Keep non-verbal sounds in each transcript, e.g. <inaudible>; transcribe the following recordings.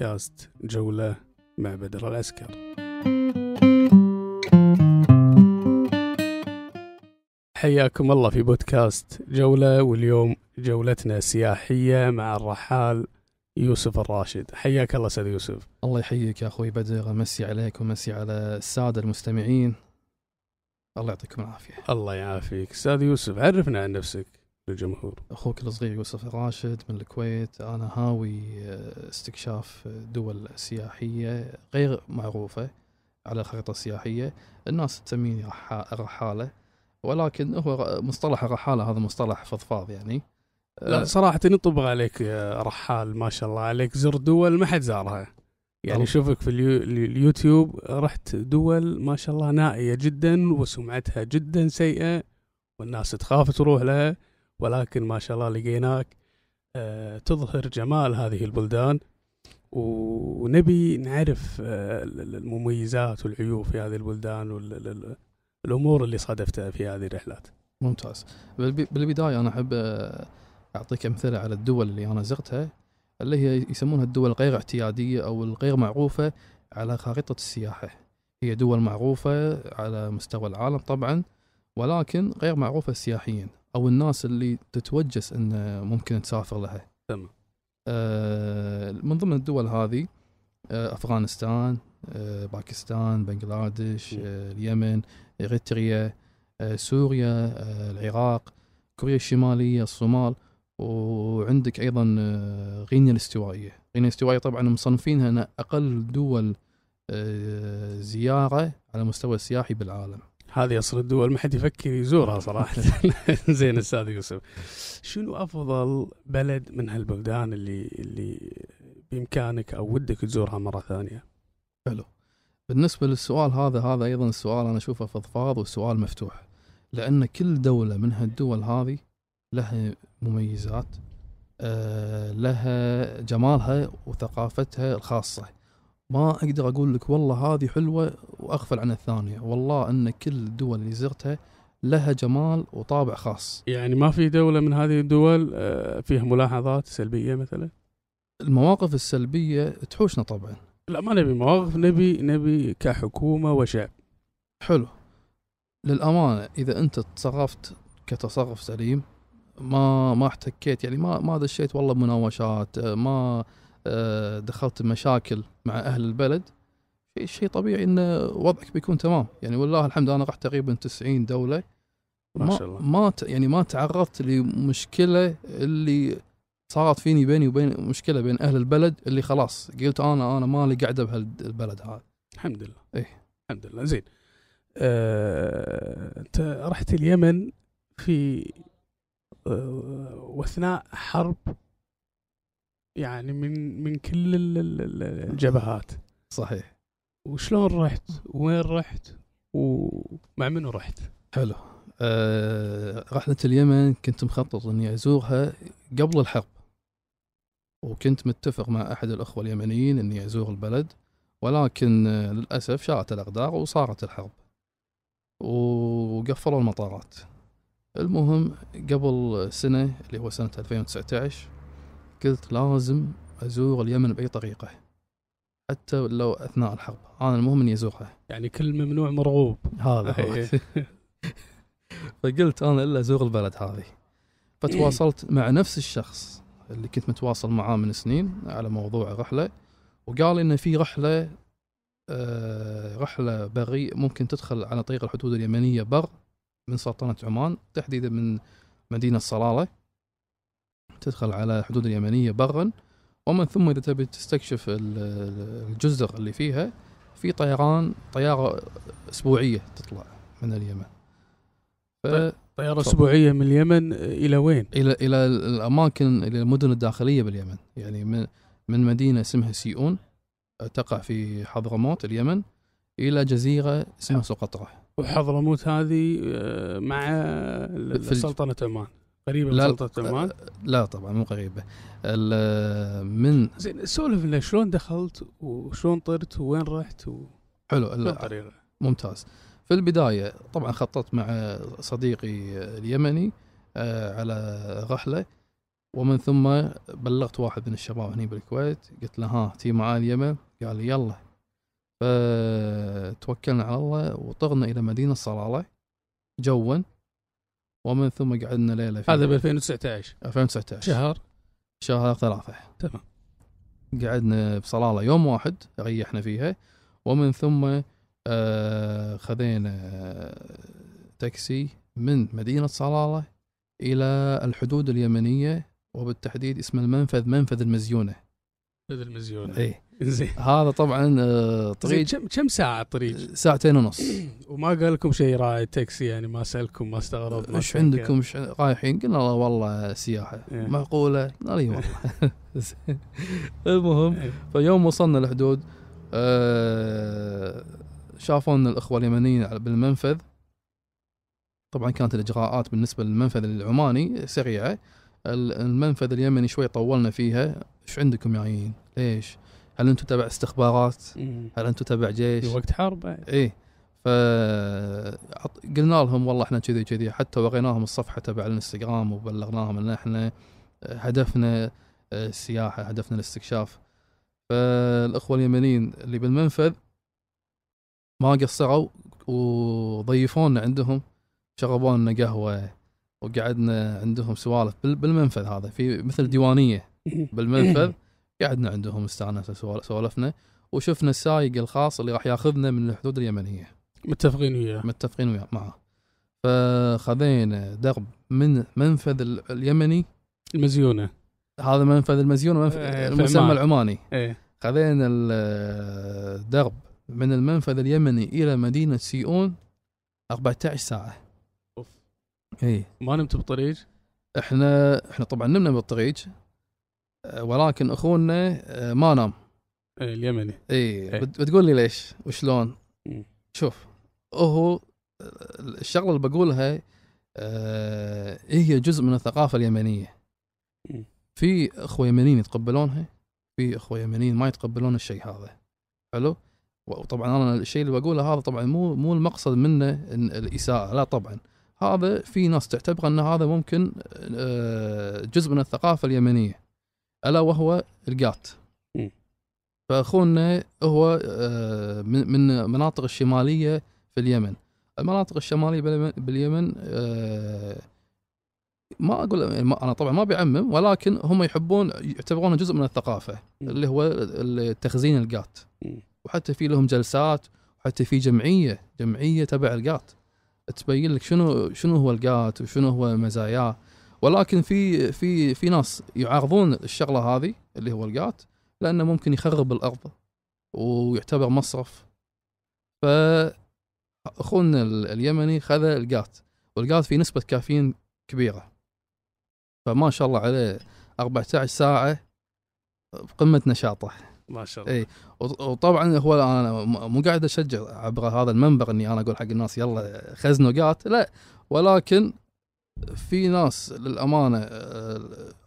بودكاست جولة مع بدر العسكر حياكم الله في بودكاست جولة واليوم جولتنا سياحية مع الرحال يوسف الراشد حياك الله سيد يوسف الله يحييك يا أخوي بدر أمسي عليك ومسي على السادة المستمعين الله يعطيكم العافية الله يعافيك سيد يوسف عرفنا عن نفسك للجمهور اخوك الصغير يوسف راشد من الكويت انا هاوي آه، استكشاف دول سياحيه غير معروفه على الخريطه السياحيه الناس تسميني رحاله ولكن هو مصطلح الرحاله هذا مصطلح فضفاض يعني لا آه، صراحة ينطبق عليك رحال ما شاء الله عليك زر دول ما حد زارها يعني شوفك في اليوتيوب رحت دول ما شاء الله نائية جدا وسمعتها جدا سيئة والناس تخاف تروح لها ولكن ما شاء الله لقيناك آه، تظهر جمال هذه البلدان ونبي نعرف آه، المميزات والعيوب في هذه البلدان والامور اللي صادفتها في هذه الرحلات. ممتاز. بالبدايه انا احب آه، اعطيك امثله على الدول اللي انا زرتها اللي هي يسمونها الدول غير اعتياديه او الغير معروفه على خارطه السياحه. هي دول معروفه على مستوى العالم طبعا ولكن غير معروفه سياحيا او الناس اللي تتوجس انه ممكن تسافر لها تمام آه من ضمن الدول هذه آه افغانستان آه باكستان بنغلاديش آه اليمن اريتريا آه سوريا آه العراق كوريا الشماليه الصومال وعندك ايضا آه، غينيا الاستوائيه غينيا الاستوائيه طبعا مصنفينها اقل دول آه، زياره على مستوى السياحي بالعالم هذه اصل الدول ما حد يفكر يزورها صراحه <laughs> <laughs> زين استاذ يوسف شنو افضل بلد من هالبلدان اللي اللي بامكانك او ودك تزورها مره ثانيه حلو بالنسبه للسؤال هذا هذا ايضا السؤال انا اشوفه فضفاض والسؤال مفتوح لان كل دوله من هالدول هذه لها مميزات آه، لها جمالها وثقافتها الخاصه ما اقدر اقول لك والله هذه حلوه واغفل عن الثانيه والله ان كل الدول اللي زرتها لها جمال وطابع خاص يعني ما في دوله من هذه الدول آه، فيها ملاحظات سلبيه مثلا المواقف السلبيه تحوشنا طبعا لا ما نبي مواقف نبي نبي كحكومه وشعب حلو للامانه اذا انت تصرفت كتصرف سليم ما ما احتكيت يعني ما ما دشيت والله مناوشات آه، ما آه، دخلت بمشاكل مع اهل البلد شيء طبيعي ان وضعك بيكون تمام يعني والله الحمد انا رحت تقريبا 90 دوله ما شاء الله ما يعني ما تعرضت لمشكله اللي صارت فيني بيني وبين مشكله بين اهل البلد اللي خلاص قلت انا انا مالي قاعده بهالبلد هذا الحمد لله ايه الحمد لله زين آه، انت رحت اليمن في آه، واثناء حرب يعني من من كل الجبهات صحيح وشلون رحت وين رحت ومع منو رحت حلو أه رحلة اليمن كنت مخطط اني ازورها قبل الحرب وكنت متفق مع احد الاخوه اليمنيين اني ازور البلد ولكن آه، للاسف شاءت الاقدار وصارت الحرب وقفلوا المطارات المهم قبل سنه اللي هو سنه 2019 قلت لازم أزور اليمن بأي طريقة حتى لو أثناء الحرب أنا المهم إني أزورها يعني كل ممنوع مرغوب هذا <laughs> فقلت أنا إلا أزور البلد هذه فتواصلت إيه. مع نفس الشخص اللي كنت متواصل معاه من سنين على موضوع رحلة وقال إن في رحلة آه، رحلة بري ممكن تدخل على طريق الحدود اليمنية بر من سلطنة عمان تحديدا من مدينة صلالة تدخل على الحدود اليمنية برا ومن ثم إذا تبي تستكشف الجزر اللي فيها في طيران طيارة أسبوعية تطلع من اليمن ف... طيارة أسبوعية من اليمن إلى وين؟ إلى إلى الأماكن إلى المدن الداخلية باليمن يعني من من مدينة اسمها سيئون تقع في حضرموت اليمن إلى جزيرة اسمها سقطرة وحضرموت هذه آه، مع سلطنة عمان قريبه من سلطة عمان؟ آه، لا طبعا مو قريبه آه، من زين سولف لنا شلون دخلت وشلون طرت ووين رحت و... حلو الطريقه ممتاز في البدايه طبعا خططت مع صديقي اليمني آه، على رحله ومن ثم بلغت واحد من الشباب هنا بالكويت قلت له ها تي معاه اليمن قال لي يلا فتوكلنا على الله وطغنا الى مدينه صلاله جوا ومن ثم قعدنا ليله هذا ب 2019 2019 شهر شهر ثلاثه تمام قعدنا بصلاله يوم واحد ريحنا فيها ومن ثم آه خذينا آه، تاكسي من مدينه صلاله الى الحدود اليمنيه وبالتحديد اسم المنفذ منفذ المزيونه منفذ المزيونه اي زين هذا طبعا آه، طريق كم كم ساعه الطريق؟ ساعتين ونص <clears throat> وما قال لكم شيء راعي تاكسي يعني ما سالكم ما استغرب ايش عندكم يعني. ايش رايحين؟ قلنا لا والله سياحه إيه. معقوله؟ قلنا اي والله <laughs> المهم إيه. فيوم وصلنا الحدود آه، شافونا الاخوه اليمنيين بالمنفذ طبعا كانت الاجراءات بالنسبه للمنفذ العماني سريعه المنفذ اليمني شوي طولنا فيها ايش عندكم يا عيين؟ ليش؟ هل انتم تبع استخبارات؟ هل انتم تبع جيش؟ في وقت حرب اي إيه. ف قلنا لهم والله احنا كذي كذي حتى وريناهم الصفحه تبع الانستغرام وبلغناهم ان احنا آه، هدفنا آه، السياحه هدفنا الاستكشاف فالاخوه اليمنيين اللي بالمنفذ ما قصروا وضيفونا عندهم شربوا لنا قهوه وقعدنا عندهم سوالف بالمنفذ هذا في مثل ديوانيه <laughs> بالمنفذ قعدنا عندهم استانسنا سولفنا وشفنا السايق الخاص اللي راح ياخذنا من الحدود اليمنيه متفقين وياه متفقين وياه معه فخذينا درب من منفذ اليمني المزيونه هذا منفذ المزيونه منفذ ايه المسمى العماني ايه. خذينا الدرب من المنفذ اليمني الى مدينه سيئون 14 ساعه اوف اي ما نمت بالطريق احنا احنا طبعا نمنا بالطريق آه، ولكن اخونا آه، ما نام إيه، اليمني اي إيه. بتقول لي ليش وشلون شوف هو آه، الشغله اللي بقولها هي جزء من الثقافه اليمنيه في اخوه يمنيين يتقبلونها في اخوه يمنيين ما يتقبلون الشيء هذا حلو وطبعا انا الشيء اللي بقوله هذا طبعا مو مو المقصد منه الاساءه لا طبعا هذا في ناس تعتبر ان هذا ممكن جزء من الثقافه اليمنيه الا وهو القات فاخونا هو آه، من المناطق الشماليه في اليمن المناطق الشماليه باليمن آه، ما اقول انا طبعا ما بعمم ولكن هم يحبون يعتبرونه جزء من الثقافه اللي هو تخزين القات وحتى في لهم جلسات وحتى في جمعيه جمعيه تبع القات تبين لك شنو شنو هو القات وشنو هو مزاياه ولكن في في في ناس يعارضون الشغله هذه اللي هو الجات لانه ممكن يخرب الارض ويعتبر مصرف ف اخونا اليمني خذ الجات والجات فيه نسبه كافيين كبيره فما شاء الله عليه 14 ساعه بقمه نشاطه ما شاء إيه. الله اي وطبعا هو انا مو قاعد اشجع عبر هذا المنبر اني انا اقول حق الناس يلا خزنوا جات لا ولكن في ناس للامانه آه،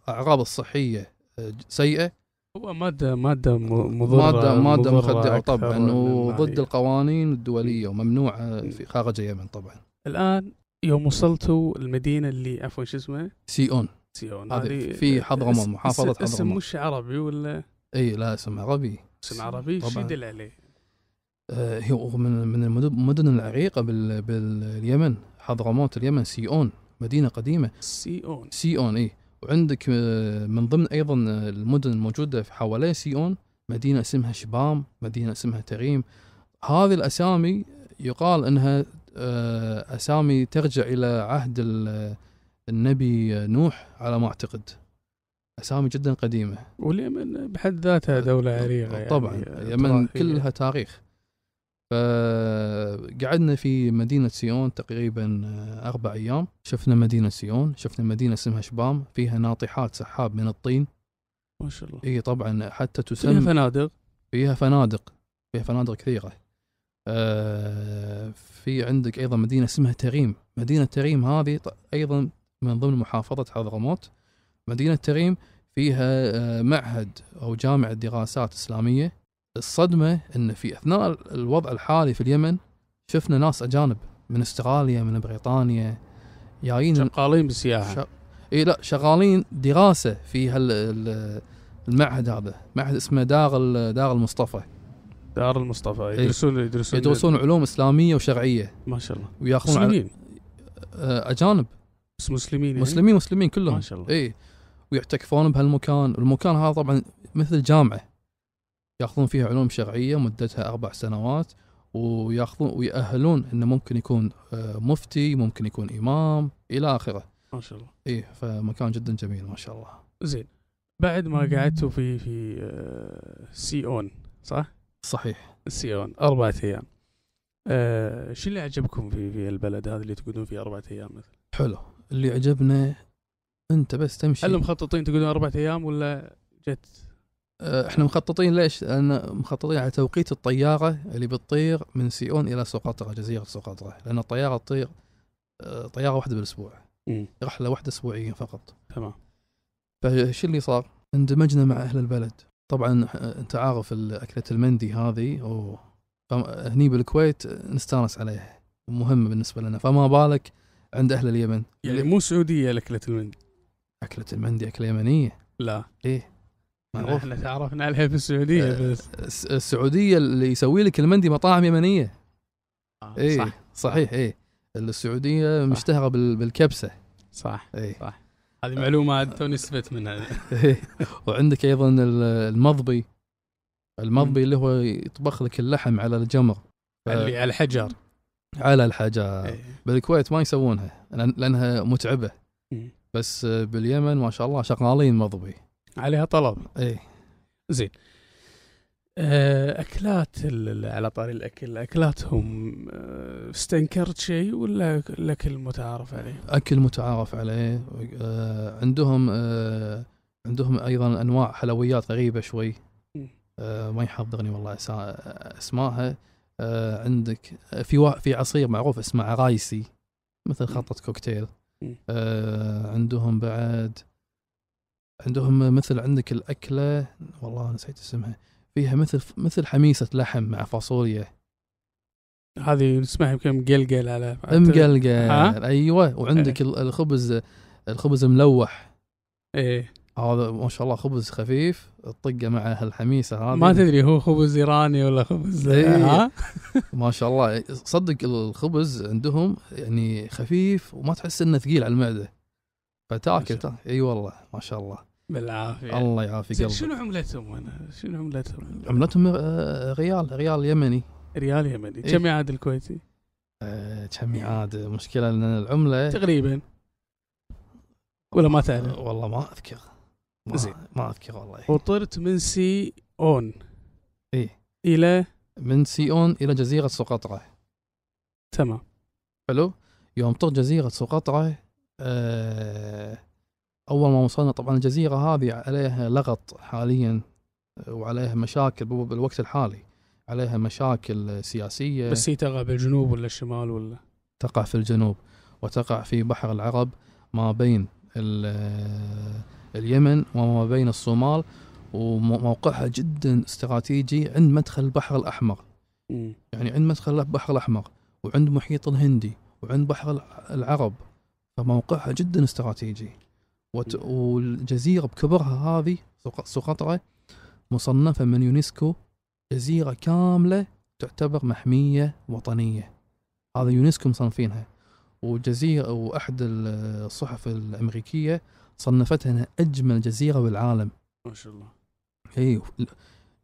الاعراض الصحيه آه، سيئه هو ماده ماده مضره ماده ماده مخدره طبعا وضد القوانين الدوليه وممنوعه في خارج اليمن طبعا الان يوم وصلتوا المدينه اللي عفوا شو اسمه؟ سيئون سيئون هذه في حضرموت محافظه حضرموت اسم مش عربي ولا؟ اي لا اسم عربي اسم عربي شو يدل عليه؟ هي آه، من من المدن العريقه باليمن حضرموت اليمن سيئون مدينه قديمه سيئون سيئون اي وعندك آه، من ضمن ايضا آه، المدن الموجوده في حواليه سيئون مدينه اسمها شبام مدينه اسمها تريم هذه الاسامي يقال انها آه، اسامي ترجع الى عهد النبي نوح على ما اعتقد اسامي جدا قديمه واليمن بحد ذاتها دوله عريقه طبعا يعني اليمن كلها تاريخ فقعدنا في مدينة سيون تقريبا آه، أربع أيام شفنا مدينة سيون شفنا مدينة اسمها شبام فيها ناطحات سحاب من الطين ما شاء الله إي طبعا حتى تسمى فيها فنادق فيها فنادق فيها فنادق كثيرة آه في عندك أيضا مدينة اسمها تريم مدينة تريم هذه أيضا من ضمن محافظة حضرموت مدينة تريم فيها آه، معهد أو جامعة دراسات إسلامية الصدمة أن في أثناء الوضع الحالي في اليمن شفنا ناس أجانب من استراليا من بريطانيا جايين شغالين بالسياحة ش... اي لا شغالين دراسة في هال المعهد هذا معهد اسمه دار دار المصطفى دار المصطفى يدرسون إيه. يدرسون يدرسون علوم اسلاميه وشرعيه ما شاء الله وياخذون مسلمين آه، اجانب بس مسلمين مسلمين مسلمين كلهم ما شاء الله اي ويعتكفون بهالمكان المكان هذا طبعا مثل جامعه ياخذون فيها علوم شرعيه مدتها اربع سنوات وياخذون ويأهلون انه ممكن يكون آه، مفتي ممكن يكون امام الى اخره ما شاء الله ايه فمكان جدا جميل ما شاء الله زين بعد ما قعدتوا في في آه، سيون صح؟ صحيح سيون أربعة أيام أه شو اللي عجبكم في في البلد هذا اللي تقعدون فيه أربعة أيام مثلا؟ حلو اللي عجبنا أنت بس تمشي هل مخططين تقعدون أربعة أيام ولا جت آه، احنا مخططين ليش؟ لان مخططين على توقيت الطياره اللي بتطير من سيئون الى سقطرة جزيره سقطرة لان الطياره تطير آه، طياره واحده بالاسبوع رحله واحده اسبوعيا فقط تمام فايش اللي صار؟ اندمجنا مع اهل البلد طبعا آه، انت عارف اكله المندي هذه اوه هني بالكويت نستانس عليها مهمه بالنسبه لنا فما بالك عند اهل اليمن يعني مو سعوديه اكله المندي اكله المندي اكله يمنيه لا ليه؟ معروف احنا تعرفنا عليها في السعوديه آه، بس السعوديه اللي يسوي لك المندي مطاعم يمنيه آه ايه صح صحيح ايه السعوديه مشتهره بالكبسه صح ايه صح هذه معلومه آه. توني استفدت منها <laughs> إيه. وعندك ايضا المضبي المضبي اللي هو يطبخ لك اللحم على الجمر اللي على الحجر على الحجر إيه. بالكويت ما يسوونها لانها متعبه بس باليمن ما شاء الله شغالين مضبي عليها طلب اي زين آه، اكلات على طاري الاكل اكلاتهم آه، استنكرت شيء ولا الاكل متعارف عليه؟ اكل متعارف عليه آه، عندهم عندهم ايضا انواع حلويات غريبه شوي ما يحضرني والله اسمائها عندك في في عصير معروف اسمه عرايسي مثل خلطه كوكتيل عندهم بعد عندهم مثل عندك الاكله والله نسيت اسمها فيها مثل مثل حميسه لحم مع فاصوليا هذه اسمها يمكن مقلقل على مقلقل ايوه وعندك ايه. الخبز الخبز ملوح ايه هذا ما شاء الله خبز خفيف تطقه مع هالحميسه هذه ما تدري هو خبز ايراني ولا خبز ايه. ها <laughs> ما شاء الله صدق الخبز عندهم يعني خفيف وما تحس انه ثقيل على المعده فتاكل تاكل اي والله ما شاء الله بالعافيه الله يعافي قلبك شنو عملتهم انا؟ شنو عملتهم؟ عملتهم آه، ريال ريال يمني ريال يمني كم يعاد الكويتي؟ كم آه، يعاد مشكله ان العمله تقريبا ولا ما تعرف؟ آه، والله ما اذكر ما زين ما اذكر والله وطرت من سي اون اي الى من سي اون الى جزيره سقطرى تمام حلو يوم طرت جزيره سقطرى آه، اول ما وصلنا طبعا الجزيره هذه عليها لغط حاليا آه، وعليها مشاكل بالوقت الحالي عليها مشاكل سياسيه بس هي تقع بالجنوب ولا الشمال ولا تقع في الجنوب وتقع في بحر العرب ما بين آه، اليمن وما بين الصومال وموقعها جدا استراتيجي عند مدخل البحر الاحمر م. يعني عند مدخل البحر الاحمر وعند محيط الهندي وعند بحر العرب فموقعها جدا استراتيجي وت... والجزيرة بكبرها هذه سقطرة مصنفة من يونسكو جزيرة كاملة تعتبر محمية وطنية هذا يونسكو مصنفينها وجزيرة وأحد الصحف الأمريكية صنفتها أنها أجمل جزيرة بالعالم ما شاء الله اي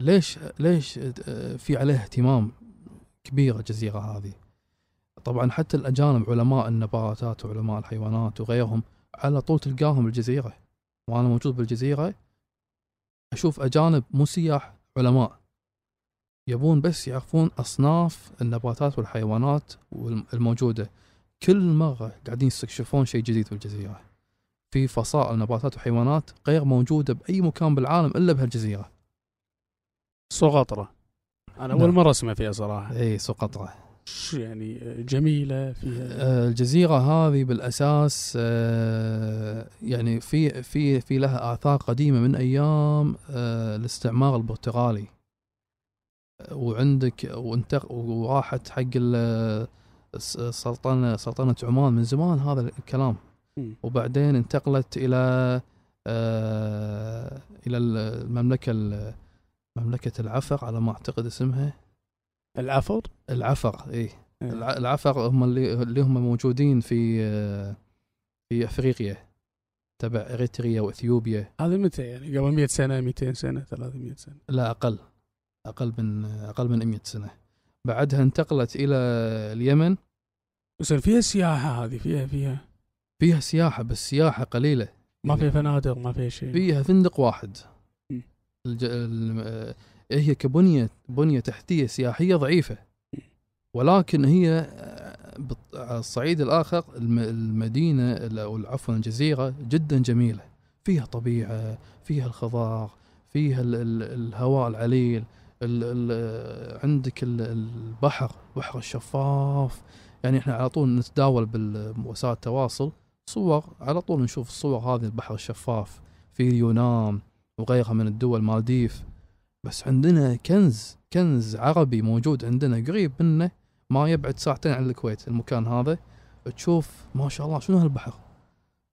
ليش ليش آه، في عليها اهتمام كبير الجزيرة هذه طبعا حتى الأجانب علماء النباتات وعلماء الحيوانات وغيرهم على طول تلقاهم بالجزيرة وأنا موجود بالجزيرة أشوف أجانب مو سياح علماء يبون بس يعرفون أصناف النباتات والحيوانات الموجودة كل مرة قاعدين يستكشفون شيء جديد بالجزيرة في فصائل نباتات وحيوانات غير موجودة بأي مكان بالعالم إلا بهالجزيرة سقطرة أنا أول نعم. مرة أسمع فيها صراحة إي سقطرة يعني جميله فيها آه، الجزيره هذه بالاساس آه، يعني في في في لها اثار قديمه من ايام آه، الاستعمار البرتغالي وعندك وانتق وراحت حق السلطنه سلطنه عمان من زمان هذا الكلام وبعدين انتقلت الى الى المملكه مملكه العفر على ما اعتقد اسمها العفر العفر اي إيه. إيه. العفر هم اللي اللي هم موجودين في في افريقيا تبع اريتريا واثيوبيا هذا متى يعني قبل 100 سنه 200 سنه 300 سنه لا اقل اقل من اقل من 100 سنه بعدها انتقلت الى اليمن بس فيها سياحه هذه فيها فيها فيها سياحه بس سياحه قليله ما فيها فنادق ما فيها شيء فيها فندق واحد الج... هي كبنيه بنيه تحتيه سياحيه ضعيفه ولكن هي آه، على الصعيد الاخر المدينه او عفوا الجزيره جدا جميله فيها طبيعه فيها الخضار فيها الهواء العليل الـ الـ عندك البحر البحر الشفاف يعني احنا على طول نتداول بالوسائل التواصل صور على طول نشوف الصور هذه البحر الشفاف في اليونان وغيرها من الدول مالديف بس عندنا كنز كنز عربي موجود عندنا قريب منه ما يبعد ساعتين عن الكويت المكان هذا تشوف ما شاء الله شنو هالبحر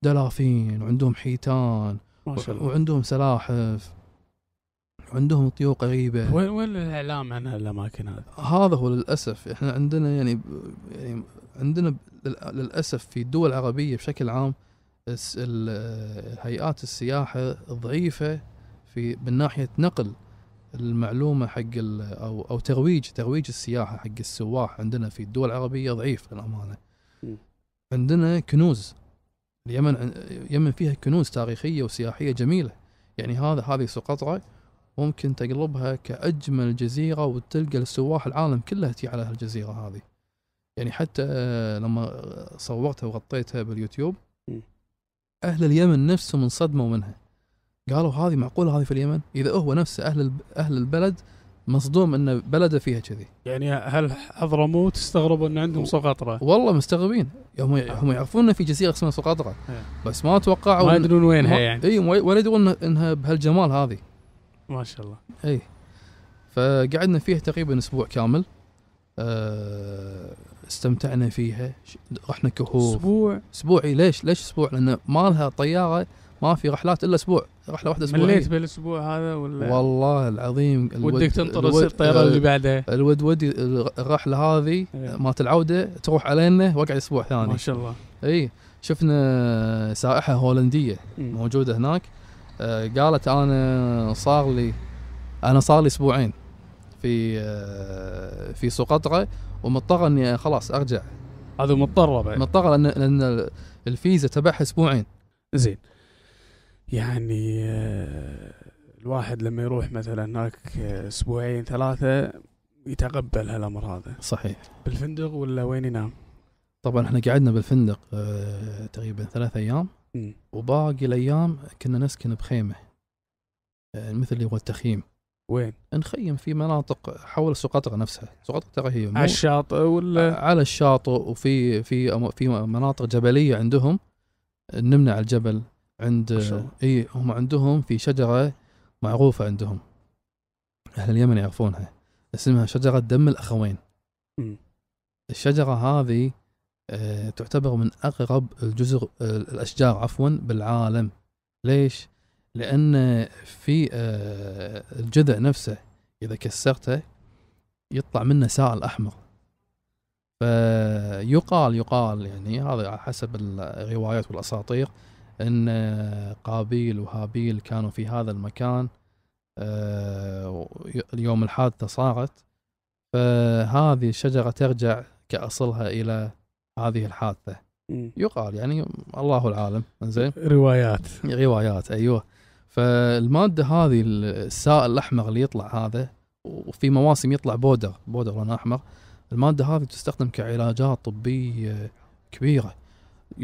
دلافين وعندهم حيتان ما شاء الله. وعندهم سلاحف وعندهم طيور قريبه وين وين الاعلام عن هالاماكن هذه؟ هذا هو للاسف احنا عندنا يعني يعني عندنا للاسف في الدول العربيه بشكل عام هيئات السياحه ضعيفه في من ناحيه نقل المعلومه حق او او ترويج ترويج السياحه حق السواح عندنا في الدول العربيه ضعيف للامانه عندنا كنوز اليمن اليمن فيها كنوز تاريخيه وسياحيه جميله يعني هذا هذه سقطرى ممكن تقلبها كاجمل جزيره وتلقى السواح العالم كله تي على هالجزيره هذه يعني حتى آه، لما صورتها وغطيتها باليوتيوب اهل اليمن نفسهم انصدموا منها قالوا هذه معقوله هذه في اليمن اذا هو نفسه اهل اهل البلد مصدوم ان بلده فيها كذي يعني هل حضرموت استغربوا ان عندهم سقطره والله مستغربين هم آه. هم يعرفون ان في جزيره اسمها سقطره إيه. بس ما توقعوا ما يدرون وينها يعني اي ولا يدرون انها بهالجمال هذه ما شاء الله اي فقعدنا فيها تقريبا اسبوع كامل آه، استمتعنا فيها رحنا كهوف اسبوع اسبوعي ليش ليش اسبوع لان ما لها طياره ما في رحلات الا اسبوع رحله واحده اسبوع مليت بالاسبوع هذا ولا والله العظيم ودك تنطر الطياره اللي بعدها الود ودي الرحله هذه مالت العوده تروح علينا واقعد اسبوع ثاني ما شاء الله اي شفنا سائحه هولنديه موجوده هناك آه، قالت انا صار لي انا صار لي اسبوعين في آه، في سقطرة ومضطره اني خلاص ارجع هذا مضطره بعد مضطره لان لان الفيزا تبعها اسبوعين زين يعني آه، الواحد لما يروح مثلا هناك آه، اسبوعين ثلاثه يتقبل هالامر هذا صحيح بالفندق ولا وين ينام؟ طبعا احنا قعدنا بالفندق آه، تقريبا ثلاث ايام وباقي الايام كنا نسكن بخيمه مثل اللي هو التخييم وين؟ نخيم في مناطق حول سقطرى نفسها، سقطرى ترى هي على الشاطئ ولا على الشاطئ وفي في في مناطق جبليه عندهم نمنع على الجبل عند اي هم عندهم في شجره معروفه عندهم اهل اليمن يعرفونها اسمها شجره دم الاخوين م. الشجره هذه آه، تعتبر من اغرب الجزر الاشجار عفوا بالعالم ليش؟ لان في آه، الجذع نفسه اذا كسرته يطلع منه سائل احمر فيقال يقال يعني هذا حسب الروايات والاساطير ان قابيل وهابيل كانوا في هذا المكان آه، يوم الحادثه صارت فهذه الشجره ترجع كاصلها الى هذه الحادثه يقال يعني الله العالم زين روايات روايات ايوه فالماده هذه السائل الاحمر اللي يطلع هذا وفي مواسم يطلع بودر بودر لون احمر الماده هذه تستخدم كعلاجات طبيه كبيره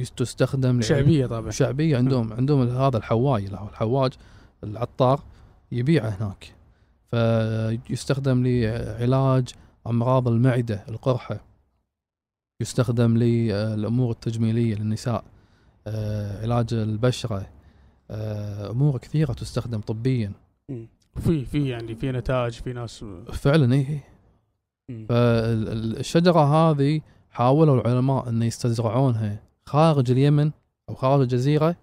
تستخدم شعبيه طبعا شعبيه عندهم عندهم هذا الحواي الحواج العطار يبيعه هناك فيستخدم لعلاج امراض المعده القرحه يستخدم للامور التجميليه للنساء آه، علاج البشره آه، امور كثيره تستخدم طبيا في في يعني في نتائج في ناس فعلا اي فالشجره هذه حاولوا العلماء ان يستزرعونها خارج اليمن او خارج الجزيره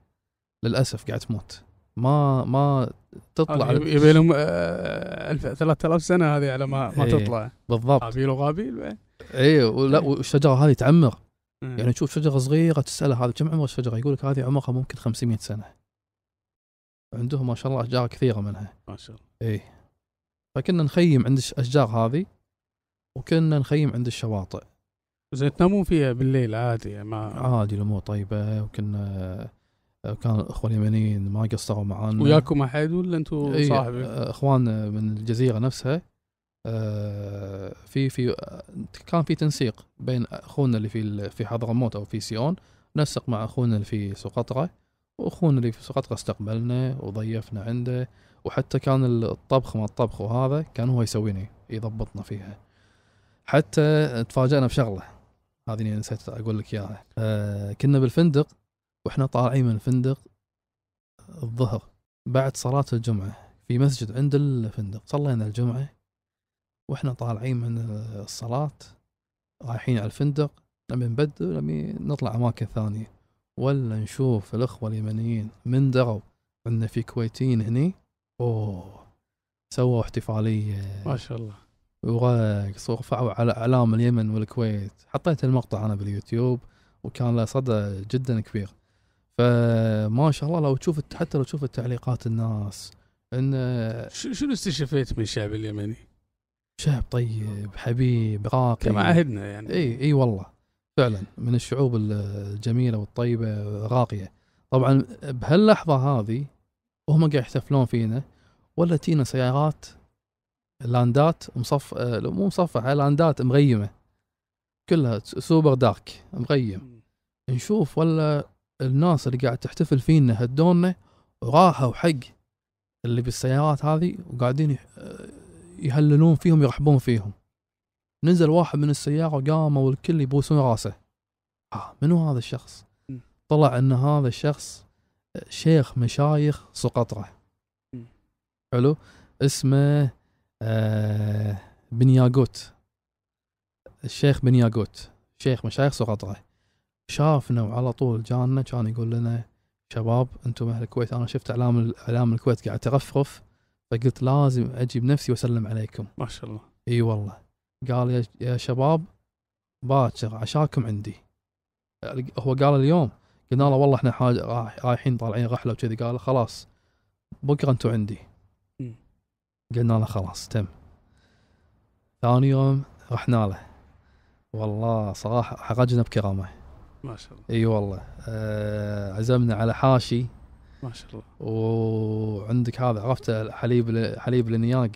للاسف قاعد تموت ما ما تطلع يبي لهم 3000 آه، سنه هذه على ما ما إيه، تطلع بالضبط قابيل وقابيل اي ولا إيه. والشجره هذه تعمر إيه. يعني تشوف شجره صغيره تساله هذا كم عمر الشجره يقول لك هذه عمرها ممكن 500 سنه عندهم ما شاء الله اشجار كثيره منها ما شاء الله اي فكنا نخيم عند الاشجار هذه وكنا نخيم عند الشواطئ زين تنامون فيها بالليل عادي ما عادي الامور طيبه وكنا آه، كان الاخوه اليمنيين ما قصروا معانا وياكم احد ولا انتم إيه، صاحبك؟ آه، اخوان من الجزيره نفسها آه، في في كان في تنسيق بين اخونا اللي في في حضرموت او في سيون نسق مع اخونا اللي في سقطره واخونا اللي في سقطره استقبلنا وضيفنا عنده وحتى كان الطبخ ما الطبخ وهذا كان هو يسويني يضبطنا فيها حتى تفاجئنا بشغله هذه نسيت اقول لك اياها آه، كنا بالفندق واحنا طالعين من الفندق الظهر بعد صلاة الجمعة في مسجد عند الفندق صلينا الجمعة واحنا طالعين من الصلاة رايحين على الفندق لما نبدل لما نطلع اماكن ثانية ولا نشوف الاخوة اليمنيين من دروا عندنا في كويتيين هني اوه سووا احتفالية ما شاء الله ورقص ورفعوا على اعلام اليمن والكويت حطيت المقطع انا باليوتيوب وكان له صدى جدا كبير فما شاء الله لو تشوف حتى لو تشوف التعليقات الناس ان شنو استشفيت من الشعب اليمني؟ شعب طيب حبيب راقي كما عهدنا يعني اي اي والله فعلا من الشعوب الجميله والطيبه راقيه طبعا بهاللحظه هذه وهم قاعد يحتفلون فينا ولا تينا سيارات لاندات مصف آه، مو مصفحه آه، لاندات مغيمه كلها سوبر دارك مغيم نشوف ولا الناس اللي قاعد تحتفل فينا هدونا وراحوا حق اللي بالسيارات هذه وقاعدين آه، يهللون فيهم يرحبون فيهم نزل واحد من السياره وقام والكل يبوسون راسه آه منو هذا الشخص طلع ان هذا الشخص شيخ مشايخ سقطره حلو اسمه آه، بن ياقوت الشيخ بن ياقوت شيخ مشايخ سقطرة شافنا وعلى طول جانا كان يقول لنا شباب انتم اهل الكويت انا شفت اعلام اعلام الكويت قاعد ترفرف فقلت لازم اجي بنفسي واسلم عليكم ما شاء الله اي والله قال يا شباب باكر عشاكم عندي هو قال اليوم قلنا له والله احنا رايحين طالعين رحله وكذي قال خلاص بكره انتم عندي قلنا له خلاص تم ثاني يوم رحنا له والله صراحه حرجنا بكرامه ما شاء الله اي والله آه عزمنا على حاشي ما شاء الله وعندك هذا عرفته حليب حليب النياق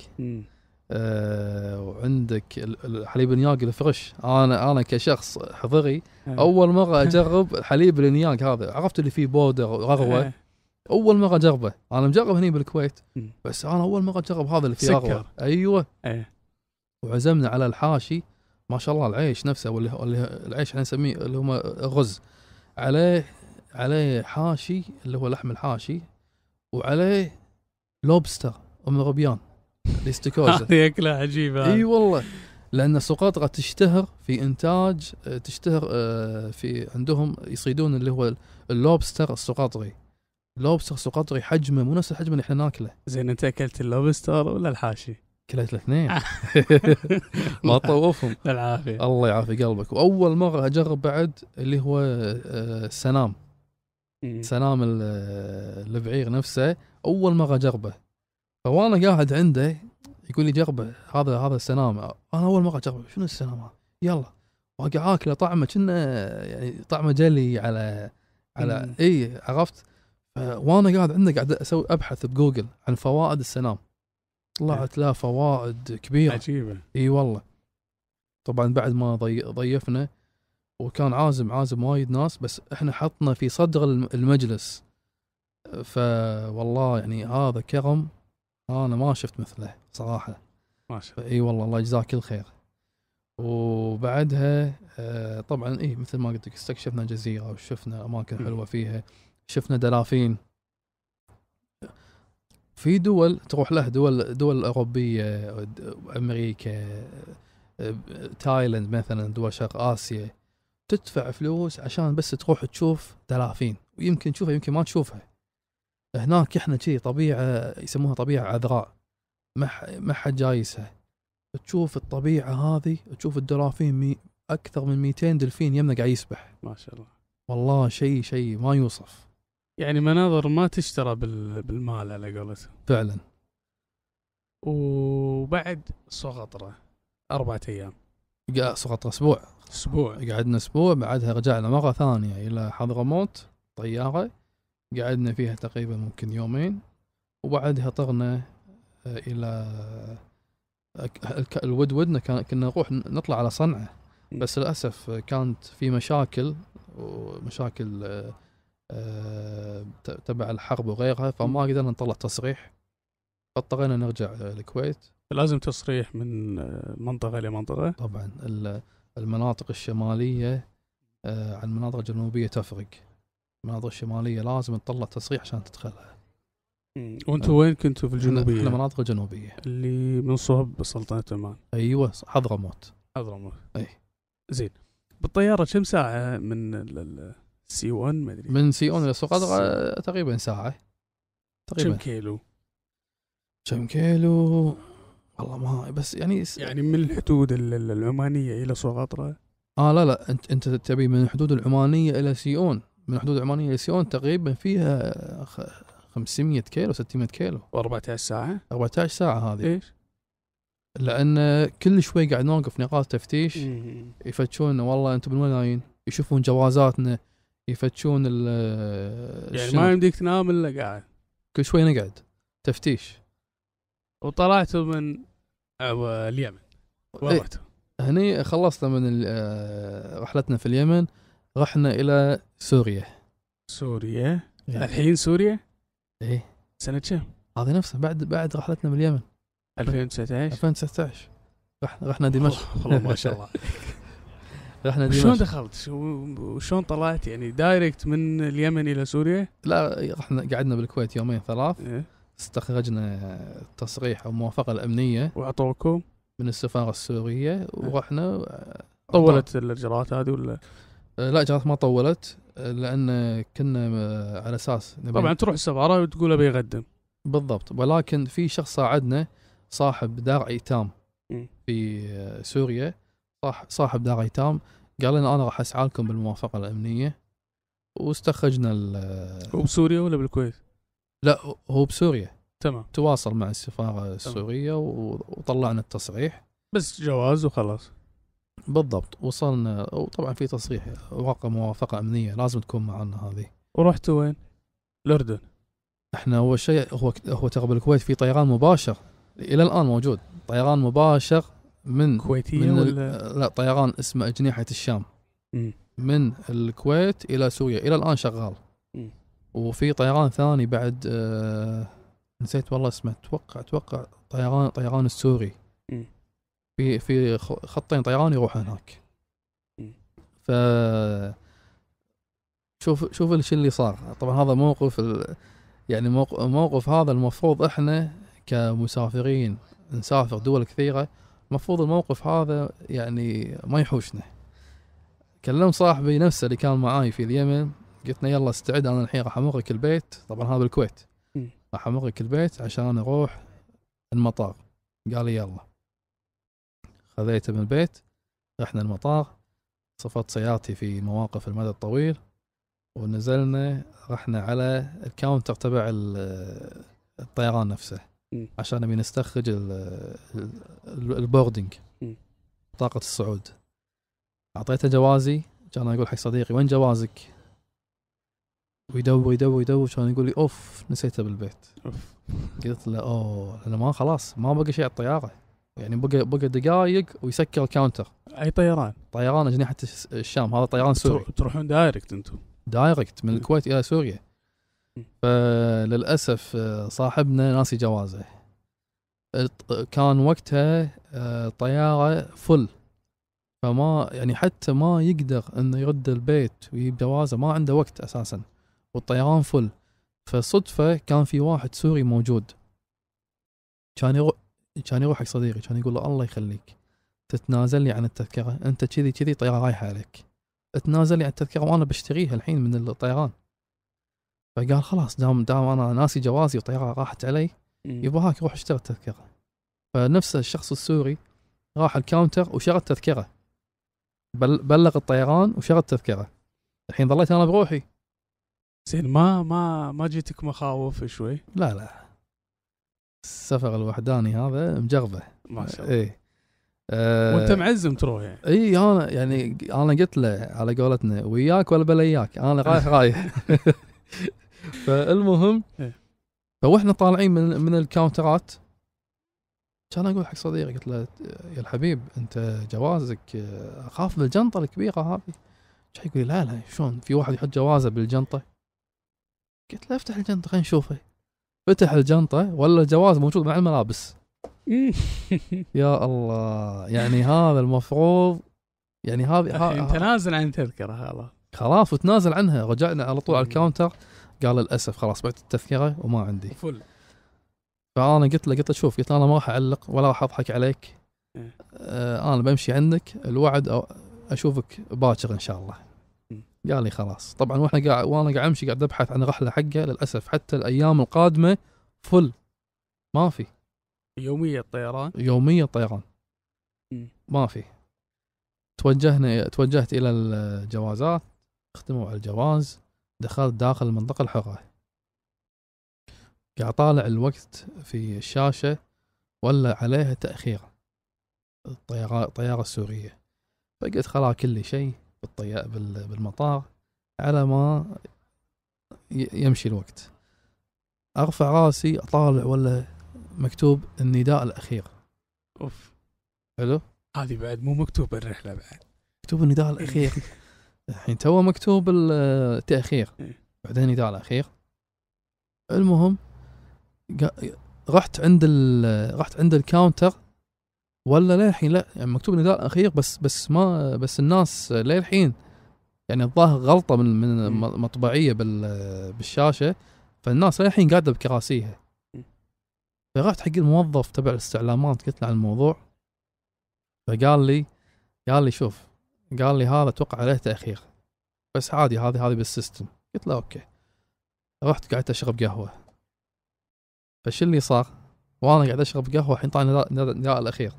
آه وعندك حليب النياق الفرش انا انا كشخص حضري إيه. اول مره اجرب حليب النياق هذا عرفت اللي فيه بودر ورغوه إيه. اول مره اجربه انا مجرب هني بالكويت بس انا اول مره اجرب هذا اللي فيه سكر ايوه ايه وعزمنا على الحاشي ما شاء الله العيش نفسه واللي, هو العيش احنا نسميه اللي هم غز عليه عليه حاشي اللي هو لحم الحاشي وعليه لوبستر ام غبيان الاستيكوزا <laughs> هذه اكله عجيبه اي والله لان سقاطرة تشتهر في انتاج تشتهر آه، في عندهم يصيدون اللي هو اللوبستر السقاطري لوبستر سقطري حجمه مو نفس الحجم اللي احنا ناكله زين انت اكلت اللوبستر ولا الحاشي؟ كليت الاثنين آه. <laughs> ما طوفهم <laughs> العافيه الله يعافي قلبك واول مره اجرب بعد اللي هو السنام آه، سنام آه، البعير نفسه اول مره اجربه فوانا قاعد عنده يقول لي جربه هذا هذا السنام انا اول مره اجربه شنو السنام هذا؟ يلا واقعد اكله طعمه كنا يعني طعمه جلي على على اي عرفت وانا قاعد عندك قاعد اسوي ابحث بجوجل عن فوائد السلام طلعت إيه. لها فوائد كبيره عجيبه اي والله طبعا بعد ما ضيفنا وكان عازم عازم وايد ناس بس احنا حطنا في صدر المجلس فوالله يعني هذا كرم انا ما شفت مثله صراحه ما شاء الله اي والله الله يجزاه كل خير وبعدها آه، طبعا اي مثل ما قلت لك استكشفنا جزيره وشفنا اماكن حلوه فيها شفنا دلافين في دول تروح له دول دول اوروبيه امريكا تايلند مثلا دول شرق اسيا تدفع فلوس عشان بس تروح تشوف دلافين ويمكن تشوفها يمكن ما تشوفها هناك احنا شي طبيعه يسموها طبيعه عذراء ما ما حد جايسها تشوف الطبيعه هذه تشوف الدلافين مي اكثر من 200 دلفين يمنا قاعد يسبح ما شاء الله والله شيء شيء ما يوصف يعني مناظر ما تشترى بالمال على قولته فعلا وبعد سقطرة أربعة أيام سقطرة أسبوع أسبوع قعدنا أسبوع بعدها رجعنا مرة ثانية إلى حضرموت طيارة قعدنا فيها تقريبا ممكن يومين وبعدها طرنا آه، إلى آه، الود ودنا كنا نروح نطلع على صنعاء بس للأسف كانت في مشاكل ومشاكل آه، آه، تبع الحرب وغيرها فما قدرنا نطلع تصريح فاضطرينا نرجع الكويت آه، لازم تصريح من آه، منطقه لمنطقه طبعا المناطق الشماليه عن المناطق الجنوبيه تفرق المناطق الشماليه لازم تطلع تصريح عشان تدخلها وانتم وين كنتوا في الجنوبيه؟ احنا المناطق الجنوبيه اللي من صوب سلطنه عمان ايوه حضرموت حضرموت اي زين بالطياره كم ساعه من سي 1 ما ادري من سي 1 للسوق تقريبا ساعه تقريبا كم كيلو كم كيلو والله ما بس يعني س... يعني من الحدود العمانيه الى سقطرى اه لا لا انت انت تبي من الحدود العمانيه الى سيون من الحدود العمانيه الى سيون تقريبا فيها 500 كيلو 600 كيلو 14 ساعه 14 ساعه هذه ايش لان كل شوي قاعد نوقف نقاط تفتيش يفتشون والله انتم من وين جايين يشوفون جوازاتنا يفتشون ال يعني ما يمديك تنام الا قاعد كل شوي نقعد تفتيش وطلعت من اليمن إيه. رحتوا؟ هني خلصنا من آه، رحلتنا في اليمن رحنا الى سوريا سوريا يعني. الحين سوريا ايه سنة كم؟ هذه نفسها بعد بعد رحلتنا من اليمن 2019 2019 رحنا دمشق والله ما شاء الله <laughs> رحنا دمشق شلون دخلت؟ وشلون طلعت يعني دايركت من اليمن الى سوريا؟ لا رحنا قعدنا بالكويت يومين ثلاث إيه؟ استخرجنا تصريح او موافقه الامنيه واعطوكم من السفاره السوريه إيه. ورحنا آه، طولت الاجراءات هذه ولا؟ آه، لا اجراءات ما طولت آه، لان كنا على اساس طبعا تروح السفاره وتقول ابي اقدم بالضبط ولكن في شخص ساعدنا صاحب دار ايتام إيه. في سوريا صاح صاحب دار ايتام قال لنا انا راح اسعى لكم بالموافقه الامنيه واستخرجنا ال هو بسوريا ولا بالكويت؟ لا هو بسوريا تمام تواصل مع السفاره السوريه وطلعنا التصريح بس جواز وخلاص بالضبط وصلنا وطبعا في تصريح ورقه موافقه امنيه لازم تكون معنا هذه ورحتوا وين؟ الاردن احنا اول شيء هو هو ترى بالكويت في طيران مباشر الى الان موجود طيران مباشر من كويتية من ولا لا طيران اسمه أجنحة الشام م. من الكويت إلى سوريا إلى الآن شغال م. وفي طيران ثاني بعد آه نسيت والله اسمه اتوقع اتوقع طيران طيران السوري م. في في خطين طيران يروح هناك ف شوف شوف ايش اللي صار طبعا هذا موقف ال... يعني موقف هذا المفروض احنا كمسافرين نسافر دول كثيره المفروض الموقف هذا يعني ما يحوشنا كلمت صاحبي نفسه اللي كان معاي في اليمن قلت له يلا استعد انا الحين راح امرك البيت طبعا هذا بالكويت راح امرك البيت عشان اروح المطار قال لي يلا خذيته من البيت رحنا المطار صفت سيارتي في مواقف المدى الطويل ونزلنا رحنا على الكاونتر تبع الطيران نفسه عشان نبي نستخرج البوردنج بطاقة الصعود اعطيته جوازي كان اقول حق صديقي وين جوازك؟ ويدور يدور يدور كان يقول لي اوف نسيته بالبيت اوف قلت له اوه انا ما خلاص ما بقى شيء على الطياره يعني بقى بقى دقائق ويسكر الكاونتر اي طيران؟ طيران اجنحه الشام هذا طيران سوري تروحون دايركت انتم دايركت من الكويت الى سوريا فللاسف آه، صاحبنا ناسي جوازه كان وقتها آه، طياره فل فما يعني حتى ما يقدر انه يرد البيت ويجيب جوازه ما عنده وقت اساسا والطيران فل فصدفه كان في واحد سوري موجود كان يروح كان يروح حق صديقي كان يقول له الله يخليك تتنازل لي عن التذكره انت كذي كذي طياره رايحه عليك تنازل لي عن التذكره وانا بشتريها الحين من الطيران فقال خلاص دام دام انا ناسي جوازي والطياره راحت علي يبا هاك روح اشتري التذكره فنفس الشخص السوري راح الكاونتر وشرى التذكره بل بلغ الطيران وشرى التذكره الحين ظليت انا بروحي زين ما ما ما جيتك مخاوف شوي لا لا السفر الوحداني هذا مجربه ما شاء الله ايه أه وانت معزم تروح يعني اي انا يعني انا قلت له على قولتنا وياك ولا بلياك انا رايح رايح <laughs> فالمهم إيه. فواحنا طالعين من من الكاونترات كان اقول حق صديقي قلت له يا الحبيب انت جوازك آه، اخاف من الجنطه الكبيره هذه يقول لي لا لا شلون في واحد يحط جوازه بالجنطه قلت له افتح الجنطه خلينا نشوفه فتح الجنطه ولا الجواز موجود مع الملابس <laughs> يا الله يعني هذا المفروض يعني هذه انت نازل عن تذكره خلاص خلاص وتنازل عنها رجعنا على طول على إيه. الكاونتر قال للاسف خلاص بعت التذكره وما عندي فل فانا قلت له قلت له شوف قلت له انا ما راح اعلق ولا راح اضحك عليك إيه. آه انا بمشي عندك الوعد اشوفك باكر ان شاء الله قال لي خلاص طبعا واحنا قاعد وانا قاعد امشي قاعد ابحث عن رحله حقه للاسف حتى الايام القادمه فل ما في يوميه الطيران يوميه الطيران ما في توجهنا توجهت الى الجوازات اختموا على الجواز دخلت داخل المنطقة الحرة قاعد طالع الوقت في الشاشة ولا عليها تأخير الطيارة الطيارة السورية فقلت خلاص كل شيء بالمطار على ما يمشي الوقت ارفع راسي اطالع ولا مكتوب النداء الاخير اوف حلو هذه بعد مو مكتوب الرحله بعد مكتوب النداء الاخير <laughs> الحين تو مكتوب التاخير إيه. بعدين اذا الاخير المهم رحت عند رحت عند الكاونتر ولا للحين لا يعني مكتوب نداء الاخير بس بس ما بس الناس للحين يعني الظاهر غلطه من من إيه. مطبعيه بالشاشه فالناس للحين قاعده بكراسيها إيه. فرحت حق الموظف تبع الاستعلامات قلت له عن الموضوع فقال لي قال لي شوف قال لي هذا توقع عليه تاخير بس عادي هذه هذه بالسيستم قلت له اوكي رحت قعدت اشرب قهوه فش اللي صار وانا قاعد اشرب قهوه الحين طالع النداء الاخير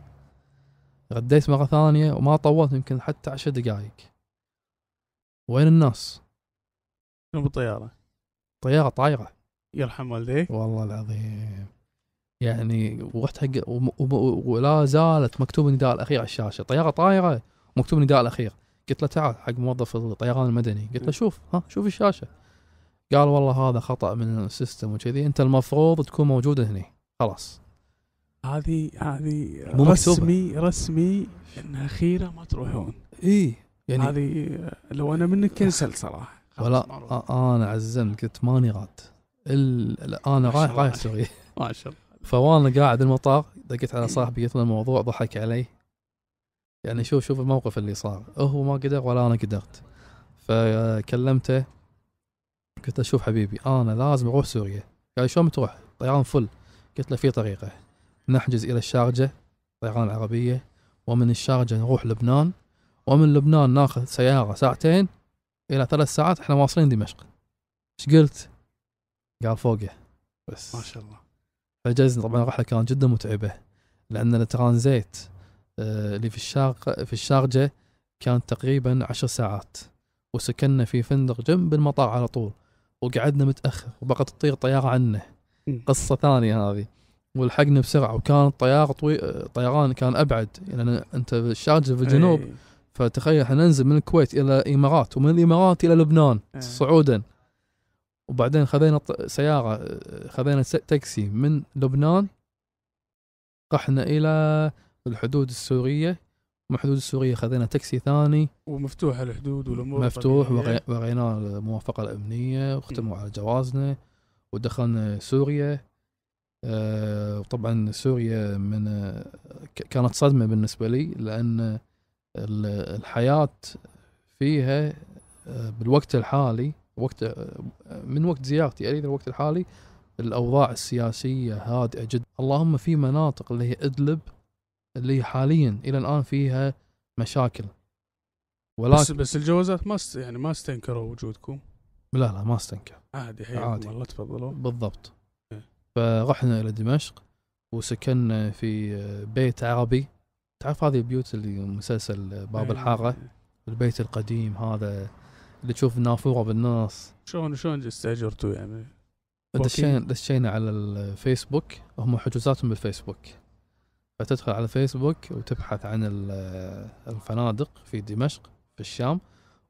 رديت مره ثانيه وما طولت يمكن حتى عشر دقائق وين الناس؟ شنو بالطياره؟ طياره طايره يرحم والديك والله العظيم يعني ورحت حق ولا زالت مكتوب النداء الاخير على الشاشه طياره طايره مكتوب نداء الاخير قلت له تعال حق موظف الطيران المدني قلت له شوف ها شوف الشاشه قال والله هذا خطا من السيستم وكذي انت المفروض تكون موجود هنا خلاص هذه هذه رسمي رسمي ان خيره ما تروحون اي يعني هذه لو انا منك كنسل صراحه ولا انا عزمت قلت ماني راد انا رايح رايح سوريا <laughs> ما شاء الله فوانا قاعد المطار دقيت على صاحبي قلت له الموضوع ضحك علي يعني شوف شوف الموقف اللي صار أه، هو ما قدر ولا انا قدرت فكلمته قلت له شوف حبيبي انا لازم اروح سوريا قال شلون بتروح؟ طيران فل قلت له في طريقه نحجز الى الشارجه طيران عربيه ومن الشارجه نروح لبنان ومن لبنان ناخذ سياره ساعتين الى ثلاث ساعات احنا واصلين دمشق ايش قلت؟ قال فوقه بس ما شاء الله فجزنا طبعا الرحله كانت جدا متعبه لان الترانزيت آه، اللي في الشارقة في الشارجة كان تقريبا عشر ساعات وسكننا في فندق جنب المطار على طول وقعدنا متأخر وبقت تطير طيارة عنا قصة ثانية هذه والحقنا بسرعة وكان الطيارة طوي... آه، طيران كان أبعد يعني أنت في الشارجة في الجنوب إيه. فتخيل احنا ننزل من الكويت إلى الإمارات ومن الإمارات إلى لبنان إيه. صعودا وبعدين خذينا سيارة آه، خذينا تاكسي من لبنان رحنا إلى الحدود السوريه من الحدود السوريه خذينا تاكسي ثاني ومفتوحه الحدود والامور مفتوح وغينا الموافقه الامنيه واختموا على جوازنا ودخلنا سوريا آه، وطبعا سوريا من كانت صدمه بالنسبه لي لان الحياه فيها آه، بالوقت الحالي وقت آه، من وقت زيارتي الى الوقت الحالي الاوضاع السياسيه هادئه جدا اللهم في مناطق اللي هي ادلب اللي حاليا الى الان فيها مشاكل ولكن بس, بس الجوازات ما است... يعني ما استنكروا وجودكم لا لا ما استنكر عادي حياكم الله تفضلوا بالضبط إيه. فرحنا الى دمشق وسكننا في بيت عربي تعرف هذه البيوت اللي مسلسل باب إيه. الحاره البيت القديم هذا اللي تشوف النافوره بالنص شلون شلون استاجرتوا يعني دشينا على الفيسبوك هم حجوزاتهم بالفيسبوك فتدخل على فيسبوك وتبحث عن الفنادق في دمشق في الشام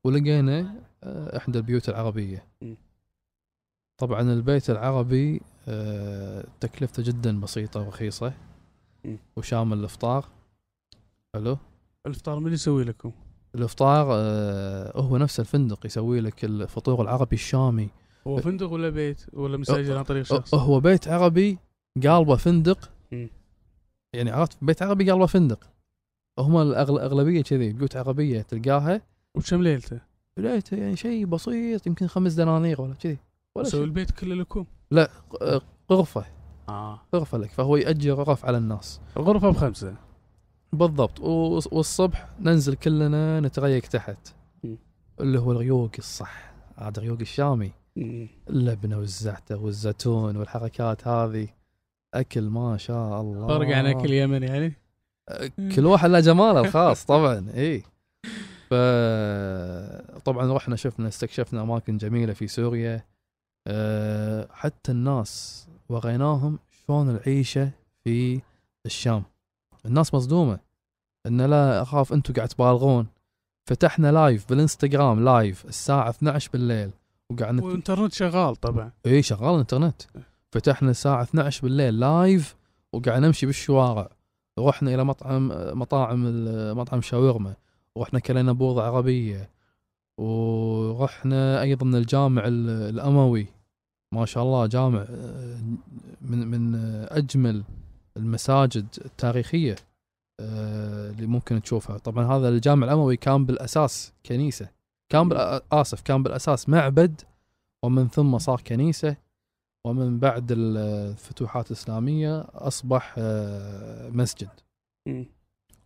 ولقينا آه، احدى البيوت العربيه طبعا البيت العربي آه، تكلفته جدا بسيطه ورخيصه وشامل الافطار حلو الافطار من يسوي لكم؟ الافطار آه، هو نفس الفندق يسوي لك الفطور العربي الشامي هو فندق ولا بيت ولا مسجل عن طريق شخص؟ هو بيت عربي قالبه فندق يعني عرفت بيت عربي قلبه فندق هم الاغلبيه كذي بيوت عربيه تلقاها وكم ليلته؟ ليلته يعني شيء بسيط يمكن خمس دنانير ولا كذي ولا سوي البيت كله لكم؟ لا آه، غرفه اه غرفه لك فهو ياجر غرف على الناس الغرفه بخمسه بالضبط والصبح ننزل كلنا نتريق تحت م. اللي هو الريوق الصح عاد ريوق الشامي اللبنه والزعتر والزيتون والحركات هذه اكل ما شاء الله فرق عن اكل اليمن يعني كل واحد له جماله الخاص <laughs> طبعا اي ف طبعا رحنا شفنا استكشفنا اماكن جميله في سوريا آه، حتى الناس وريناهم شلون العيشه في الشام الناس مصدومه ان لا اخاف انتم قاعد تبالغون فتحنا لايف بالانستغرام لايف الساعه 12 بالليل وقعدنا والانترنت شغال طبعا اي شغال الانترنت إيه. فتحنا الساعة 12 بالليل لايف وقاعد نمشي بالشوارع رحنا إلى مطعم مطاعم مطعم شاورما ورحنا كلينا بوضة عربية ورحنا أيضا الجامع الأموي ما شاء الله جامع آه، من من آه، أجمل المساجد التاريخية آه، اللي ممكن تشوفها طبعا هذا الجامع الأموي كان بالأساس كنيسة كان آسف كان بالأساس معبد ومن ثم صار كنيسة ومن بعد الفتوحات الإسلامية أصبح آه، مسجد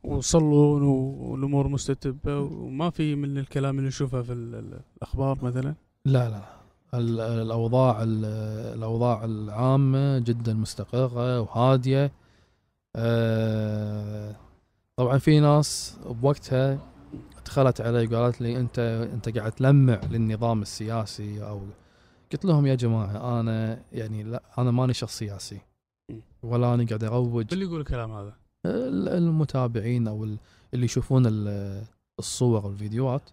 وصلون والامور مستتبه وما في من الكلام اللي نشوفه في الاخبار مثلا لا لا الاوضاع الاوضاع العامه جدا مستقره وهاديه آه، طبعا في ناس بوقتها دخلت علي وقالت لي انت انت قاعد تلمع للنظام السياسي او قلت لهم يا جماعه انا يعني لا انا ماني شخص سياسي ولا انا قاعد اروج اللي يقول الكلام هذا المتابعين او اللي يشوفون الصور والفيديوهات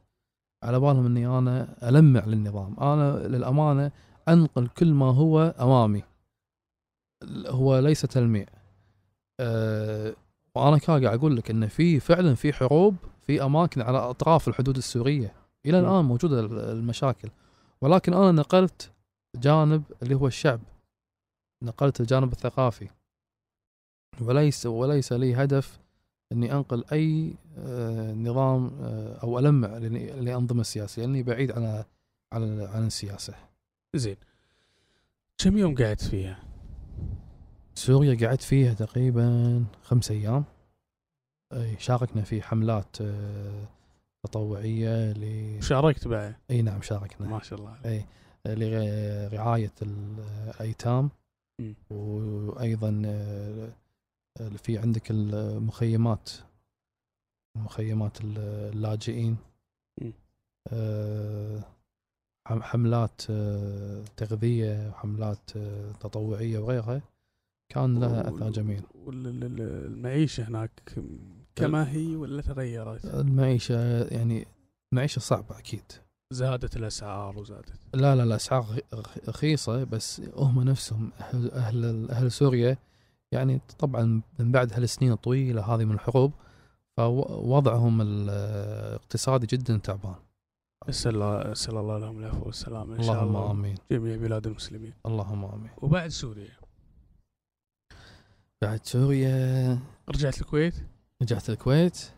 على بالهم اني انا المع للنظام انا للامانه انقل كل ما هو امامي هو ليس تلميع أه وانا قاعد اقول لك ان في فعلا في حروب في اماكن على اطراف الحدود السوريه الى الان موجوده المشاكل ولكن أنا نقلت جانب اللي هو الشعب نقلت الجانب الثقافي وليس وليس لي هدف اني انقل اي آه، نظام آه، او المع لانظمه السياسيه لاني بعيد عن عن عن السياسه. زين. كم يوم قعدت فيها؟ سوريا قعدت فيها تقريبا خمس ايام. شاركنا في حملات آه، تطوعيه ل شاركت بعد اي نعم شاركنا ما شاء الله عليك. اي لرعايه الايتام وايضا آه، في عندك المخيمات مخيمات اللاجئين آه، حملات آه، تغذيه وحملات تطوعيه وغيرها كان لها اثر جميل المعيشه هناك طيب. كما هي ولا تغيرت؟ المعيشة يعني معيشة صعبة أكيد زادت الأسعار وزادت لا لا الأسعار رخيصة بس هم نفسهم أهل, أهل, سوريا يعني طبعا من بعد هالسنين الطويلة هذه من الحروب فوضعهم الاقتصادي جدا تعبان اسال الله اسال الله لهم العفو والسلامه ان شاء الله اللهم امين جميع بلاد المسلمين اللهم امين وبعد سوريا بعد سوريا رجعت الكويت؟ رجعت الكويت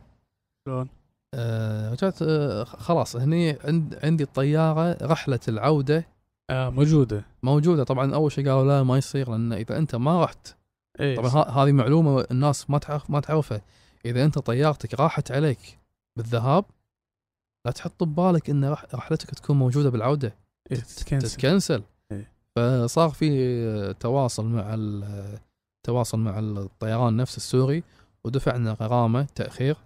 شلون؟ آه رجعت آه خلاص هني عند عندي الطياره رحله العوده آه موجوده موجوده طبعا اول شيء قالوا لا ما يصير لان اذا انت ما رحت إيه طبعا هذه معلومه الناس ما تعرف ما تعرفها اذا انت طيارتك راحت عليك بالذهاب لا تحط ببالك ان رحلتك تكون موجوده بالعوده إيه تتكنسل, تتكنسل. إيه فصار في تواصل مع التواصل مع الطيران نفس السوري ودفعنا غرامة تأخير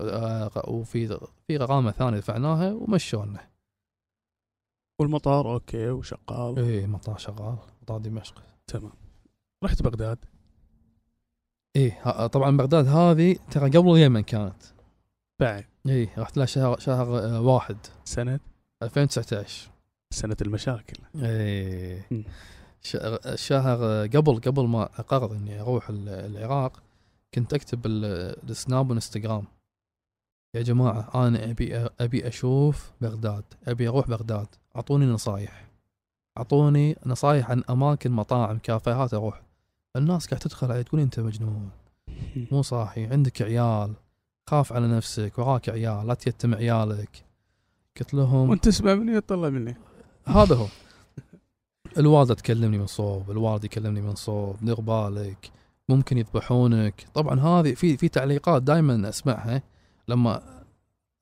آه، وفي في غرامة ثانية دفعناها ومشونا والمطار اوكي وشغال اي مطار شغال مطار دمشق تمام رحت بغداد ايه طبعا بغداد هذه ترى قبل اليمن كانت بعد ايه رحت لها شهر شهر آه، واحد سنة 2019 سنة المشاكل ايه شهر قبل قبل ما اقرر اني اروح العراق كنت اكتب السناب والانستغرام يا جماعة أنا أبي أبي أشوف بغداد أبي أروح بغداد أعطوني نصايح أعطوني نصايح عن أماكن مطاعم كافيهات أروح الناس قاعد تدخل علي تقول أنت مجنون <laughs> مو صاحي عندك عيال خاف على نفسك وراك عيال لا تيتم عيالك قلت لهم وانت تسمع مني وتطلع مني هذا هو <laughs> الوالده تكلمني من صوب الوالد يكلمني من صوب دير بالك ممكن يذبحونك طبعا هذه في في تعليقات دائما اسمعها لما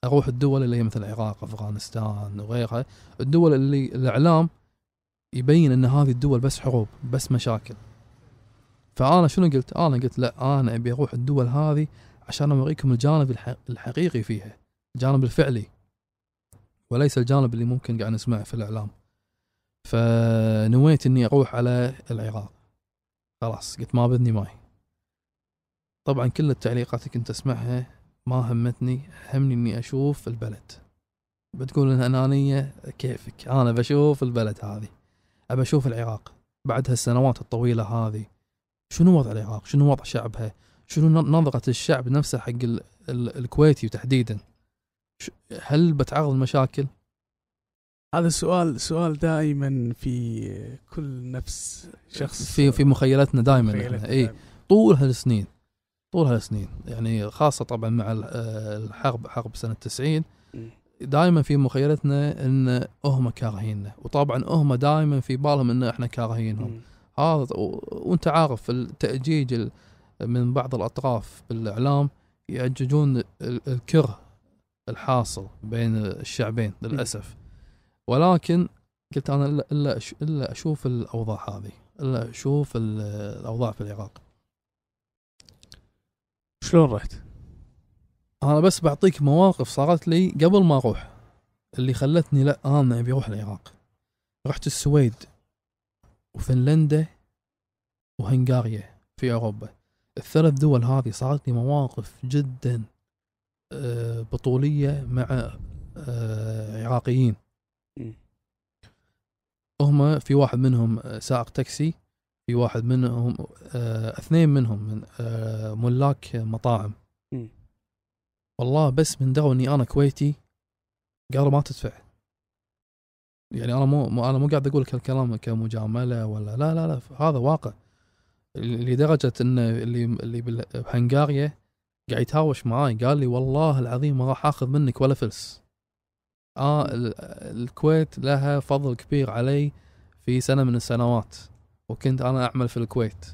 اروح الدول اللي هي مثل العراق افغانستان وغيرها الدول اللي الاعلام يبين ان هذه الدول بس حروب بس مشاكل فانا شنو قلت انا قلت لا انا ابي اروح الدول هذه عشان اوريكم الجانب الحقيقي فيها الجانب الفعلي وليس الجانب اللي ممكن قاعد نسمعه في الاعلام فنويت اني اروح على العراق خلاص قلت ما بدني ماي طبعا كل التعليقات اللي كنت اسمعها ما همتني همني اني اشوف البلد بتقول انها انانيه كيفك انا بشوف البلد هذه ابى اشوف العراق بعد هالسنوات الطويله هذه شنو وضع العراق شنو وضع شعبها شنو نظره الشعب نفسه حق الكويتي تحديدا هل بتعرض لمشاكل هذا السؤال سؤال دائما في كل نفس شخص في في مخيلتنا دائما اي طول هالسنين طول هالسنين يعني خاصه طبعا مع الحرب حرب سنه 90 دائما في مخيلتنا ان هم كارهيننا وطبعا هم دائما في بالهم ان احنا كارهينهم هذا وانت عارف التاجيج من بعض الاطراف بالاعلام يأججون الكره الحاصل بين الشعبين للاسف م. ولكن قلت انا الا الا, اشوف الاوضاع هذه الا اشوف الاوضاع في العراق شلون رحت؟ انا بس بعطيك مواقف صارت لي قبل ما اروح اللي خلتني لا انا ابي اروح العراق رحت السويد وفنلندا وهنغاريا في اوروبا الثلاث دول هذه صارت لي مواقف جدا آه، بطوليه مع آه، عراقيين هم في واحد منهم آه، سائق تاكسي في واحد منهم آه، اثنين منهم من آه، ملاك مطاعم م. والله بس من دعوة اني انا كويتي قالوا ما تدفع يعني انا مو, مو انا مو قاعد اقول لك الكلام كمجامله ولا لا لا لا هذا واقع لدرجه ان اللي اللي بهنغاريا قاعد يتهاوش معاي قال لي والله العظيم ما راح اخذ منك ولا فلس اه الكويت لها فضل كبير علي في سنه من السنوات وكنت انا اعمل في الكويت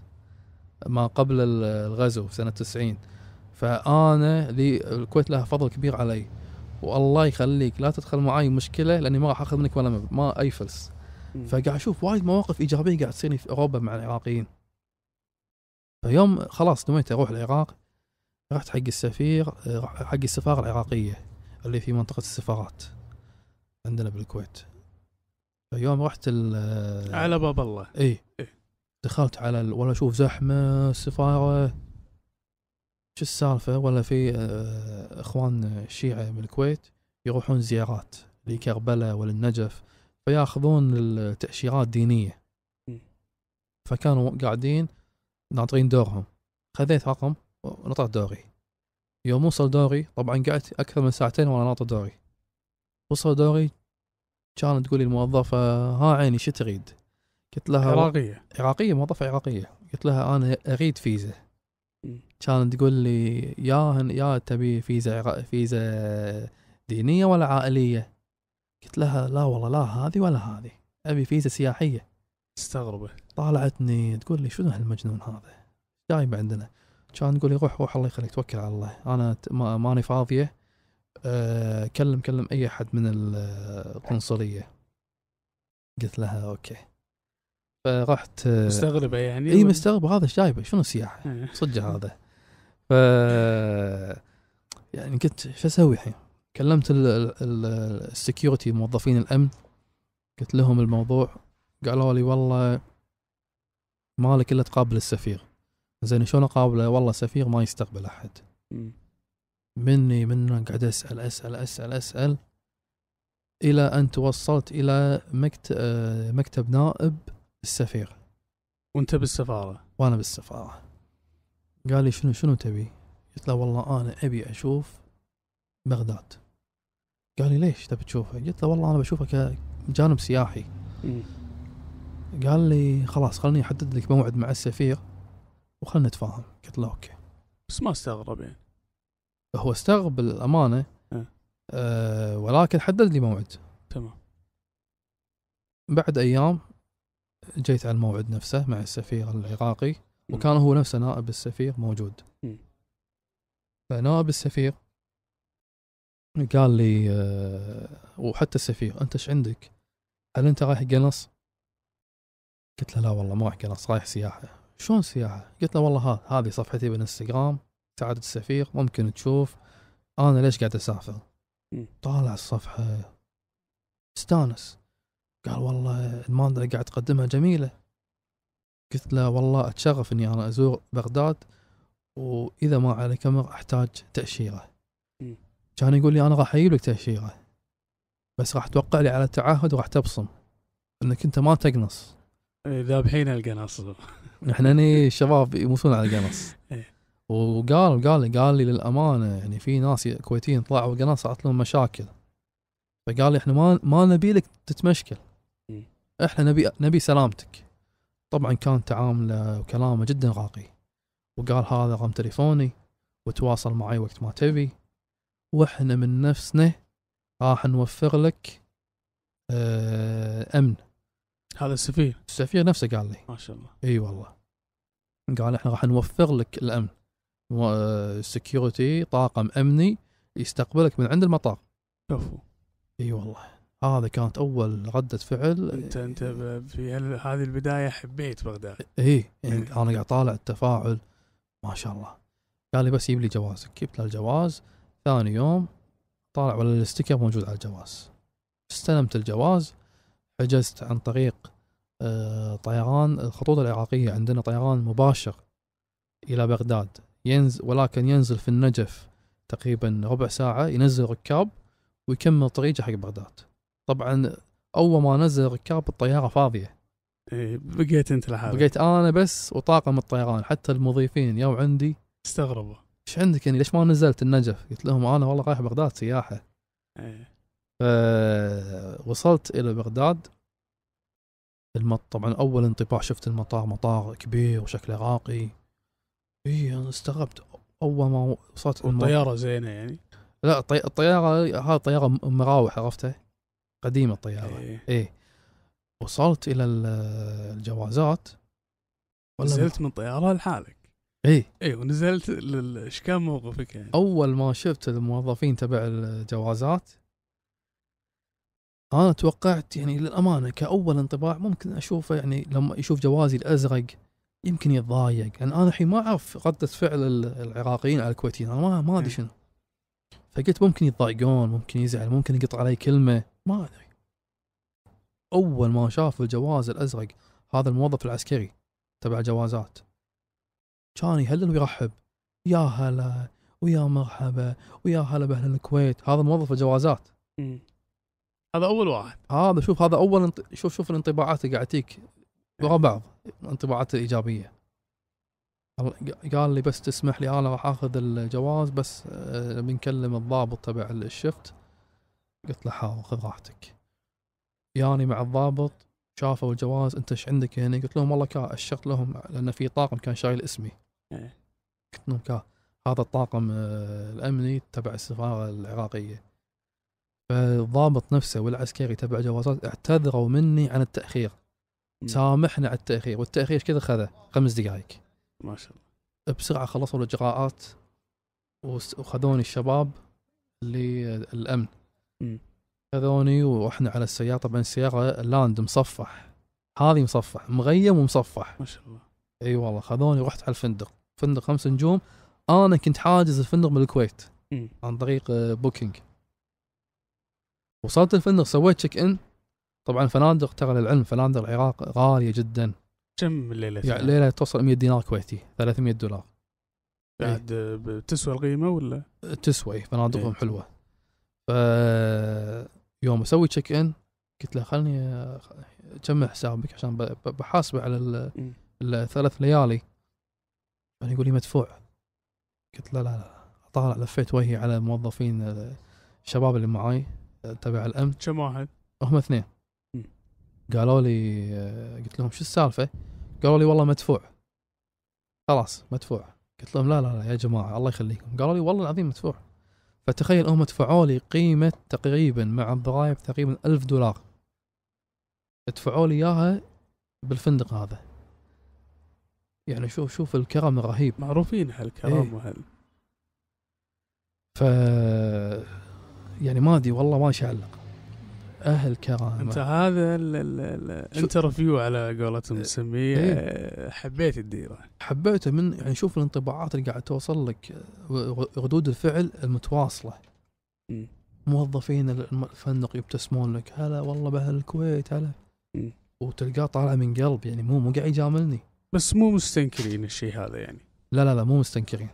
ما قبل الغزو في سنه 90 فانا لي الكويت لها فضل كبير علي والله يخليك لا تدخل معي مشكله لاني ما راح اخذ منك ولا ما اي فلس فقاعد اشوف وايد مواقف ايجابيه قاعد تصير في اوروبا مع العراقيين فيوم خلاص نويت اروح العراق رحت حق السفير آه، حق السفاره العراقيه اللي في منطقه السفارات عندنا بالكويت يوم رحت على باب الله اي إيه؟ دخلت على ال... ولا اشوف زحمه السفاره شو السالفه ولا في آه، اخوان الشيعه بالكويت يروحون زيارات لكربلاء وللنجف فياخذون التاشيرات الدينيه فكانوا قاعدين ناطرين دورهم خذيت رقم ونطرت دوري يوم وصل دوري طبعا قعدت اكثر من ساعتين وانا ناطر دوري وصل دوري كانت تقول لي الموظفه ها عيني شو تريد؟ قلت لها عراقيه عراقيه موظفه عراقيه قلت لها انا اريد فيزا كانت تقول لي يا يا تبي فيزا فيزا دينيه ولا عائليه؟ قلت لها لا والله لا هذه ولا هذه ابي فيزا سياحيه استغربه طالعتني تقول لي شنو هالمجنون هذا؟ جايب عندنا كان تقول لي روح روح الله يخليك توكل على الله انا ماني فاضيه آه، كلم كلم اي احد من القنصليه قلت لها اوكي فرحت آه، مستغربه يعني اي مستغربه هذا ايش جايبه شنو السياحه إيه. صدق <laughs> هذا ف يعني قلت شو اسوي الحين كلمت السكيورتي موظفين الامن قلت لهم الموضوع قالوا لي والله مالك الا تقابل السفير زين شلون اقابله والله السفير ما يستقبل احد مني منك قاعد أسأل أسأل أسأل أسأل إلى أن توصلت إلى مكتب, آه، مكتب نائب السفير وأنت بالسفارة وأنا بالسفارة قال لي شنو شنو تبي قلت له والله أنا أبي أشوف بغداد قال لي ليش تبي تشوفه قلت له والله أنا بشوفه كجانب سياحي قال لي خلاص خلني احدد لك موعد مع السفير وخلنا نتفاهم قلت له اوكي بس ما استغرب يعني هو استغرب الامانه أه. أه ولكن حدد لي موعد تمام بعد ايام جيت على الموعد نفسه مع السفير العراقي وكان هو نفسه نائب السفير موجود فنائب السفير قال لي آه، وحتى السفير انت ايش عندك؟ هل انت رايح قنص؟ قلت له لا والله ما رايح قنص رايح سياحه شلون سياحه؟ قلت له والله ها هذه صفحتي بالانستغرام سعادة السفير ممكن تشوف انا ليش قاعد اسافر طالع الصفحة استانس قال والله المادة اللي قاعد تقدمها جميلة قلت له والله اتشرف اني انا ازور بغداد واذا ما على كمر احتاج تاشيره كان يقول لي انا راح اجيب لك تاشيره بس راح توقع لي على تعهد وراح تبصم انك انت ما تقنص إيه، ذابحين القناص احنا هني شباب يموتون على القنص <laughs> إيه. وقال قال قال لي للامانه يعني في ناس كويتيين طلعوا القناه صارت لهم مشاكل فقال لي احنا ما ما نبي لك تتمشكل احنا نبي نبي سلامتك طبعا كان تعامله وكلامه جدا راقي وقال هذا رقم تليفوني وتواصل معي وقت ما تبي واحنا من نفسنا راح نوفر لك آه، امن هذا السفير السفير نفسه قال لي ما شاء الله اي والله قال احنا راح نوفر لك الامن سكيورتي طاقم امني يستقبلك من عند المطار اوف اي والله هذا كانت اول رده فعل انت انت في هذه البدايه حبيت بغداد اي إيه. انا قاعد طالع التفاعل ما شاء الله قال لي بس جيب لي جوازك جبت له الجواز ثاني يوم طالع ولا الاستيكر موجود على الجواز استلمت الجواز حجزت عن طريق آه، طيران الخطوط العراقيه عندنا طيران مباشر الى بغداد ينزل ولكن ينزل في النجف تقريبا ربع ساعة ينزل ركاب ويكمل طريقه حق بغداد طبعا أول ما نزل ركاب الطيارة فاضية إيه بقيت أنت لحالك بقيت أنا بس وطاقم الطيران حتى المضيفين يو عندي استغربوا ايش عندك يعني ليش ما نزلت النجف؟ قلت لهم أنا والله رايح بغداد سياحة إيه فوصلت إلى بغداد المط... طبعا أول انطباع شفت المطار مطار كبير وشكله راقي اي انا استغربت اول ما وصلت الطياره زينه يعني لا الطي... الطياره هذه طياره مراوح عرفتها قديمه الطياره اي إيه. وصلت الى الجوازات نزلت من الطياره لحالك اي اي ونزلت ايش كان موقفك يعني؟ اول ما شفت الموظفين تبع الجوازات انا توقعت يعني للامانه كاول انطباع ممكن اشوفه يعني لما يشوف جوازي الازرق يمكن يتضايق لان يعني انا الحين ما اعرف رده فعل العراقيين على الكويتيين انا ما ما ادري إيه. شنو فقلت ممكن يتضايقون ممكن يزعل ممكن يقطع علي كلمه ما ادري اول ما شاف الجواز الازرق هذا الموظف العسكري تبع الجوازات كان يهلل ويرحب يا هلا ويا مرحبا ويا هلا باهل الكويت هذا موظف الجوازات إيه. هذا اول واحد هذا شوف هذا اول انط... شوف شوف الانطباعات اللي قاعد تجيك ورا بعض انطباعاته الايجابيه قال لي بس تسمح لي انا راح اخذ الجواز بس آه، بنكلم الضابط تبع الشفت قلت له حاضر خذ راحتك ياني مع الضابط شافوا الجواز انت ايش عندك هنا قلت لهم والله كا اشرت لهم لان في طاقم كان شايل اسمي إيه. قلت لهم كا هذا الطاقم آه، الامني تبع السفاره العراقيه فالضابط نفسه والعسكري تبع جوازات اعتذروا مني عن التاخير سامحنا على التاخير والتاخير ايش كذا خذه خمس دقائق ما شاء الله بسرعه خلصوا الاجراءات وخذوني الشباب اللي الامن خذوني واحنا على السياره طبعا السياره لاند مصفح هذه مصفح مغيم ومصفح ما شاء الله اي أيوة والله خذوني ورحت على الفندق فندق خمس نجوم انا كنت حاجز الفندق من الكويت عن طريق بوكينج آه، وصلت الفندق سويت تشيك ان طبعا فنادق ترى للعلم فنادق العراق غاليه جدا كم الليله؟ يعني ليله توصل 100 دينار كويتي 300 دولار بعد إيه؟ تسوى القيمه ولا؟ تسوى اي فنادقهم إيه؟ حلوه ف يوم اسوي تشيك ان قلت له خلني اجمع حسابك عشان بحاسبه على الثلاث ليالي كان يعني يقول لي مدفوع قلت له لا لا طالع لفيت وجهي على الموظفين آه، الشباب اللي معاي آه، تبع الامن كم واحد؟ هم اثنين قالوا لي آه، قلت لهم شو السالفه؟ قالوا لي والله مدفوع خلاص مدفوع قلت لهم لا لا لا يا جماعه الله يخليكم قالوا لي والله العظيم مدفوع فتخيل هم دفعوا لي قيمه تقريبا مع الضرائب تقريبا ألف دولار دفعوا لي اياها بالفندق هذا يعني شوف شوف الكرم الرهيب معروفين هالكرم ايه. وهال ف يعني ما ادري والله ما شعلق اهل كرامه انت هذا الانترفيو على قولتهم إيه. نسميه ايه؟ حبيت الديره حبيته من يعني شوف الانطباعات اللي قاعد توصل لك ردود الفعل المتواصله م. إيه. موظفين الفندق يبتسمون لك هلا والله باهل الكويت هلا إيه. وتلقاه طالع من قلب يعني مو مو قاعد يجاملني بس مو مستنكرين الشيء هذا يعني لا لا لا مو مستنكرين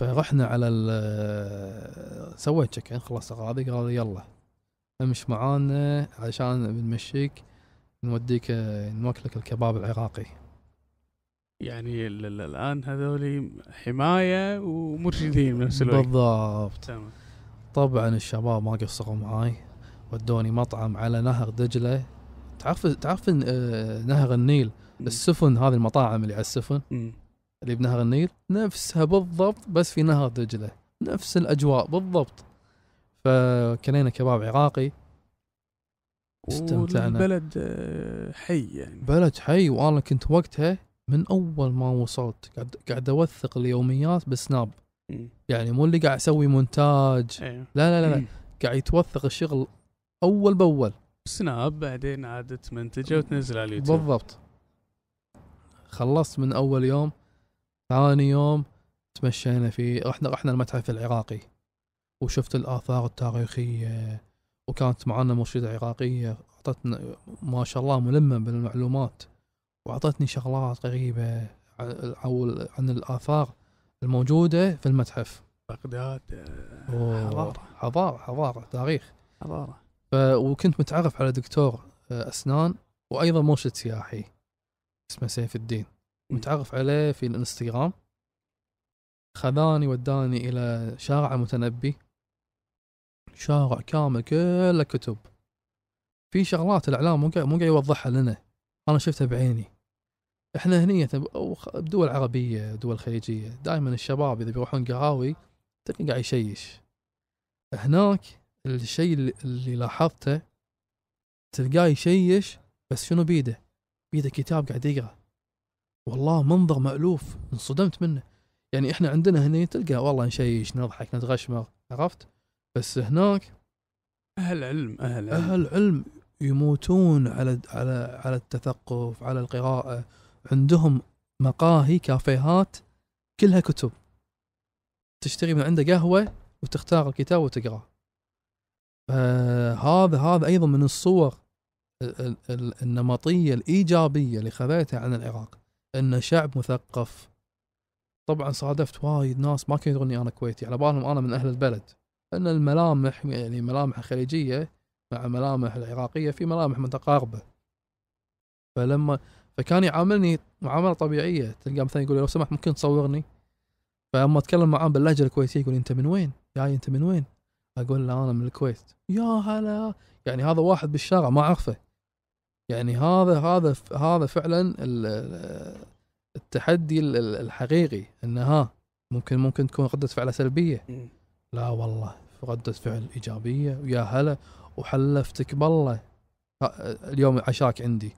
فرحنا على سويت تشيك خلاص اغراضي قالوا يلا امش معانا عشان بنمشيك نوديك نوكلك الكباب العراقي يعني الان هذول حمايه ومرشدين بنفس الوقت بالضبط تمام طبعا الشباب ما قصروا معاي ودوني مطعم على نهر دجله تعرف تعرف آه، نهر النيل السفن هذه المطاعم اللي على السفن اللي بنهر النيل نفسها بالضبط بس في نهر دجله نفس الاجواء بالضبط فكلينا كباب عراقي استمتعنا بلد آه، حي يعني بلد حي وانا كنت وقتها من اول ما وصلت قاعد قاعد اوثق اليوميات بسناب يعني مو اللي قاعد اسوي مونتاج إيه. لا لا لا, لا. قاعد يتوثق الشغل اول باول سناب بعدين عاد تمنتجه وتنزله على اليوتيوب بالضبط خلصت من اول يوم ثاني يوم تمشينا في رحنا رحنا المتحف العراقي وشفت الآثار التاريخية وكانت معنا مرشدة عراقية أعطتنا ما شاء الله ملمة بالمعلومات وأعطتني شغلات غريبة عن الآثار الموجودة في المتحف بغداد آه، حضارة حضارة حضارة تاريخ حضارة وكنت متعرف على دكتور آه، أسنان وأيضا مرشد سياحي اسمه سيف الدين متعرف عليه في الانستغرام خذاني وداني إلى شارع المتنبي شارع كامل كله كتب في شغلات الاعلام مو مو قاعد يوضحها لنا انا شفتها بعيني احنا هنية بدول عربيه دول خليجيه دائما الشباب اذا بيروحون قهاوي تلقى قاعد يشيش هناك الشيء اللي, اللي لاحظته تلقاه يشيش بس شنو بيده بيده كتاب قاعد يقرا والله منظر مألوف انصدمت منه يعني احنا عندنا هنا تلقى والله نشيش نضحك نتغشمر عرفت بس هناك اهل علم اهل علم, أهل علم يموتون على على على التثقف على القراءه عندهم مقاهي كافيهات كلها كتب تشتري من عنده قهوه وتختار الكتاب وتقراه فهذا هذا ايضا من الصور النمطيه الايجابيه اللي خذيتها عن العراق انه شعب مثقف طبعا صادفت وايد ناس ما كانوا يدرون اني انا كويتي على بالهم انا من اهل البلد ان الملامح يعني ملامح الخليجيه مع ملامح العراقيه في ملامح متقاربه فلما فكان يعاملني معامله طبيعيه تلقى مثلا يقول لو سمحت ممكن تصورني فاما اتكلم معاه باللهجه الكويتيه يقول انت من وين؟ جاي انت من وين؟ اقول له انا من الكويت يا هلا يعني هذا واحد بالشارع ما اعرفه يعني هذا هذا هذا فعلا التحدي الحقيقي انها ها ممكن ممكن تكون ردة فعله سلبيه لا والله ردة فعل إيجابية ويا هلا وحلفتك بالله اليوم عشاك عندي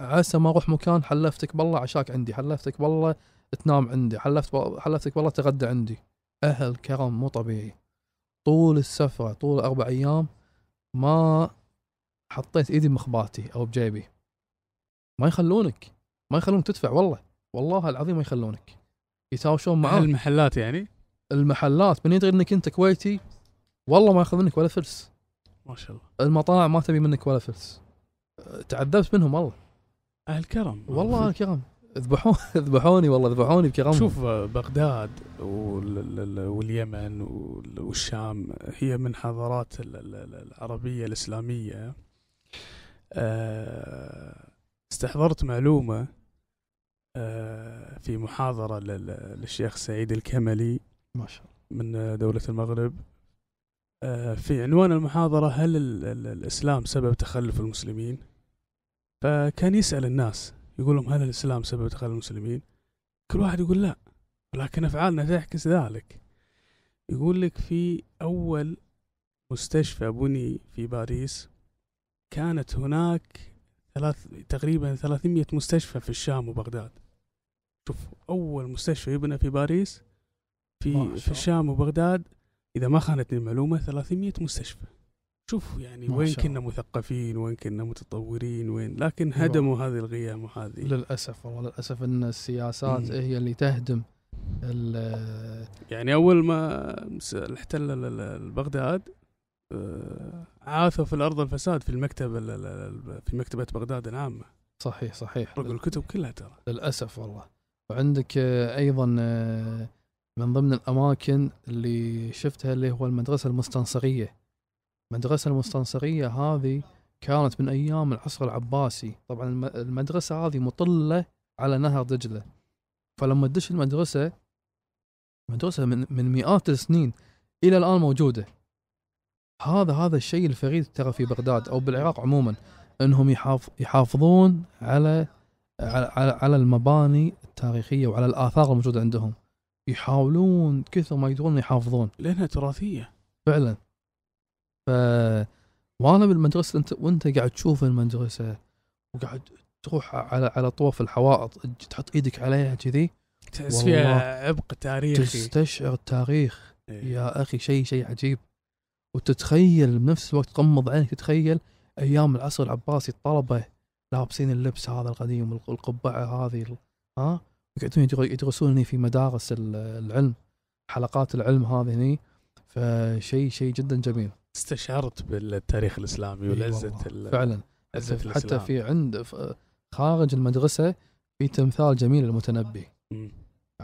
عسى ما اروح مكان حلفتك بالله عشاك عندي حلفتك بالله تنام عندي حلفت حلفتك بالله تغدى عندي اهل كرم مو طبيعي طول السفره طول اربع ايام ما حطيت ايدي بمخباتي او بجيبي ما يخلونك ما يخلونك تدفع والله والله العظيم ما يخلونك يتهاوشون معاك المحلات يعني المحلات من يدري انك انت كويتي والله ما ياخذ منك ولا فلس ما شاء الله المطاعم ما تبي منك ولا فلس تعذبت منهم والله اهل كرم والله اهل كرم ذبحون <laughs> ذبحوني والله ذبحوني بكرم شوف بغداد واليمن والشام هي من حضارات العربيه الاسلاميه آه، استحضرت معلومه آه، في محاضره للشيخ سعيد الكملي ما شاء الله من دوله المغرب آه، في عنوان المحاضرة هل الإسلام سبب تخلف المسلمين؟ فكان يسأل الناس يقول لهم هل الإسلام سبب تخلف المسلمين؟ كل واحد يقول لا ولكن أفعالنا تعكس ذلك يقول لك في أول مستشفى بني في باريس كانت هناك ثلاث تقريبا 300 مستشفى في الشام وبغداد شوف أول مستشفى يبنى في باريس في, في الشام وبغداد إذا ما خانتني المعلومة 300 مستشفى شوفوا يعني وين كنا مثقفين وين كنا متطورين وين لكن أيوة. هدموا أيوة. هذه القيم وهذه للأسف والله للأسف أن السياسات مم. هي اللي تهدم يعني أول ما احتل بغداد آه، عاثوا في الأرض الفساد في المكتبة في مكتبة بغداد العامة صحيح صحيح الكتب كلها ترى للأسف والله وعندك أيضا آه، من ضمن الأماكن اللي شفتها اللي هو المدرسة المستنصرية المدرسة المستنصرية هذه كانت من أيام العصر العباسي طبعا المدرسة هذه مطلة على نهر دجلة فلما تدش المدرسة مدرسة من, من مئات السنين إلى الآن موجودة هذا هذا الشيء الفريد ترى في بغداد أو بالعراق عموما أنهم يحافظون على على, على المباني التاريخية وعلى الآثار الموجودة عندهم يحاولون كثر ما يقدرون يحافظون لانها تراثيه فعلا ف وانا بالمدرسه انت وانت قاعد تشوف المدرسه وقاعد تروح على على طوف الحوائط تحط ايدك عليها كذي تحس فيها عبق تاريخي تستشعر التاريخ إيه. يا اخي شيء شيء عجيب وتتخيل بنفس الوقت تغمض عينك تتخيل ايام العصر العباسي الطلبه لابسين اللبس هذا القديم والقبعه هذه ها يقعدون يدرسونني في مدارس العلم حلقات العلم هذه هني فشيء شيء جدا جميل استشعرت بالتاريخ الاسلامي ولذه فعلا لذة حتى الإسلام. في عند خارج المدرسه في تمثال جميل للمتنبي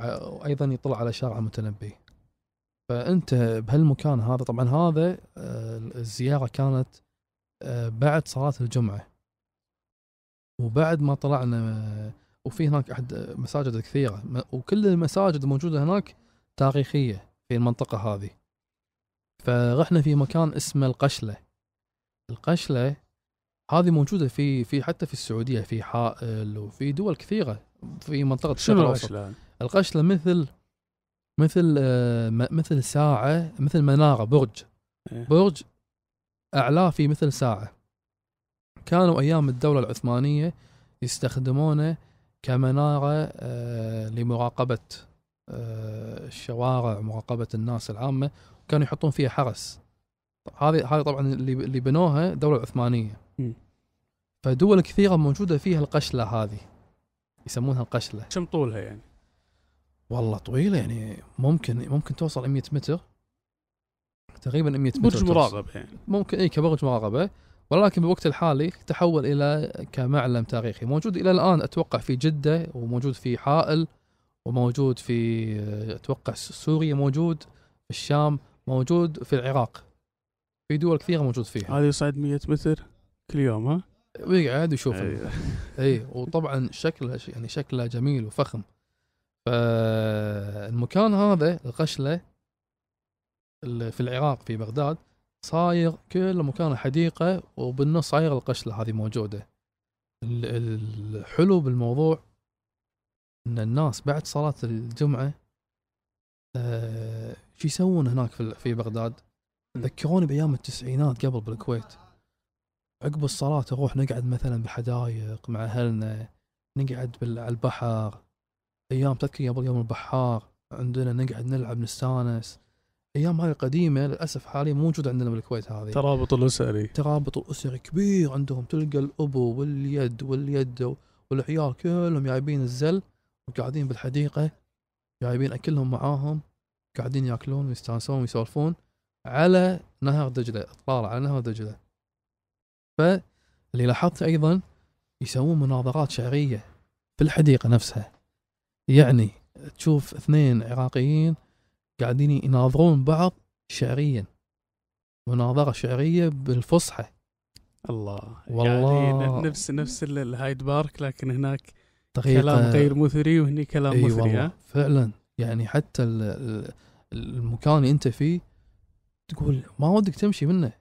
وايضا يطلع على شارع المتنبي فانت بهالمكان هذا طبعا هذا آه، الزياره كانت آه، بعد صلاه الجمعه وبعد ما طلعنا وفي هناك احد مساجد كثيره وكل المساجد الموجوده هناك تاريخيه في المنطقه هذه فرحنا في مكان اسمه القشله القشله هذه موجوده في في حتى في السعوديه في حائل وفي دول كثيره في منطقه الشرق الاوسط القشله مثل مثل آه، مثل ساعه مثل مناره برج إيه. برج اعلاه في مثل ساعه كانوا ايام الدوله العثمانيه يستخدمونه كمناره لمراقبه آه، الشوارع ومراقبه الناس العامه وكانوا يحطون فيها حرس هذه هذه طبعا اللي بنوها الدوله العثمانيه فدول كثيره موجوده فيها القشله هذه يسمونها القشله كم طولها يعني؟ والله طويله يعني ممكن ممكن توصل 100 متر تقريبا 100 متر برج مراقبه يعني ممكن اي كبرج مراقبه ولكن بالوقت الحالي تحول إلى كمعلم تاريخي موجود إلى الآن أتوقع في جدة وموجود في حائل وموجود في أتوقع سوريا موجود في الشام موجود في العراق في دول كثيرة موجود فيها هذا يصعد 100 متر كل يوم ها؟ ويقعد إيه، يشوف اي أيوه. إيه، وطبعا شكله يعني شكله جميل وفخم فالمكان هذا القشله في العراق في بغداد صاير كل مكان حديقه وبالنص صاير القشله هذه موجوده الحلو بالموضوع ان الناس بعد صلاه الجمعه أه شو يسوون هناك في, بغداد ذكروني بايام التسعينات قبل بالكويت عقب الصلاه اروح نقعد مثلا بحدايق مع اهلنا نقعد على البحر ايام تذكر قبل يوم البحار عندنا نقعد نلعب نستانس الايام هذه قديمه للاسف حاليا موجود عندنا بالكويت هذه ترابط الاسري ترابط الاسري كبير عندهم تلقى الابو واليد واليد والعيال كلهم جايبين الزل وقاعدين بالحديقه جايبين اكلهم معاهم قاعدين ياكلون ويستانسون ويسولفون على نهر دجله اطلال على نهر دجله فاللي لاحظت ايضا يسوون مناظرات شعريه في الحديقه نفسها يعني تشوف اثنين عراقيين قاعدين يناظرون بعض شعريا مناظرة شعرية بالفصحى الله والله يعني نفس نفس الهايد بارك لكن هناك طريقة كلام غير مثري وهني كلام اي مثري والله فعلا يعني حتى المكان اللي انت فيه تقول ما ودك تمشي منه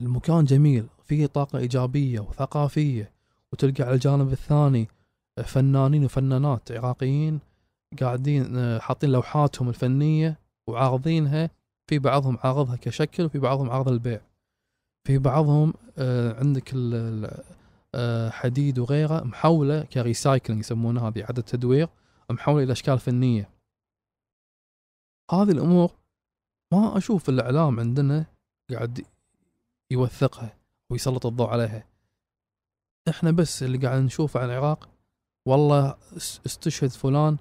المكان جميل فيه طاقة إيجابية وثقافية وتلقى على الجانب الثاني فنانين وفنانات عراقيين قاعدين آه، حاطين لوحاتهم الفنية وعارضينها في بعضهم عارضها كشكل وفي بعضهم عارض البيع في بعضهم آه، عندك الحديد آه، وغيره محوله كريسايكلينج يسمونها هذه اعاده تدوير محوله الى اشكال فنيه هذه الامور ما اشوف الاعلام عندنا قاعد يوثقها ويسلط الضوء عليها احنا بس اللي قاعد نشوفه عن العراق والله استشهد فلان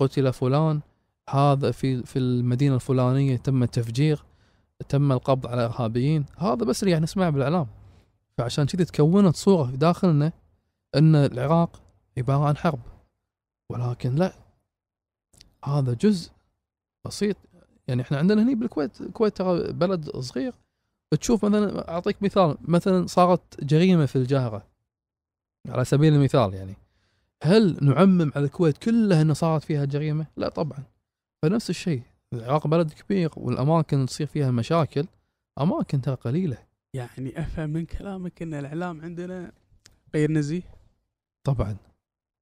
قتل فلان هذا في في المدينه الفلانيه تم التفجير تم القبض على ارهابيين هذا بس اللي يعني نسمعه بالاعلام فعشان كذي تكونت صوره في داخلنا ان العراق عباره عن حرب ولكن لا هذا جزء بسيط يعني احنا عندنا هنا بالكويت الكويت ترى بلد صغير تشوف مثلا اعطيك مثال مثلا صارت جريمه في الجهره على سبيل المثال يعني هل نعمم على الكويت كلها ان صارت فيها جريمه؟ لا طبعا فنفس الشيء العراق بلد كبير والاماكن تصير فيها مشاكل اماكن ترى قليله يعني افهم من كلامك ان الاعلام عندنا غير نزيه طبعا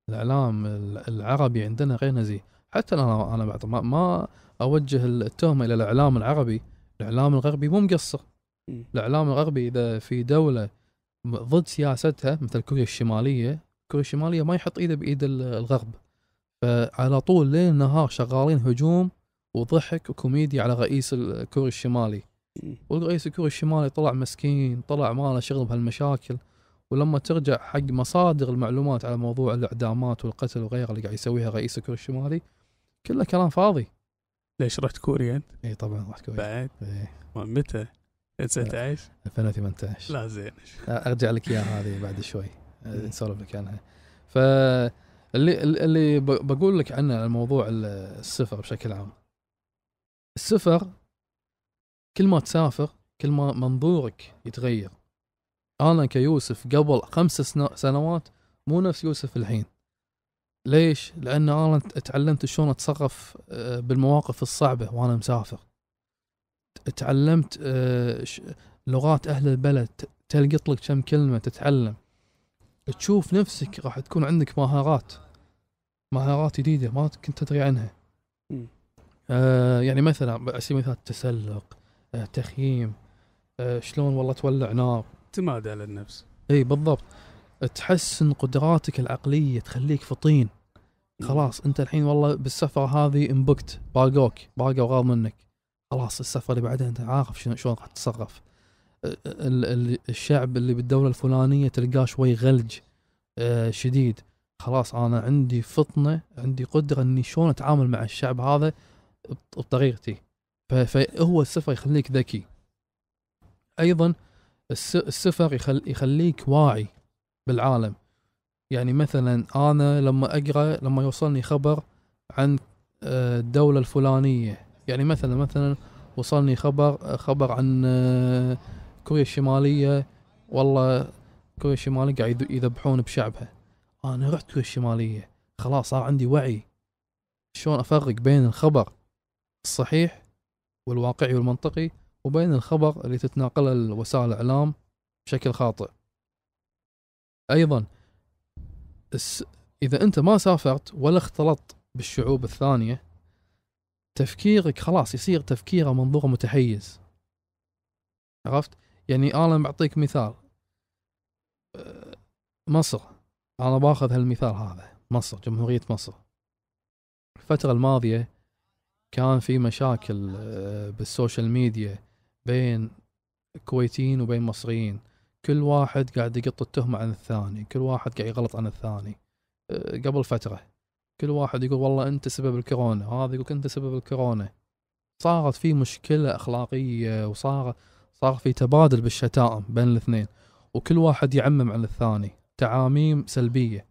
الاعلام العربي عندنا غير نزيه حتى انا انا بعد ما, ما اوجه التهمه الى الاعلام العربي الاعلام الغربي مو مقصر الاعلام الغربي اذا في دوله ضد سياستها مثل كوريا الشماليه كوريا الشماليه ما يحط ايده بايد الغرب فعلى طول ليل نهار شغالين هجوم وضحك وكوميديا على رئيس الكوري الشمالي والرئيس الكوري الشمالي طلع مسكين طلع ما له شغل بهالمشاكل ولما ترجع حق مصادر المعلومات على موضوع الاعدامات والقتل وغيره اللي قاعد يسويها رئيس الكوري الشمالي كله كلام فاضي ليش رحت كوريا انت؟ اي طبعا رحت كوريا بعد؟ اي متى؟ 2019 2018 لا زين ارجع لك اياها هذه بعد شوي نسولف لك عنها ف اللي اللي بقول لك عنه على موضوع السفر بشكل عام السفر كل ما تسافر كل ما منظورك يتغير انا كيوسف قبل خمس سنوات مو نفس يوسف الحين ليش؟ لان انا تعلمت شلون اتصرف آه، بالمواقف الصعبه وانا مسافر تعلمت آه، لغات اهل البلد تلقط لك كم كلمه تتعلم تشوف نفسك راح تكون عندك مهارات مهارات جديده ما كنت ادري عنها آه يعني مثلا على سبيل المثال التسلق آه تخييم آه شلون والله تولع نار اعتماد على النفس اي بالضبط تحسن قدراتك العقليه تخليك فطين خلاص انت الحين والله بالسفره هذه انبكت باقوك باقي غاض منك خلاص السفره اللي بعدها انت عارف شلون راح تتصرف آه، الشعب اللي بالدوله الفلانيه تلقاه شوي غلج آه، شديد خلاص انا عندي فطنه عندي قدره اني شلون اتعامل مع الشعب هذا بطريقتي فهو السفر يخليك ذكي ايضا السفر يخليك واعي بالعالم يعني مثلا انا لما اقرا لما يوصلني خبر عن آه، الدوله الفلانيه يعني مثلا مثلا وصلني خبر خبر عن آه، كوريا الشماليه والله كوريا الشماليه قاعد يذبحون بشعبها انا رحت كوريا الشماليه خلاص صار عندي وعي شلون افرق بين الخبر الصحيح والواقعي والمنطقي وبين الخبر اللي تتناقله وسائل الاعلام بشكل خاطئ ايضا اذا انت ما سافرت ولا اختلطت بالشعوب الثانيه تفكيرك خلاص يصير تفكيره منظوره متحيز عرفت يعني انا بعطيك مثال أه، مصر انا باخذ هالمثال هذا مصر جمهوريه مصر الفتره الماضيه كان في مشاكل آه، بالسوشيال ميديا بين كويتيين وبين مصريين كل واحد قاعد يقط التهمة عن الثاني كل واحد قاعد يغلط عن الثاني آه، قبل فترة كل واحد يقول والله أنت سبب الكورونا هذا يقول أنت سبب الكورونا صارت في مشكلة أخلاقية وصار صار في تبادل بالشتائم بين الاثنين وكل واحد يعمم عن الثاني تعاميم سلبيه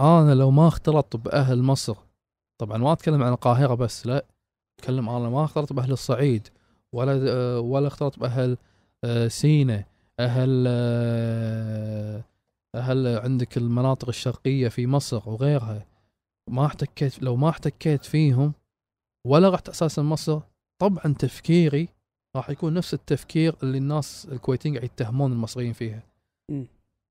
انا لو ما اختلطت باهل مصر طبعا ما اتكلم عن القاهره بس لا اتكلم انا ما اختلطت باهل الصعيد ولا ولا اختلطت باهل آه، سينا اهل آه، اهل عندك المناطق الشرقيه في مصر وغيرها ما احتكيت لو ما احتكيت فيهم ولا رحت اساسا مصر طبعا تفكيري راح يكون نفس التفكير اللي الناس الكويتيين قاعد يتهمون المصريين فيها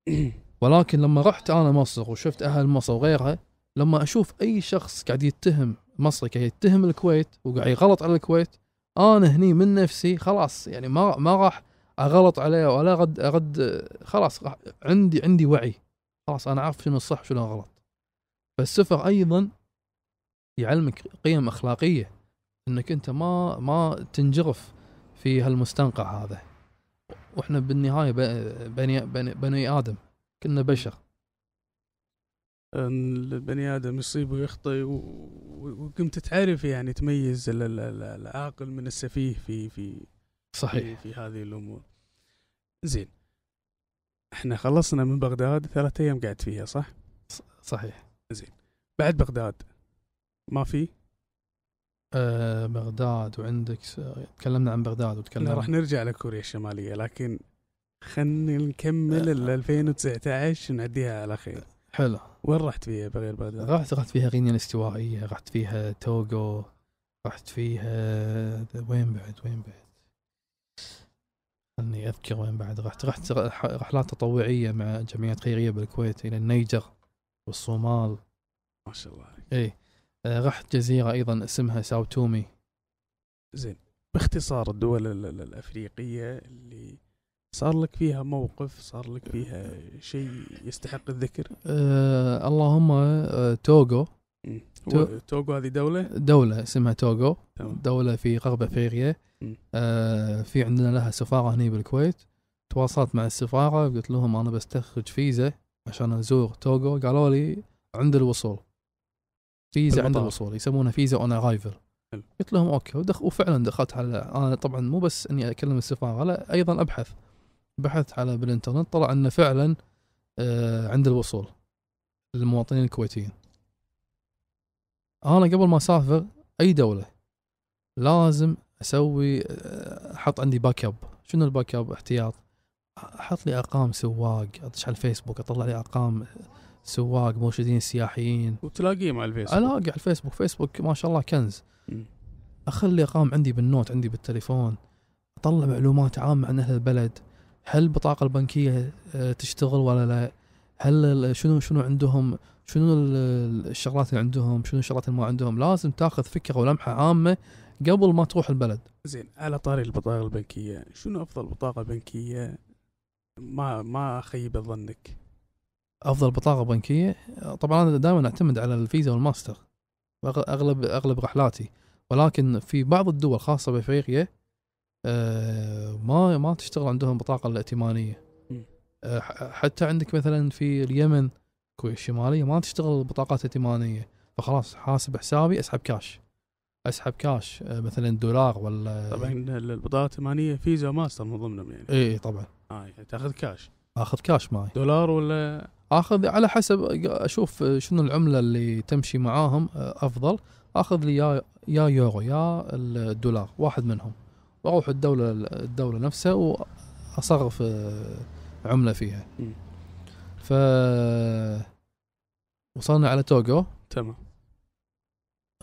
إيه. <clears throat> ولكن لما رحت انا مصر وشفت اهل مصر وغيرها لما اشوف اي شخص قاعد يتهم مصر قاعد يتهم الكويت وقاعد يغلط على الكويت انا هني من نفسي خلاص يعني ما ما راح اغلط عليه ولا رد رد خلاص عندي عندي وعي خلاص انا عارف شنو الصح وشنو الغلط فالسفر ايضا يعلمك قيم اخلاقيه انك انت ما ما تنجرف في هالمستنقع هذا واحنا بالنهايه بني, بني, بني ادم كنا بشر البني ادم يصيب ويخطئ وقمت تعرف يعني تميز العاقل من السفيه في في صحيح في, في هذه الامور زين احنا خلصنا من بغداد ثلاثة ايام قعدت فيها صح؟ صحيح زين بعد بغداد ما في؟ آه بغداد وعندك س... تكلمنا عن بغداد وتكلمنا راح نرجع لكوريا الشماليه لكن خلينا نكمل آه. ال 2019 نعديها على خير حلو وين رحت فيها بغير بغداد؟ رحت رحت فيها غينيا الاستوائيه رحت فيها توغو رحت فيها وين بعد وين بعد اني اذكر وين بعد رحت رحت رحلات تطوعيه مع جمعيات خيريه بالكويت الى النيجر والصومال ما شاء الله عليك ايه آه، رحت جزيرة أيضا اسمها ساو تومي زين باختصار الدول الأفريقية اللي صار لك فيها موقف صار لك فيها شيء يستحق الذكر أه اللهم آه، توغو توغو هذه دولة؟ دولة اسمها توغو دولة في غرب افريقيا آه في عندنا لها سفارة هنا بالكويت تواصلت مع السفارة قلت لهم انا بستخرج فيزا عشان ازور توغو قالوا لي عند الوصول فيزا عند الوصول يسمونها فيزا اون ارايفل قلت لهم اوكي ودخ وفعلا دخلت على انا طبعا مو بس اني اكلم السفاره لا ايضا ابحث بحثت على بالانترنت طلع انه فعلا آه، عند الوصول للمواطنين الكويتيين انا قبل ما اسافر اي دوله لازم اسوي آه، احط عندي باك اب شنو الباك اب احتياط احط لي ارقام سواق ادش على الفيسبوك اطلع لي ارقام آه، سواق مرشدين سياحيين وتلاقيه مع الفيسبوك الاقي على الفيسبوك فيسبوك ما شاء الله كنز م. اخلي ارقام عندي بالنوت عندي بالتليفون اطلع معلومات عامه عن اهل البلد هل البطاقه البنكيه آه، تشتغل ولا لا هل شنو شنو عندهم شنو الشغلات اللي عندهم شنو الشغلات اللي ما عندهم لازم تاخذ فكره ولمحه عامه قبل ما تروح البلد زين على طاري البطاقه البنكيه شنو افضل بطاقه بنكيه ما ما اخيب ظنك افضل بطاقه بنكيه طبعا انا دائما اعتمد على الفيزا والماستر اغلب اغلب رحلاتي ولكن في بعض الدول خاصه بافريقيا آه، ما ما تشتغل عندهم البطاقه الائتمانيه آه، حتى عندك مثلا في اليمن كوريا الشماليه ما تشتغل البطاقات الائتمانيه فخلاص حاسب حسابي اسحب كاش اسحب كاش آه، مثلا دولار ولا طبعا البطاقات الائتمانيه فيزا وماستر من ضمنهم يعني اي طبعا اه يعني تاخذ كاش اخذ كاش معي دولار ولا اخذ على حسب اشوف شنو العمله اللي تمشي معاهم آه، افضل اخذ لي يا يا يورو يا الدولار واحد منهم واروح الدوله الدوله نفسها واصرف آه، عمله فيها ف وصلنا على توغو تمام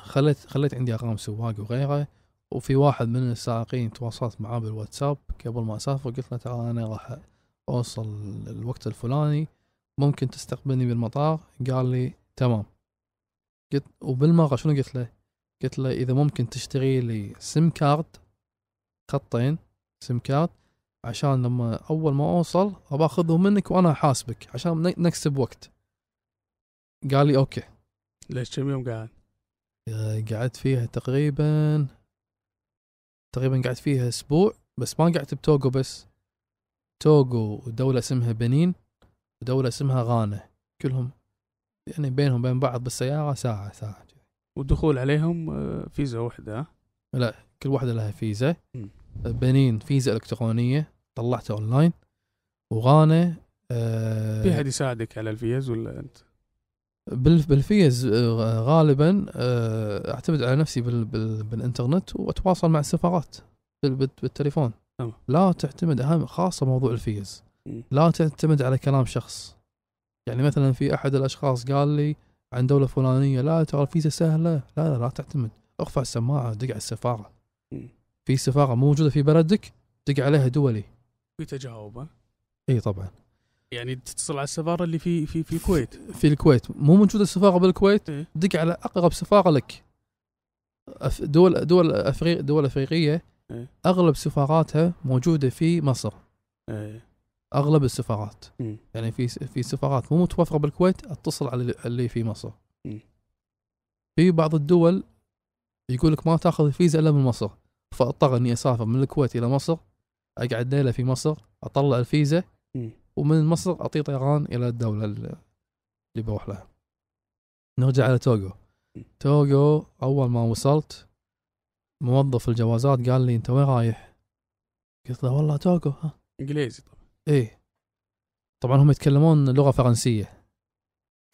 خليت خليت عندي ارقام سواق وغيره وفي واحد من السائقين تواصلت معاه بالواتساب قبل ما اسافر قلت له ترى انا راح اوصل الوقت الفلاني ممكن تستقبلني بالمطار قال لي تمام قلت وبالمرة شنو قلت له قلت له اذا ممكن تشتري لي سم كارد خطين سم كارد عشان لما اول ما اوصل اباخذه منك وانا احاسبك عشان نكسب وقت قال لي اوكي ليش كم يوم قاعد؟ قعدت فيها تقريبا تقريبا قعدت فيها اسبوع بس ما قعدت بتوغو بس توغو ودوله اسمها بنين ودوله اسمها غانا كلهم يعني بينهم بين بعض بالسياره ساعه ساعه والدخول عليهم آه، فيزا واحده لا كل واحده لها فيزا بنين فيزا الكترونيه طلعتها اونلاين وغانا آه في حد يساعدك على الفيز ولا انت؟ بالفيز آه، غالبا آه، اعتمد على نفسي بالانترنت واتواصل مع السفارات بالتليفون لا تعتمد اهم خاصه موضوع الفيز لا تعتمد على كلام شخص يعني مثلا في احد الاشخاص قال لي عن دوله فلانيه لا ترى الفيزا سهله لا لا لا تعتمد ارفع السماعه دق على السفاره في سفاره موجوده في بلدك دق عليها دولي في تجاوب اي طبعا يعني تتصل على السفاره اللي في في في الكويت في الكويت مو موجوده السفاره بالكويت إيه. دق على اقرب سفاره لك دول دول افريق دول افريقيه إيه؟ اغلب سفاراتها موجوده في مصر إيه؟ اغلب السفارات م. يعني في في سفارات مو متوفره بالكويت اتصل على اللي في مصر م. في بعض الدول يقول لك ما تاخذ الفيزا الا من مصر فاضطر اني اسافر من الكويت الى مصر اقعد ليله في مصر اطلع الفيزا م. ومن مصر اعطيه طيران الى الدوله اللي بروح لها نرجع على توغو توغو اول ما وصلت موظف الجوازات قال لي انت وين رايح؟ قلت له والله توكو ها انجليزي طبعا ايه طبعا هم يتكلمون لغه فرنسيه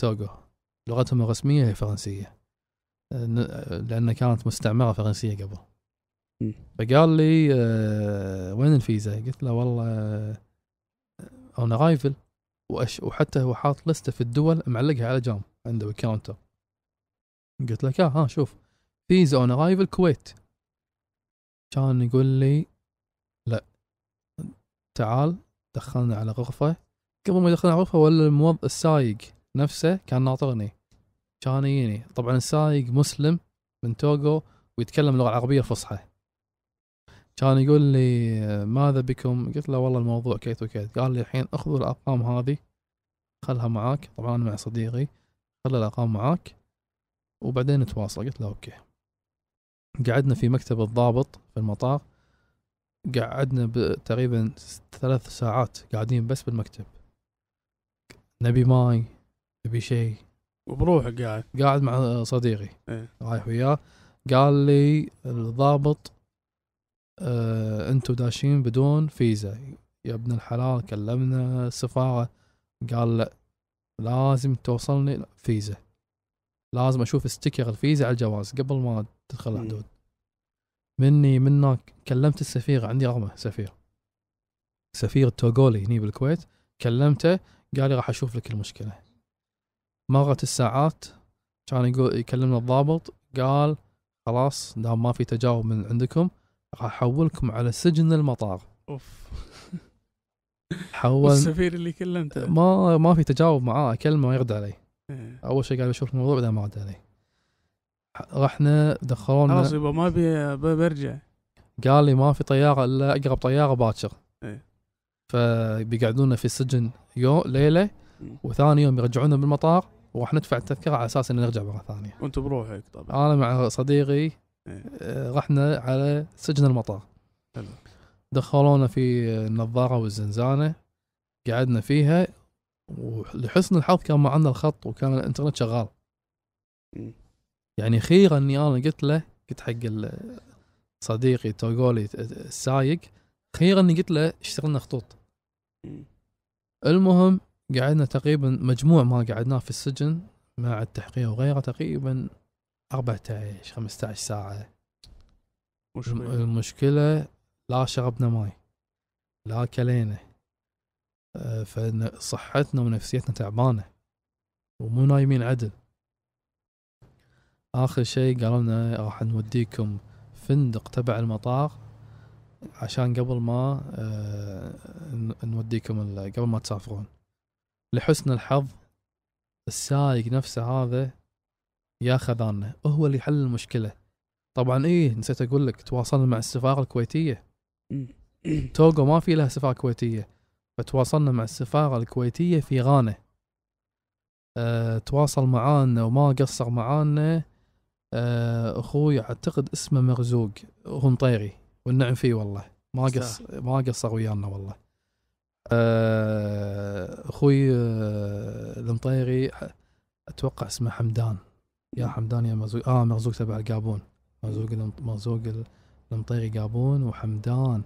توغو لغتهم الرسميه هي فرنسيه لان كانت مستعمره فرنسيه قبل فقال لي أه وين الفيزا؟ قلت له والله اون آه، ارايفل وحتى هو حاط لسته في الدول معلقها على جام عنده بالكاونتر قلت له ها شوف فيزا اون ارايفل كويت كان يقول لي لا تعال دخلنا على غرفة قبل ما يدخلنا على غرفة ولا الموظف السايق نفسه كان ناطرني كان يجيني طبعا السايق مسلم من توغو ويتكلم لغة عربية فصحى كان يقول لي ماذا بكم قلت له والله الموضوع كيت وكيت قال لي الحين اخذوا الارقام هذه خلها معاك طبعا انا مع صديقي خلى الارقام معاك وبعدين نتواصل قلت له اوكي قعدنا في مكتب الضابط في المطار قعدنا تقريبا ثلاث ساعات قاعدين بس بالمكتب نبي ماي نبي شيء وبروحك قاعد قاعد مع صديقي ايه. رايح وياه قال لي الضابط آه انتم داشين بدون فيزا يا ابن الحلال كلمنا السفاره قال لا لازم توصلني فيزا لازم اشوف استيكر الفيزا على الجواز قبل ما تدخل الحدود مني منك كلمت السفير عندي رقمه سفير سفير توغولي هني بالكويت كلمته قال لي راح اشوف لك المشكله مرت الساعات كان يقول يكلمنا الضابط قال خلاص دام ما في تجاوب من عندكم راح احولكم على سجن المطار اوف حول السفير اللي كلمته ما ما في تجاوب معاه كلمه ما يرد علي إيه. اول شيء قال بشوف الموضوع بعدين ما رد علي رحنا دخلونا خلاص يبا ما بي برجع قال لي ما في طياره الا اقرب طياره باكر ايه فبيقعدونا في السجن يوم ليله وثاني يوم يرجعونا بالمطار وراح ندفع التذكره على اساس ان نرجع مره ثانيه وانت بروحك طبعا انا مع صديقي إيه. آه، رحنا على سجن المطار حلو. دخلونا في النظاره والزنزانه قعدنا فيها ولحسن الحظ كان معنا الخط وكان الانترنت شغال يعني خير اني انا قلت له قلت حق صديقي توغولي السايق خير اني قلت له اشتغلنا خطوط المهم قعدنا تقريبا مجموع ما قعدناه في السجن مع التحقيق وغيره تقريبا 14 15 ساعة وشوية. المشكلة لا شربنا ماي لا كلينا آه، فصحتنا ونفسيتنا تعبانة ومو نايمين عدل اخر شيء قالوا لنا راح نوديكم فندق تبع المطار عشان قبل ما آه، نوديكم قبل ما تسافرون لحسن الحظ السايق نفسه هذا يا خذانا هو اللي حل المشكله طبعا ايه نسيت اقول لك تواصلنا مع السفاره الكويتيه <coughs> توغو ما في لها سفاره كويتيه فتواصلنا مع السفاره الكويتيه في غانا أه تواصل معانا وما قصر معانا آه، اخوي اعتقد اسمه مرزوق هو مطيري والنعم فيه والله ما قص ما قصر ويانا والله آه، اخوي المطيري آه، اتوقع اسمه حمدان يا حمدان يا مرزوق اه مرزوق تبع القابون مرزوق مرزوق المطيري قابون وحمدان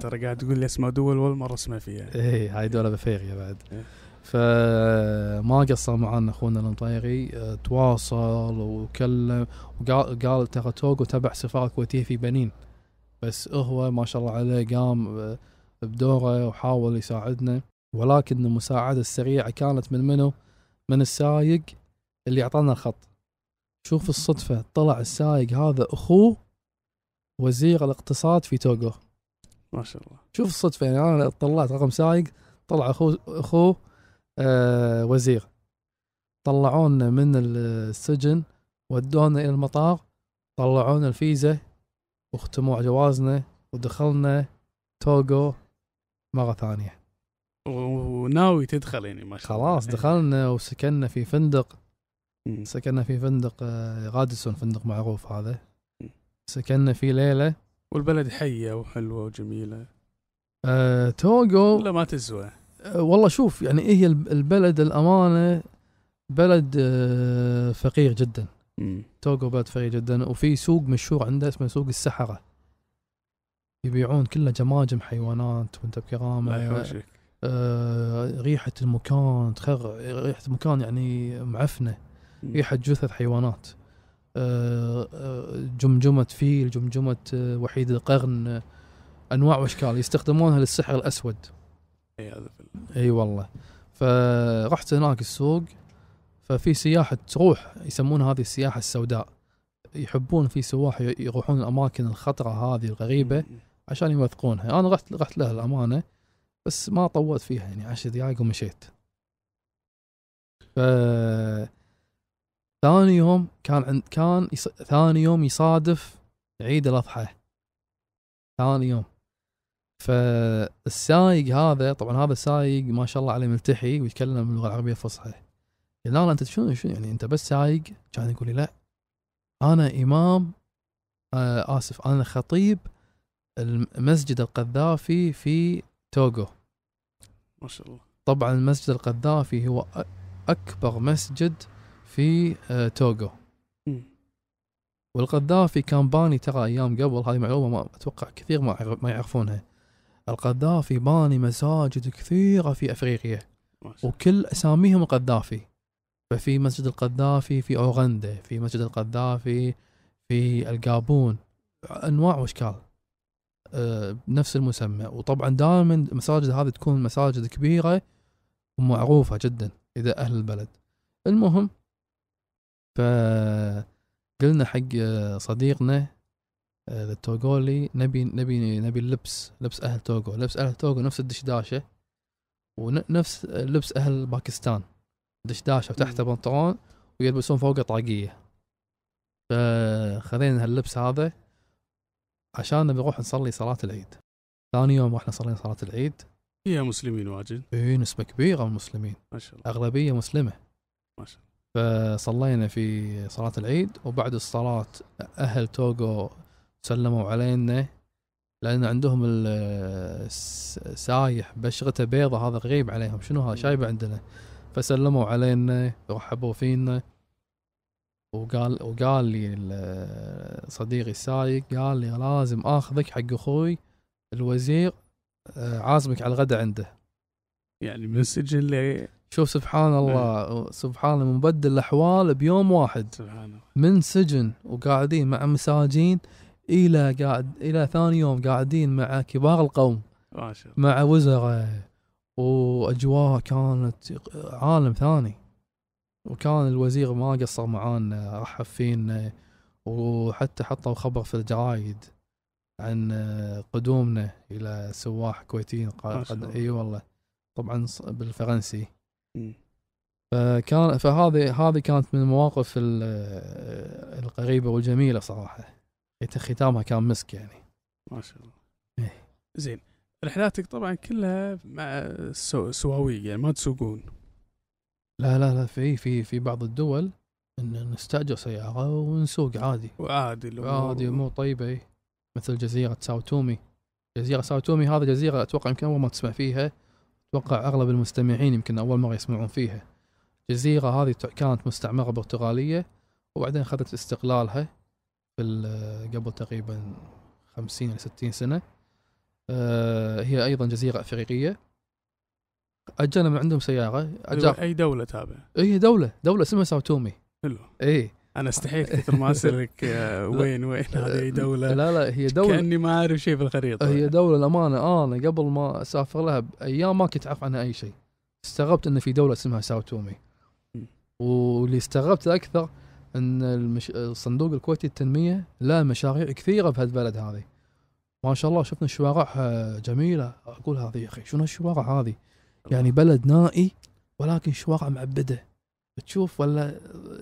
ترى قاعد تقول لي اسماء دول ولا مره اسمع فيها اي هاي دوله بفيغيا بعد إيه. فما قصر معانا اخونا المطيري آه، تواصل وكلم وقال ترى توجو تبع سفاره كويتيه في بنين بس هو ما شاء الله عليه قام آه، بدوره وحاول يساعدنا ولكن المساعدة السريعة كانت من منو؟ من السايق اللي أعطانا الخط شوف الصدفة طلع السايق هذا أخوه وزير الاقتصاد في توغو ما شاء الله شوف الصدفة يعني أنا طلعت رقم سايق طلع أخوه أخوه آه، وزير طلعونا من السجن ودونا الى المطار طلعونا الفيزا واختموا جوازنا ودخلنا توغو مره ثانيه وناوي تدخل يعني ما شاء الله خلاص إيه. دخلنا وسكننا في فندق سكننا في فندق آه، غادسون فندق معروف هذا سكننا فيه ليله والبلد حيه وحلوه وجميله أه توغو لا ما تزوى أه، والله شوف يعني إيه هي إيه البلد الامانه بلد أه، فقير جدا توغو بلد فقير جدا وفي سوق مشهور عنده اسمه سوق السحره يبيعون كله جماجم حيوانات وانت بكرامه آه ريحه المكان تخر ريحه المكان يعني معفنه ريحه جثث حيوانات آه, أه، جمجمه فيل جمجمه وحيد القرن انواع واشكال يستخدمونها للسحر الاسود اي هذا اي والله فرحت هناك السوق ففي سياحة تروح يسمونها هذه السياحة السوداء يحبون في سواح يروحون الأماكن الخطرة هذه الغريبة عشان يوثقونها أنا رحت رحت لها الأمانة بس ما طولت فيها يعني عشر دقائق ومشيت ف ثاني يوم كان عند كان يص... ثاني يوم يصادف عيد الأضحى ثاني يوم فالسايق هذا طبعا هذا السايق ما شاء الله عليه ملتحي ويتكلم اللغه العربيه الفصحى قال لا انت شنو شنو يعني انت بس سايق كان يقول لي لا انا امام آه اسف انا خطيب المسجد القذافي في توغو ما شاء الله طبعا المسجد القذافي هو اكبر مسجد في آه توغو والقذافي كان باني ترى ايام قبل هذه معلومه ما اتوقع كثير ما ما يعرفونها القذافي باني مساجد كثيرة في أفريقيا وكل أساميهم القذافي ففي مسجد القذافي في أوغندا في مسجد القذافي في القابون أنواع وأشكال آه، نفس المسمى وطبعا دائما المساجد هذه تكون مساجد كبيرة ومعروفة جدا إذا أهل البلد المهم فقلنا حق آه، صديقنا التوغولي آه، نبي نبي نبي اللبس لبس اهل توغو لبس اهل توغو نفس الدشداشه ونفس آه، لبس اهل باكستان دشداشه وتحته بنطلون ويلبسون فوقه طاقيه فخذينا هاللبس هذا عشان نبي نروح نصلي صلاه العيد ثاني يوم رحنا صلينا صلاه العيد فيها مسلمين واجد اي نسبه كبيره من المسلمين ما شاء الله اغلبيه مسلمه ما شاء الله فصلينا في صلاة العيد وبعد الصلاة أهل توغو سلموا علينا لان عندهم السايح بشرته بيضة هذا غريب عليهم شنو هذا شايبه عندنا فسلموا علينا رحبوا فينا وقال وقال لي صديقي السايق قال لي لازم اخذك حق اخوي الوزير آه، عازمك على الغداء عنده يعني من السجن اللي شوف سبحان الله سبحان الله مبدل الاحوال بيوم واحد سبحان الله من سجن وقاعدين مع مساجين الى قاعد الى ثاني يوم قاعدين مع كبار القوم ما شاء الله مع وزراء واجواء كانت عالم ثاني وكان الوزير ما قصر معانا رحب فينا وحتى حطوا خبر في الجرايد عن قدومنا الى سواح كويتيين قد اي والله طبعا بالفرنسي فكان فهذه هذه كانت من المواقف القريبه والجميله صراحه حتى إيه، ختامها كان مسك يعني ما شاء الله إيه. زين رحلاتك طبعا كلها مع سواويق يعني ما تسوقون لا لا لا في في في بعض الدول ان نستاجر سياره ونسوق عادي وعادي لو عادي مو طيبه إيه. مثل جزيره ساوتومي جزيره ساوتومي هذه جزيره اتوقع يمكن اول ما تسمع فيها اتوقع اغلب المستمعين يمكن اول مره يسمعون فيها الجزيره هذه كانت مستعمره برتغاليه وبعدين اخذت استقلالها في قبل تقريبا 50 إلى 60 سنة آه، هي أيضا جزيرة أفريقية أجانا من عندهم سيارة أجار... أي دولة تابع أي دولة دولة اسمها ساو تومي حلو إي انا استحيت كثر ما اسالك آه، وين وين هذه اي دوله لا لا هي دوله كاني ما اعرف شيء في الخريطه هي دوله الامانه آه، انا قبل ما اسافر لها بايام ما كنت اعرف عنها اي شيء استغربت ان في دوله اسمها ساو تومي واللي استغربت اكثر ان المش... الصندوق الكويتي للتنميه له مشاريع كثيره بهالبلد هذه ما شاء الله شفنا الشوارع آه، جميله اقول هذه يا اخي شنو الشوارع هذه يعني بلد نائي ولكن شوارع معبده تشوف ولا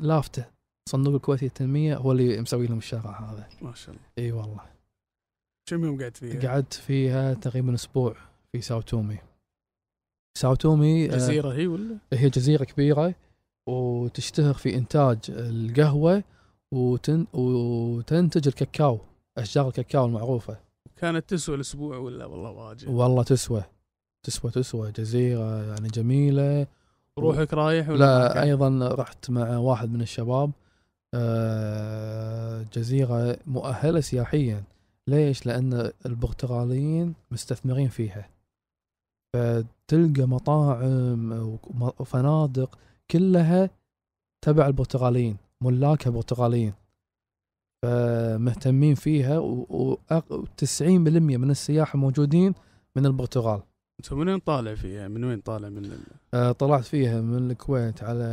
لافته صندوق الكويتي للتنميه هو اللي مسوي لهم الشارع هذا ما شاء الله اي والله كم يوم قعدت فيها؟ قعدت فيها تقريبا اسبوع في ساوتومي ساوتومي آه، جزيره هي ولا؟ هي جزيره كبيره وتشتهر في انتاج القهوه وتن... وتنتج الكاكاو اشجار الكاكاو المعروفه كانت تسوى الاسبوع ولا والله واجد والله تسوى تسوى تسوى جزيره يعني جميله روحك رايح ولا لا ممكن. ايضا رحت مع واحد من الشباب آه، جزيره مؤهله سياحيا ليش لان البرتغاليين مستثمرين فيها فتلقى مطاعم وفنادق كلها تبع البرتغاليين ملاكها برتغاليين فمهتمين فيها و90% من السياح الموجودين من البرتغال انت من وين طالع فيها؟ من وين طالع من ال... آه، طلعت فيها من الكويت على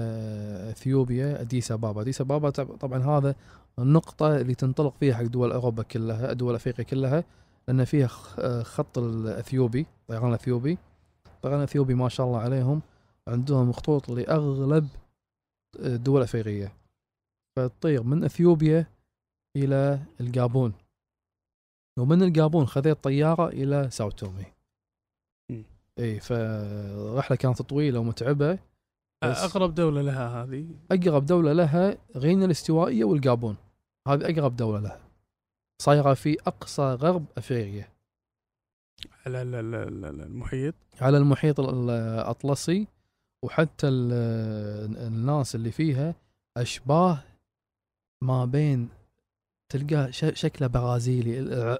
اثيوبيا اديس ابابا، اديس ابابا طبعا هذا النقطة اللي تنطلق فيها حق دول اوروبا كلها، دول افريقيا كلها لان فيها آه، خط الاثيوبي، طيران الاثيوبي طيران الاثيوبي ما شاء الله عليهم عندهم خطوط لأغلب آه، الدول الأفريقية فتطير من أثيوبيا إلى الجابون ومن الجابون خذيت طيارة إلى ساو تومي اي فرحلة كانت طويلة ومتعبة أقرب دولة لها هذه أقرب دولة لها غينيا الاستوائية والجابون هذه أقرب دولة لها صايرة في أقصى غرب أفريقيا على المحيط على المحيط الأطلسي وحتى الناس اللي فيها اشباه ما بين تلقاه شكله برازيلي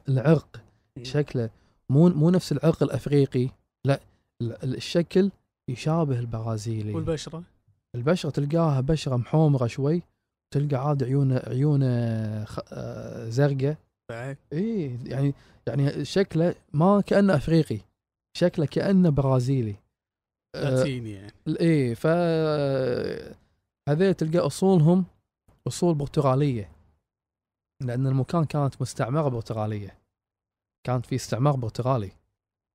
العرق إيه. شكله مو مو نفس العرق الافريقي لا الشكل يشابه البرازيلي والبشره البشره تلقاها بشره محومره شوي تلقى عاد عيونه عيونه آه، زرقاء بعد اي يعني يعني شكله ما كانه افريقي شكله كانه برازيلي لاتيني يعني ايه ف هذول تلقى اصولهم اصول برتغاليه لان المكان كانت مستعمره برتغاليه كانت في استعمار برتغالي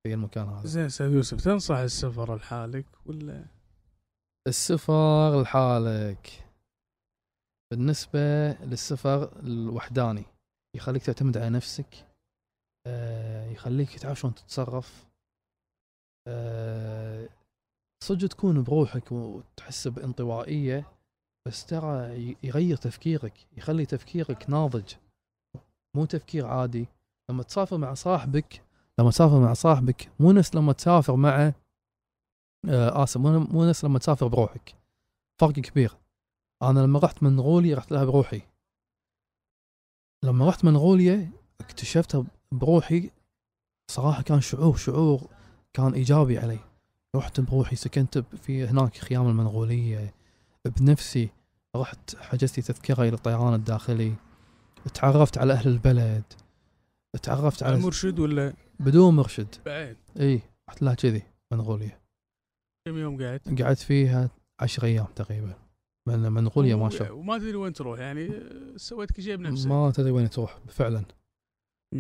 في المكان هذا زين استاذ يوسف تنصح السفر لحالك ولا السفر لحالك بالنسبة للسفر الوحداني يخليك تعتمد على نفسك آه، يخليك تعرف شلون تتصرف آه، صدق تكون بروحك وتحس بانطوائيه بس ترى يغير تفكيرك يخلي تفكيرك ناضج مو تفكير عادي لما تسافر مع صاحبك لما تسافر مع صاحبك مو نفس لما تسافر مع آه، اسف مو نفس لما تسافر بروحك فرق كبير انا لما رحت منغوليا رحت لها بروحي لما رحت منغوليا اكتشفتها بروحي صراحه كان شعور شعور كان ايجابي علي رحت بروحي سكنت في هناك خيام المنغولية بنفسي رحت حجزت تذكرة إلى الطيران الداخلي تعرفت على أهل البلد تعرفت على مرشد ولا بدون مرشد بعد اي رحت لها كذي منغوليا كم يوم قعدت؟ قعدت فيها عشر أيام تقريبا من منغوليا ما شاء وما تدري وين تروح يعني سويت كل شيء بنفسك ما تدري وين تروح فعلا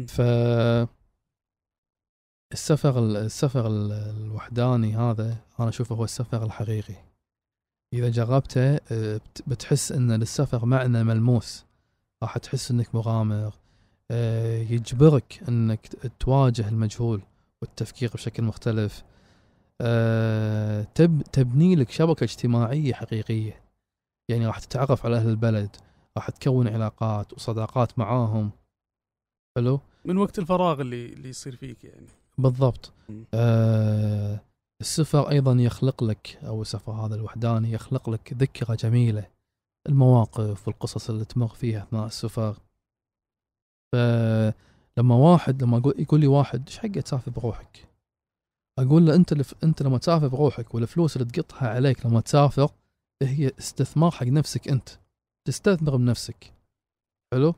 ف السفر السفر الوحداني هذا انا اشوفه هو السفر الحقيقي اذا جربته آه، بتحس ان للسفر معنى ملموس راح تحس انك مغامر آه، يجبرك انك تواجه المجهول والتفكير بشكل مختلف آه، تب تبني لك شبكة اجتماعية حقيقية يعني راح تتعرف على أهل البلد راح تكون علاقات وصداقات معاهم حلو من وقت الفراغ اللي اللي يصير فيك يعني بالضبط آه السفر ايضا يخلق لك او السفر هذا الوحداني يخلق لك ذكرى جميله المواقف والقصص اللي تمر فيها اثناء السفر فلما واحد لما يقول لي واحد ايش حق تسافر بروحك اقول له انت لف... انت لما تسافر بروحك والفلوس اللي تقطها عليك لما تسافر هي استثمار حق نفسك انت تستثمر بنفسك حلو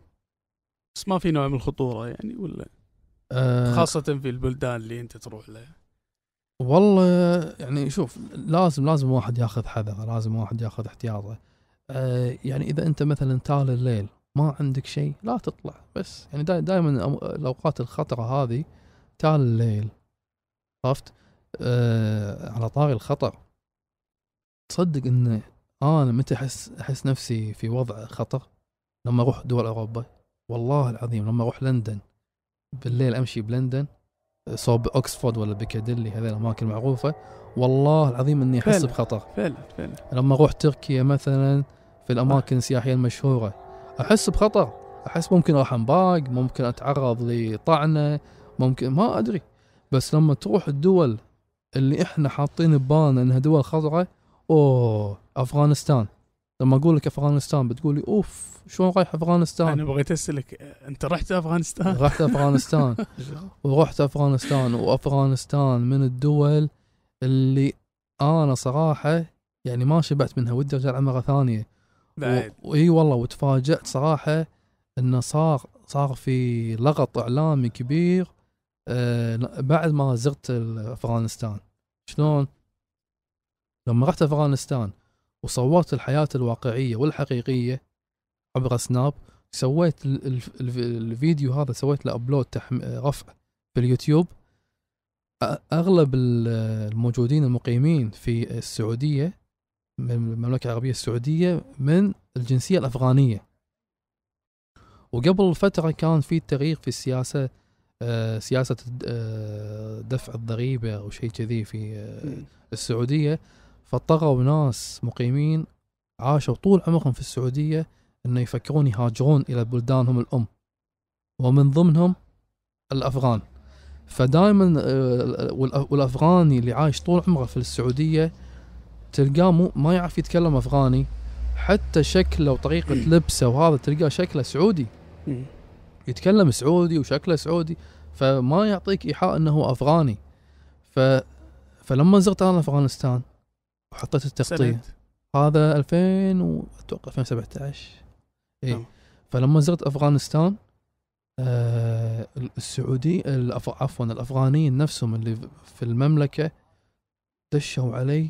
بس ما في نوع من الخطوره يعني ولا آه، خاصة في البلدان اللي انت تروح لها والله يعني شوف لازم لازم واحد ياخذ حذره لازم واحد ياخذ احتياطه أه يعني اذا انت مثلا تال الليل ما عندك شيء لا تطلع بس يعني دائما الاوقات الخطره هذه تال الليل عرفت أه على طاري الخطر تصدق ان انا متى احس احس نفسي في وضع خطر لما اروح دول اوروبا والله العظيم لما اروح لندن بالليل امشي بلندن صوب اوكسفورد ولا بيكاديلي هذه الاماكن المعروفه والله العظيم اني احس بخطر فعلا فعلا لما اروح تركيا مثلا في الاماكن السياحيه المشهوره احس بخطر احس ممكن راح انباق ممكن اتعرض لطعنه ممكن ما ادري بس لما تروح الدول اللي احنا حاطين ببالنا انها دول خضراء اوه افغانستان لما اقول لك افغانستان بتقولي اوف شلون رايح افغانستان؟ انا بغيت اسالك انت رحت افغانستان؟ رحت افغانستان <laughs> ورحت افغانستان وافغانستان من الدول اللي انا صراحه يعني ما شبعت منها ودي ارجع مره ثانيه بعد اي والله وتفاجات صراحه انه صار صار في لغط اعلامي كبير آه بعد ما زرت افغانستان شلون؟ لما رحت افغانستان وصورت الحياة الواقعية والحقيقية عبر سناب سويت الفيديو هذا سويت له أبلود رفع في اليوتيوب أغلب الموجودين المقيمين في السعودية من المملكة العربية السعودية من الجنسية الأفغانية وقبل فترة كان في تغيير في السياسة آه، سياسة آه، دفع الضريبة أو شيء كذي في آه، السعودية فطغوا ناس مقيمين عاشوا طول عمرهم في السعودية أنه يفكرون يهاجرون إلى بلدانهم الأم ومن ضمنهم الأفغان فدائما آه، والافغاني اللي عايش طول عمره في السعوديه تلقاه ما يعرف يتكلم افغاني حتى شكله وطريقه لبسه وهذا تلقاه شكله سعودي يتكلم سعودي وشكله سعودي فما يعطيك ايحاء انه افغاني ف فلما زرت انا افغانستان وحطيت التغطيه هذا 2000 واتوقع 2017 اي فلما زرت افغانستان آه السعودي الأف... عفوا الافغانيين نفسهم اللي في المملكه دشوا علي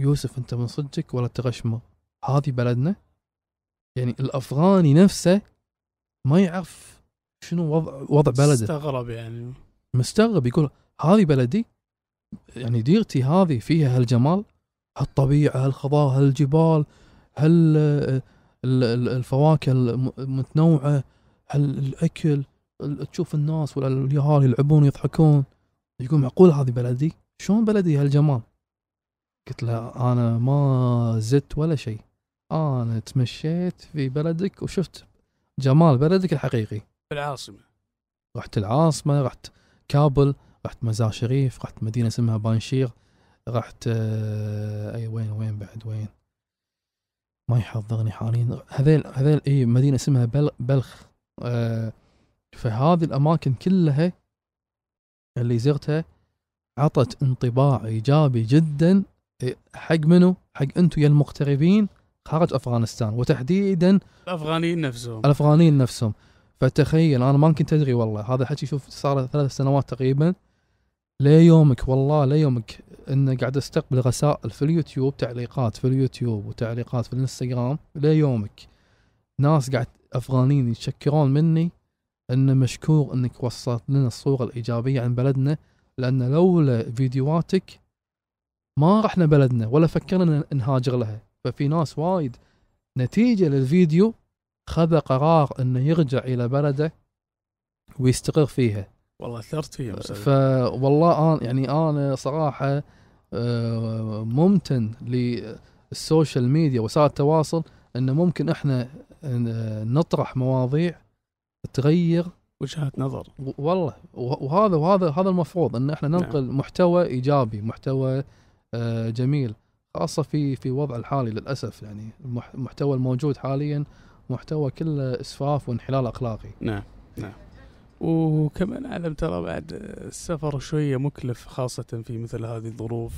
يوسف انت من صدقك ولا تغشمر هذه بلدنا يعني الافغاني نفسه ما يعرف شنو وضع وضع بلده مستغرب يعني مستغرب يقول هذه بلدي يعني ديرتي هذه فيها هالجمال هالطبيعه هالخضار هالجبال هال الفواكه المتنوعه هالاكل تشوف الناس ولا اليهال يلعبون يضحكون يقول معقول هذه بلدي شلون بلدي هالجمال قلت له انا ما زدت ولا شيء انا تمشيت في بلدك وشفت جمال بلدك الحقيقي العاصمه. رحت العاصمه رحت كابل رحت مزار شريف رحت مدينة اسمها بانشير رحت آه، اي وين وين بعد وين ما يحضرني حاليا هذيل هذيل اي مدينة اسمها بل بلخ آه فهذه الاماكن كلها اللي زرتها عطت انطباع ايجابي جدا حق منو؟ حق انتم يا المغتربين خارج افغانستان وتحديدا الافغانيين نفسهم الافغانيين نفسهم فتخيل انا ما كنت ادري والله هذا الحكي شوف صار ثلاث سنوات تقريبا ليومك والله ليومك ان قاعد استقبل رسائل في اليوتيوب تعليقات في اليوتيوب وتعليقات في الانستغرام ليومك ناس قاعد افغانيين يتشكرون مني انه مشكور انك وصلت لنا الصوره الايجابيه عن بلدنا لان لولا فيديوهاتك ما رحنا بلدنا ولا فكرنا نهاجر لها ففي ناس وايد نتيجه للفيديو خذ قرار انه يرجع الى بلده ويستقر فيها والله اثرت فيها فوالله انا يعني انا صراحه آه، ممتن للسوشيال ميديا وسائل التواصل انه ممكن احنا نطرح مواضيع تغير وجهات نظر والله وهذا وهذا هذا المفروض ان احنا نعم. ننقل نعم. محتوى ايجابي محتوى آه، جميل خاصه في في وضع الحالي للاسف يعني المحتوى الموجود حاليا محتوى كله اسفاف وانحلال اخلاقي نعم نعم وكمان اعلم ترى بعد السفر شوية مكلف خاصة في مثل هذه الظروف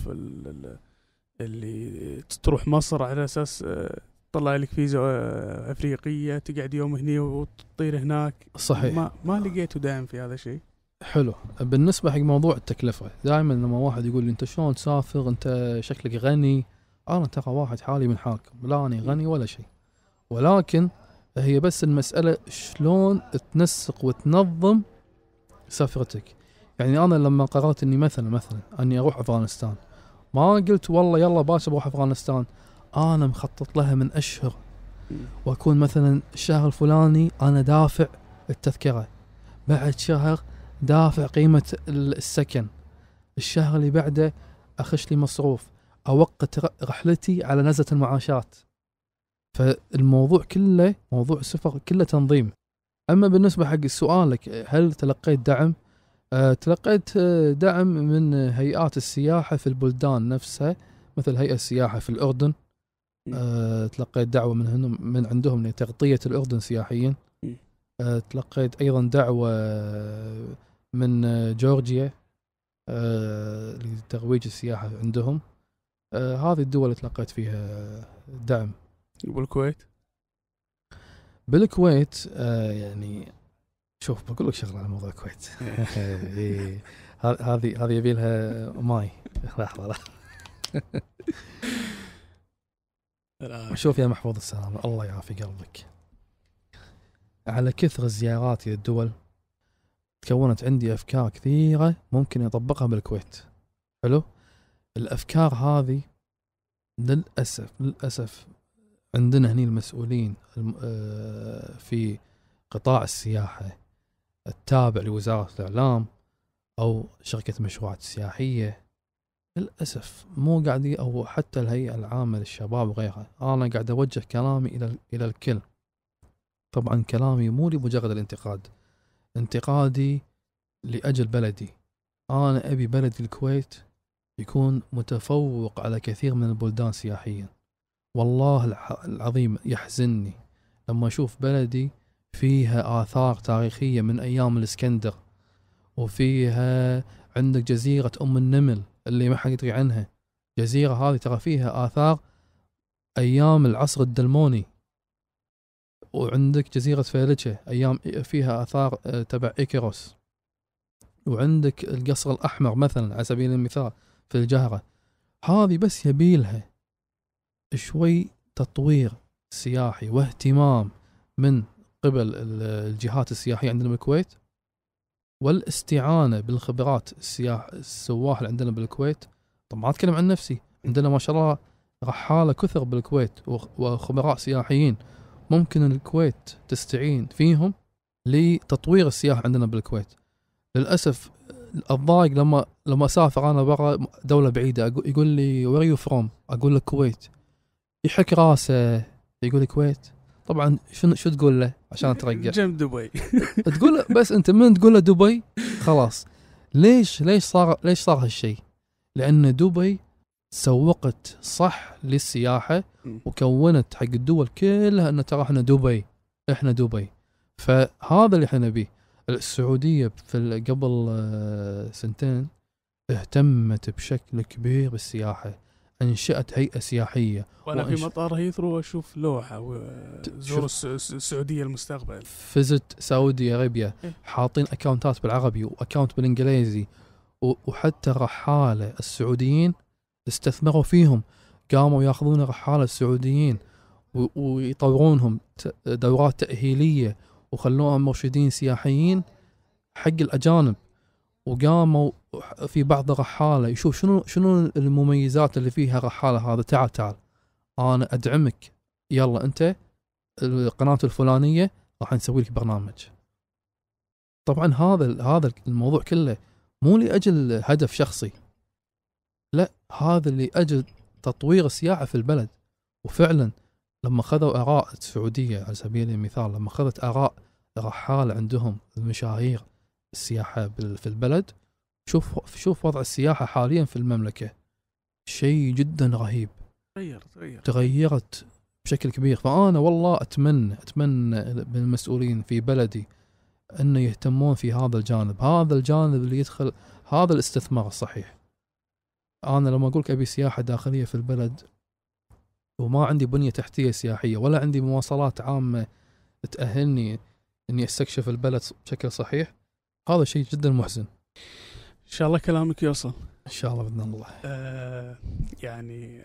اللي تروح مصر على أساس آه، تطلع لك فيزا آه، أفريقية تقعد يوم هنا وتطير هناك صحيح ما, ما لقيته داعم في هذا الشيء حلو بالنسبة حق موضوع التكلفة دائما لما واحد يقول لي انت شلون تسافر انت شكلك غني انا ترى واحد حالي من حالكم لا انا غني ولا شيء ولكن هي بس المسألة شلون تنسق وتنظم سفرتك يعني أنا لما قررت أني مثلا مثلا أني أروح أفغانستان ما قلت والله يلا باش بروح أفغانستان أنا مخطط لها من أشهر وأكون مثلا الشهر الفلاني أنا دافع التذكرة بعد شهر دافع قيمة السكن الشهر اللي بعده أخش لي مصروف أوقت رحلتي على نزلة المعاشات فالموضوع كله موضوع السفر كله تنظيم اما بالنسبه حق سؤالك هل تلقيت دعم آه، تلقيت آه، دعم من هيئات السياحه في البلدان نفسها مثل هيئه السياحه في الاردن آه، تلقيت دعوه من من عندهم لتغطيه يعني الاردن سياحيا تلقيت ايضا دعوه من جورجيا لترويج السياحه عندهم هذه الدول تلقيت فيها دعم بالكويت بالكويت آه يعني شوف بقول لك شغله على موضوع الكويت <laughs> آه، إيه، هذه هذه يبي لها ماي لحظه لحظه <laughs> شوف يا محفوظ السلامة الله يعافي قلبك على كثر زياراتي للدول تكونت عندي افكار كثيره ممكن اطبقها بالكويت حلو الافكار هذه للاسف للاسف عندنا هني المسؤولين آه، في قطاع السياحة التابع لوزارة الإعلام أو شركة مشروعات السياحية للأسف مو قاعد أو حتى الهيئة العامة للشباب وغيرها أنا قاعد أوجه كلامي إلى إلى الكل طبعا كلامي مو لمجرد الانتقاد انتقادي لأجل بلدي أنا أبي بلدي الكويت يكون متفوق على كثير من البلدان سياحيا والله العظيم يحزنني لما أشوف بلدي فيها آثار تاريخية من أيام الإسكندر وفيها عندك جزيرة أم النمل اللي ما حد يدري عنها الجزيرة هذه ترى فيها آثار أيام العصر الدلموني وعندك جزيرة فيلتشة أيام فيها آثار آه، تبع إيكيروس وعندك القصر الأحمر مثلا على سبيل المثال في الجهرة هذه بس يبيلها شوي تطوير سياحي واهتمام من قبل الجهات السياحية عندنا بالكويت والاستعانة بالخبرات السياح السواح اللي عندنا بالكويت طبعا ما أتكلم عن نفسي عندنا ما شاء الله رحالة كثر بالكويت وخبراء سياحيين ممكن الكويت تستعين فيهم لتطوير السياحة عندنا بالكويت للأسف الضايق لما لما اسافر انا برا دوله بعيده يقول لي وير يو فروم اقول لك الكويت يحك راسه يقول الكويت طبعا شنو شو تقول له عشان ترجع؟ <laughs> جنب دبي <laughs> تقول له بس انت من تقول له دبي خلاص ليش ليش صار ليش صار هالشيء؟ لان دبي سوقت صح للسياحه وكونت حق الدول كلها ان ترى احنا دبي احنا دبي فهذا اللي احنا نبيه السعوديه في قبل آه، سنتين اهتمت بشكل كبير بالسياحه انشات هيئه سياحيه وانا وأنش... في مطار هيثرو اشوف لوحه و... زور السعوديه المستقبل فيزت سعودي اريبيا إيه. حاطين اكونتات بالعربي واكونت بالانجليزي و... وحتى رحاله السعوديين استثمروا فيهم قاموا ياخذون رحاله السعوديين و... ويطورونهم دورات تاهيليه وخلوهم مرشدين سياحيين حق الاجانب وقاموا في بعض رحاله يشوف شنو شنو المميزات اللي فيها رحاله هذا تعال تعال انا ادعمك يلا انت القناه الفلانيه راح نسوي لك برنامج طبعا هذا هذا الموضوع كله مو لاجل هدف شخصي لا هذا لاجل تطوير السياحه في البلد وفعلا لما خذوا اراء السعوديه على سبيل المثال لما خذت اراء رحاله عندهم المشاهير السياحه في البلد شوف شوف وضع السياحه حاليا في المملكه شيء جدا رهيب تغير تغير تغيرت بشكل كبير فانا والله اتمنى اتمنى من المسؤولين في بلدي ان يهتمون في هذا الجانب هذا الجانب اللي يدخل هذا الاستثمار الصحيح انا لما اقول ابي سياحه داخليه في البلد وما عندي بنيه تحتيه سياحيه ولا عندي مواصلات عامه تاهلني اني استكشف البلد بشكل صحيح هذا شيء جدا محزن ان شاء الله كلامك يوصل ان شاء الله باذن الله آه يعني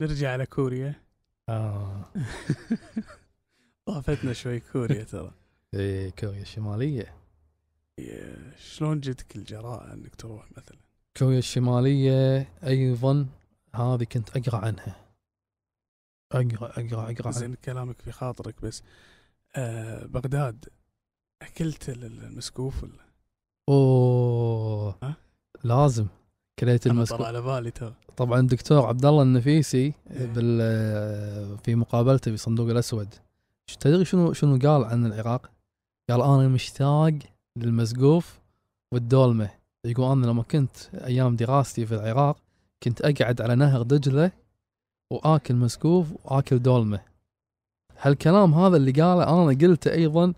نرجع على كوريا اه <laughs> ضافتنا شوي كوريا ترى <laughs> ايه كوريا الشماليه شلون جتك الجراءه انك تروح مثلا كوريا الشماليه ايضا هذه كنت اقرا عنها اقرا اقرا اقرا زين كلامك في خاطرك بس آه بغداد اكلت المسكوف ولا؟ اوه ها؟ لازم كليت المسكوف على بالي ترى طبعا الدكتور عبد الله النفيسي إيه. بال في مقابلته في صندوق الاسود تدري شنو شنو قال عن العراق؟ قال انا مشتاق للمسقوف والدولمه يقول انا لما كنت ايام دراستي في العراق كنت اقعد على نهر دجله واكل مسكوف واكل دولمه هالكلام هذا اللي قاله انا قلته ايضا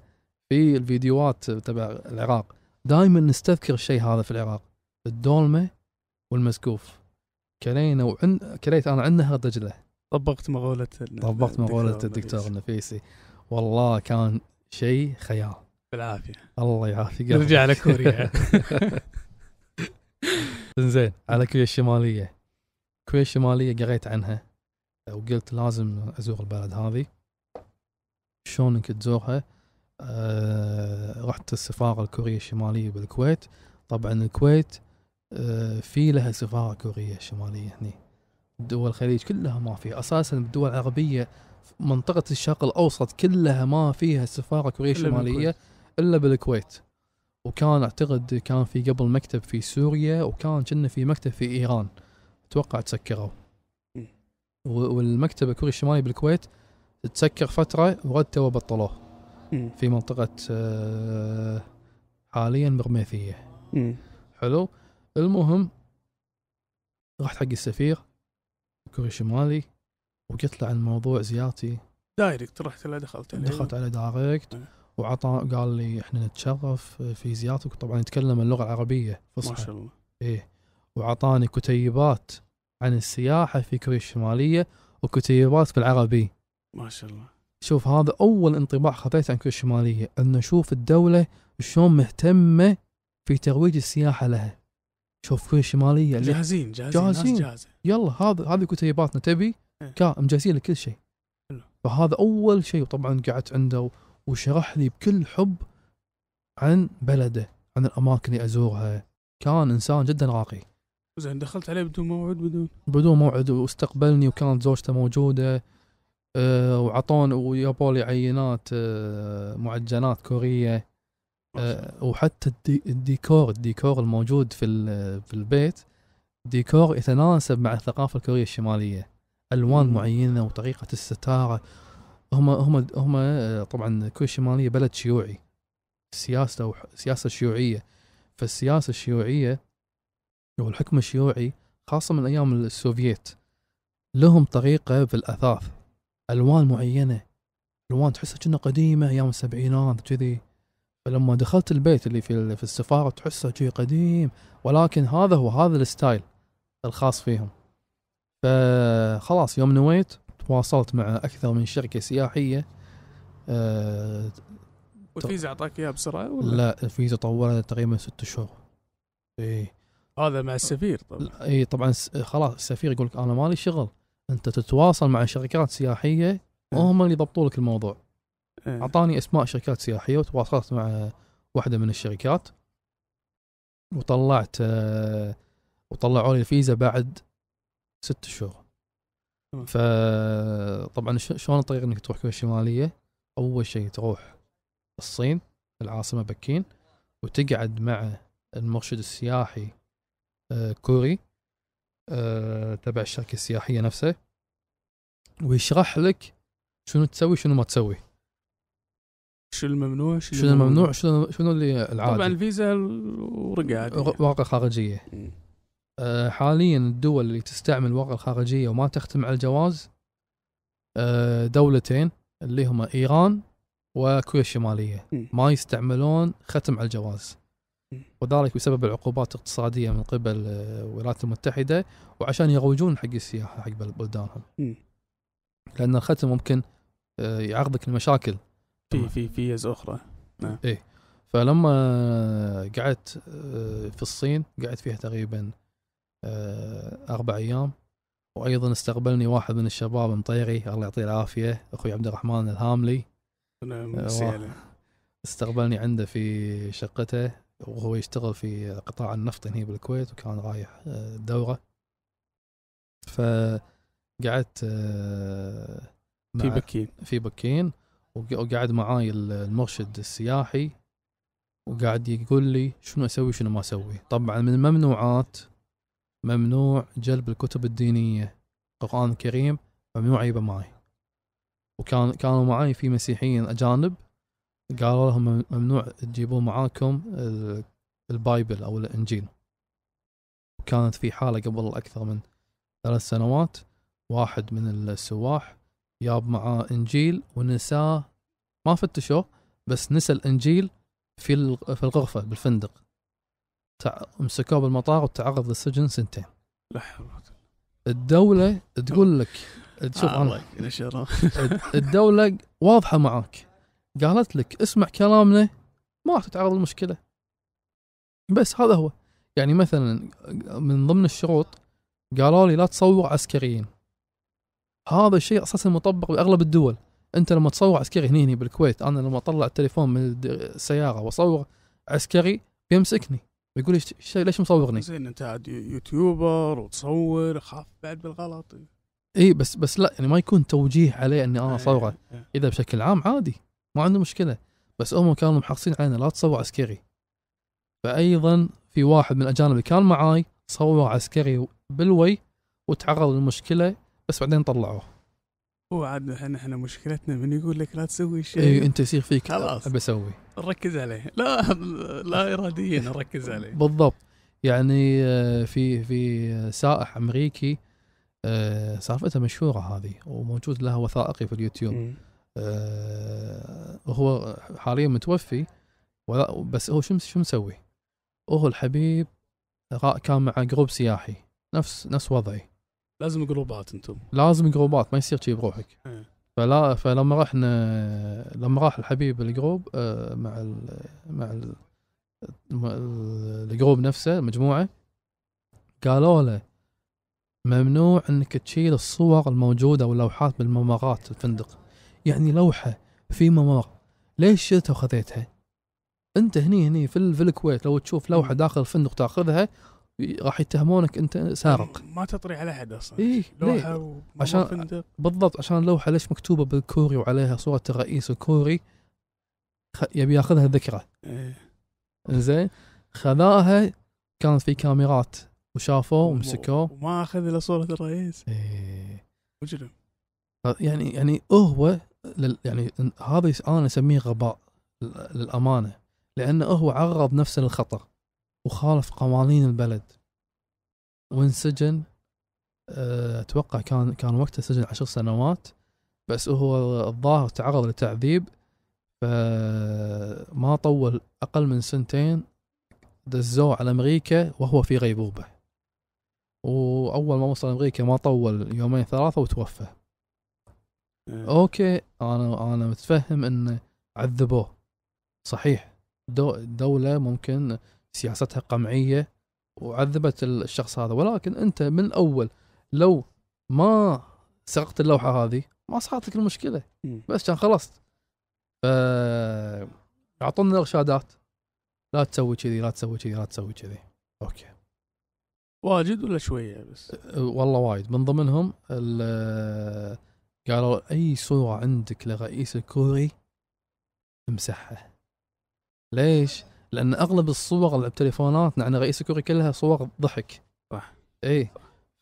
في الفيديوهات تبع العراق دائما نستذكر الشيء هذا في العراق الدولمه والمسكوف كلينا وعن كليت انا عندنا دجله طبقت مقوله طبقت مقوله الدكتور النفيسي والله كان شيء خيال بالعافيه الله يعافيك نرجع على كوريا <laughs> زين على كوريا الشماليه كوريا الشماليه قريت عنها وقلت لازم ازور البلد هذه شلونك تزورها آه، رحت السفارة الكورية الشمالية بالكويت طبعا الكويت آه، في لها سفارة كورية شمالية هني دول الخليج كلها ما فيها أساسا الدول العربية منطقة الشرق الأوسط كلها ما فيها سفارة كورية شمالية إلا بالكويت وكان أعتقد كان في قبل مكتب في سوريا وكان كنا في مكتب في إيران أتوقع تسكروا والمكتب الكوري الشمالي بالكويت تسكر فترة ورد تو بطلوه في منطقه آه، حاليا برميثيه حلو المهم رحت حق السفير كوري الشمالي وقلت له عن موضوع زيارتي دايركت رحت له دخلت عليه دخلت عليه دايركت وعطى قال لي احنا نتشرف في زيارتك طبعا يتكلم اللغه العربيه فصحى ما شاء الله ايه وعطاني كتيبات عن السياحه في كوريا الشماليه وكتيبات بالعربي ما شاء الله شوف هذا اول انطباع خذيته عن كوريا الشماليه انه شوف الدوله شلون مهتمه في ترويج السياحه لها شوف كوريا الشماليه جاهزين جاهزين جاهزين جاهزه يلا هذا هذه كتيباتنا تبي إيه. كا مجهزين لكل شيء فهذا اول شيء وطبعا قعدت عنده وشرح لي بكل حب عن بلده عن الاماكن اللي ازورها كان انسان جدا راقي زين دخلت عليه بدون موعد بدون بدون موعد واستقبلني وكانت زوجته موجوده آه، وعطون ويابولي عينات آه، معجنات كوريه آه، وحتى الديكور الديكور الموجود في في البيت ديكور يتناسب مع الثقافه الكوريه الشماليه الوان مم. معينه وطريقه الستاره هم هم هم طبعا كوريا الشماليه بلد شيوعي سياسته سياسه شيوعيه فالسياسه الشيوعيه والحكم الشيوعي خاصه من ايام السوفييت لهم طريقه في الاثاث الوان معينه الوان تحسها كنا قديمه ايام السبعينات كذي فلما دخلت البيت اللي في في السفاره تحسه شيء قديم ولكن هذا هو هذا الستايل الخاص فيهم فخلاص يوم نويت تواصلت مع اكثر من شركه سياحيه أه والفيزا اعطاك اياها بسرعه ولا؟ لا الفيزا طولت تقريبا ست شهور اي هذا مع السفير طبعا اي طبعا خلاص السفير يقول لك انا مالي شغل انت تتواصل مع شركات سياحيه إيه. وهم اللي يضبطوا لك الموضوع إيه. اعطاني اسماء شركات سياحيه وتواصلت مع واحده من الشركات وطلعت آه، وطلعوا لي الفيزا بعد ست شهور فطبعا شلون الطريق انك تروح كوريا الشماليه اول شيء تروح الصين العاصمه بكين وتقعد مع المرشد السياحي آه، كوري آه، تبع الشركه السياحيه نفسها ويشرح لك شنو تسوي شنو ما تسوي شو الممنوع شو, شنو الممنوع شنو شنو اللي العادي طبعا الفيزا ورقه ورقه خارجيه آه، حاليا الدول اللي تستعمل ورقه خارجيه وما تختم على الجواز آه، دولتين اللي هما ايران وكوريا الشماليه ما يستعملون ختم على الجواز وذلك بسبب العقوبات الاقتصاديه من قبل آه، الولايات المتحده وعشان يروجون حق السياحه حق بلدانهم. لان الختم ممكن آه، يعرضك لمشاكل. في في فيز اخرى. نعم. ايه فلما قعدت آه، في الصين قعدت فيها تقريبا اربع ايام وايضا استقبلني واحد من الشباب مطيري الله يعطيه العافيه اخوي عبد الرحمن الهاملي نعم استقبلني عنده في شقته وهو يشتغل في قطاع النفط هنا بالكويت وكان رايح آه، دوره فقعدت آه، في بكين في بكين وقعد معاي المرشد السياحي وقاعد يقول لي شنو اسوي شنو ما اسوي طبعا من الممنوعات ممنوع جلب الكتب الدينيه القران الكريم ممنوع يبقى معي وكان كانوا معي في مسيحيين اجانب قالوا لهم ممنوع تجيبون معاكم البايبل او الانجيل كانت في حالة قبل أكثر من ثلاث سنوات واحد من السواح جاب معاه إنجيل ونساه ما فتشوه بس نسى الإنجيل في في الغرفة بالفندق مسكوه بالمطار وتعرض للسجن سنتين الدولة تقول لك شوف آه، الدولة واضحة معاك قالت لك اسمع كلامنا ما راح تتعرض للمشكله بس هذا هو يعني مثلا من ضمن الشروط قالوا لي لا تصور عسكريين هذا الشيء اساسا مطبق باغلب الدول انت لما تصور عسكري هني هني بالكويت انا لما اطلع التليفون من السياره واصور عسكري بيمسكني بيقول لي ليش مصورني؟ زين انت عاد يوتيوبر وتصور خاف بعد بالغلط اي بس بس لا يعني ما يكون توجيه عليه اني انا إيه، اصوره إيه. اذا بشكل عام عادي ما عنده مشكله بس هم كانوا محرصين علينا لا تصور عسكري فايضا في واحد من الاجانب اللي كان معاي صور عسكري بالوي وتعرض للمشكله بس بعدين طلعوه عاد احنا احنا مشكلتنا من يقول لك لا تسوي شيء اي انت يصير فيك خلاص ابي اسوي ركز عليه لا لا اراديا ركز عليه بالضبط يعني آه، في في سائح امريكي آه، سالفته مشهوره هذه وموجود لها وثائقي في اليوتيوب م. آه، هو حاليا متوفي بس هو شو شو مسوي؟ هو الحبيب كان مع جروب سياحي نفس نفس وضعي لازم جروبات انتم لازم جروبات ما يصير شي بروحك إيه. فلا فلما رحنا لما راح الحبيب الجروب آه، مع الـ مع الـ الجروب نفسه مجموعه قالوا له ممنوع انك تشيل الصور الموجوده واللوحات بالممرات الفندق يعني لوحه في ممر ليش شلتها وخذيتها؟ انت هني هني في, في الكويت لو تشوف لوحه داخل الفندق تاخذها راح يتهمونك انت سارق يعني ما تطري على احد اصلا إيه؟ لوحه ليه؟ عشان بالضبط عشان اللوحه ليش مكتوبه بالكوري وعليها صوره الرئيس الكوري يبي ياخذها ذكرى إيه. زين خذاها كانت في كاميرات وشافوه ومسكوه وما اخذ الا صوره الرئيس ايه مجرم يعني يعني هو لل يعني هذا انا اسميه غباء للامانه لانه هو عرض نفسه للخطر وخالف قوانين البلد وانسجن آه، اتوقع كان كان وقته سجن عشر سنوات بس هو الظاهر تعرض لتعذيب فما طول اقل من سنتين دزوه على امريكا وهو في غيبوبه واول ما وصل امريكا ما طول يومين ثلاثه وتوفى إيه. اوكي انا انا متفهم انه عذبوه صحيح دو دوله ممكن سياستها قمعيه وعذبت الشخص هذا ولكن انت من الاول لو ما سرقت اللوحه هذه ما صارت لك المشكله إيه. بس كان خلصت ف اعطونا ارشادات لا تسوي كذي لا تسوي كذي لا تسوي كذي اوكي واجد ولا شويه بس أه، والله وايد من ضمنهم قالوا أي صورة عندك لرئيس الكوري امسحها ليش؟ لأن أغلب الصور اللي بتليفوناتنا عن رئيس الكوري كلها صور ضحك صح إي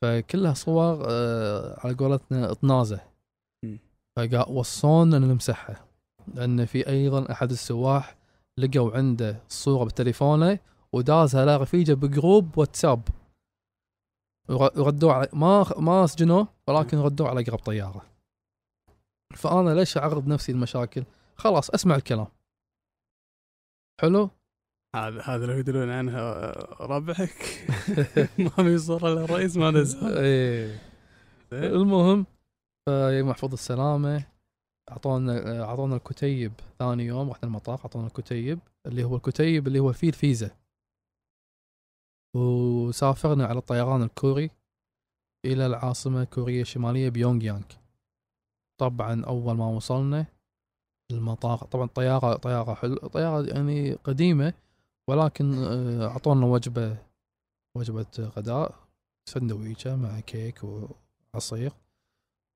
فكلها صور آه، على قولتنا طنازة فوصونا نمسحها لأن في أيضا أحد السواح لقوا عنده صورة بتليفونه ودازها على رفيجه بجروب واتساب وردوا على ما ما سجنوه ولكن ردوا على قرب طياره فانا ليش اعرض نفسي لمشاكل خلاص اسمع الكلام حلو هذا هذا لو يدرون عنها آه، ربعك <laughs> <laughs> ما في صوره للرئيس ما نزل <laughs> إيه. ايه المهم يا محفوظ السلامه اعطونا آه، اعطونا الكتيب ثاني يوم رحنا المطاف اعطونا الكتيب اللي هو الكتيب اللي هو فيه الفيزا وسافرنا على الطيران الكوري الى العاصمه الكوريه الشماليه بيونغ يانغ طبعا اول ما وصلنا المطار طبعا طيارة طيارة حلو طيارة يعني قديمة ولكن آه، اعطونا وجبة وجبة غداء سندويشة مع كيك وعصير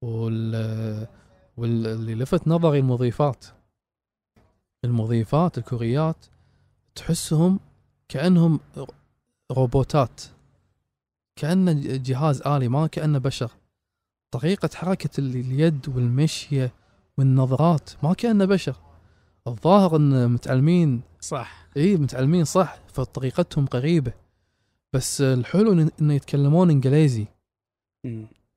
وال واللي لفت نظري المضيفات المضيفات الكوريات تحسهم كأنهم روبوتات كأنه جهاز آلي ما كأنه بشر طريقة حركة اليد والمشية والنظرات ما كأنه بشر الظاهر ان متعلمين صح اي متعلمين صح فطريقتهم قريبة بس الحلو ان يتكلمون انجليزي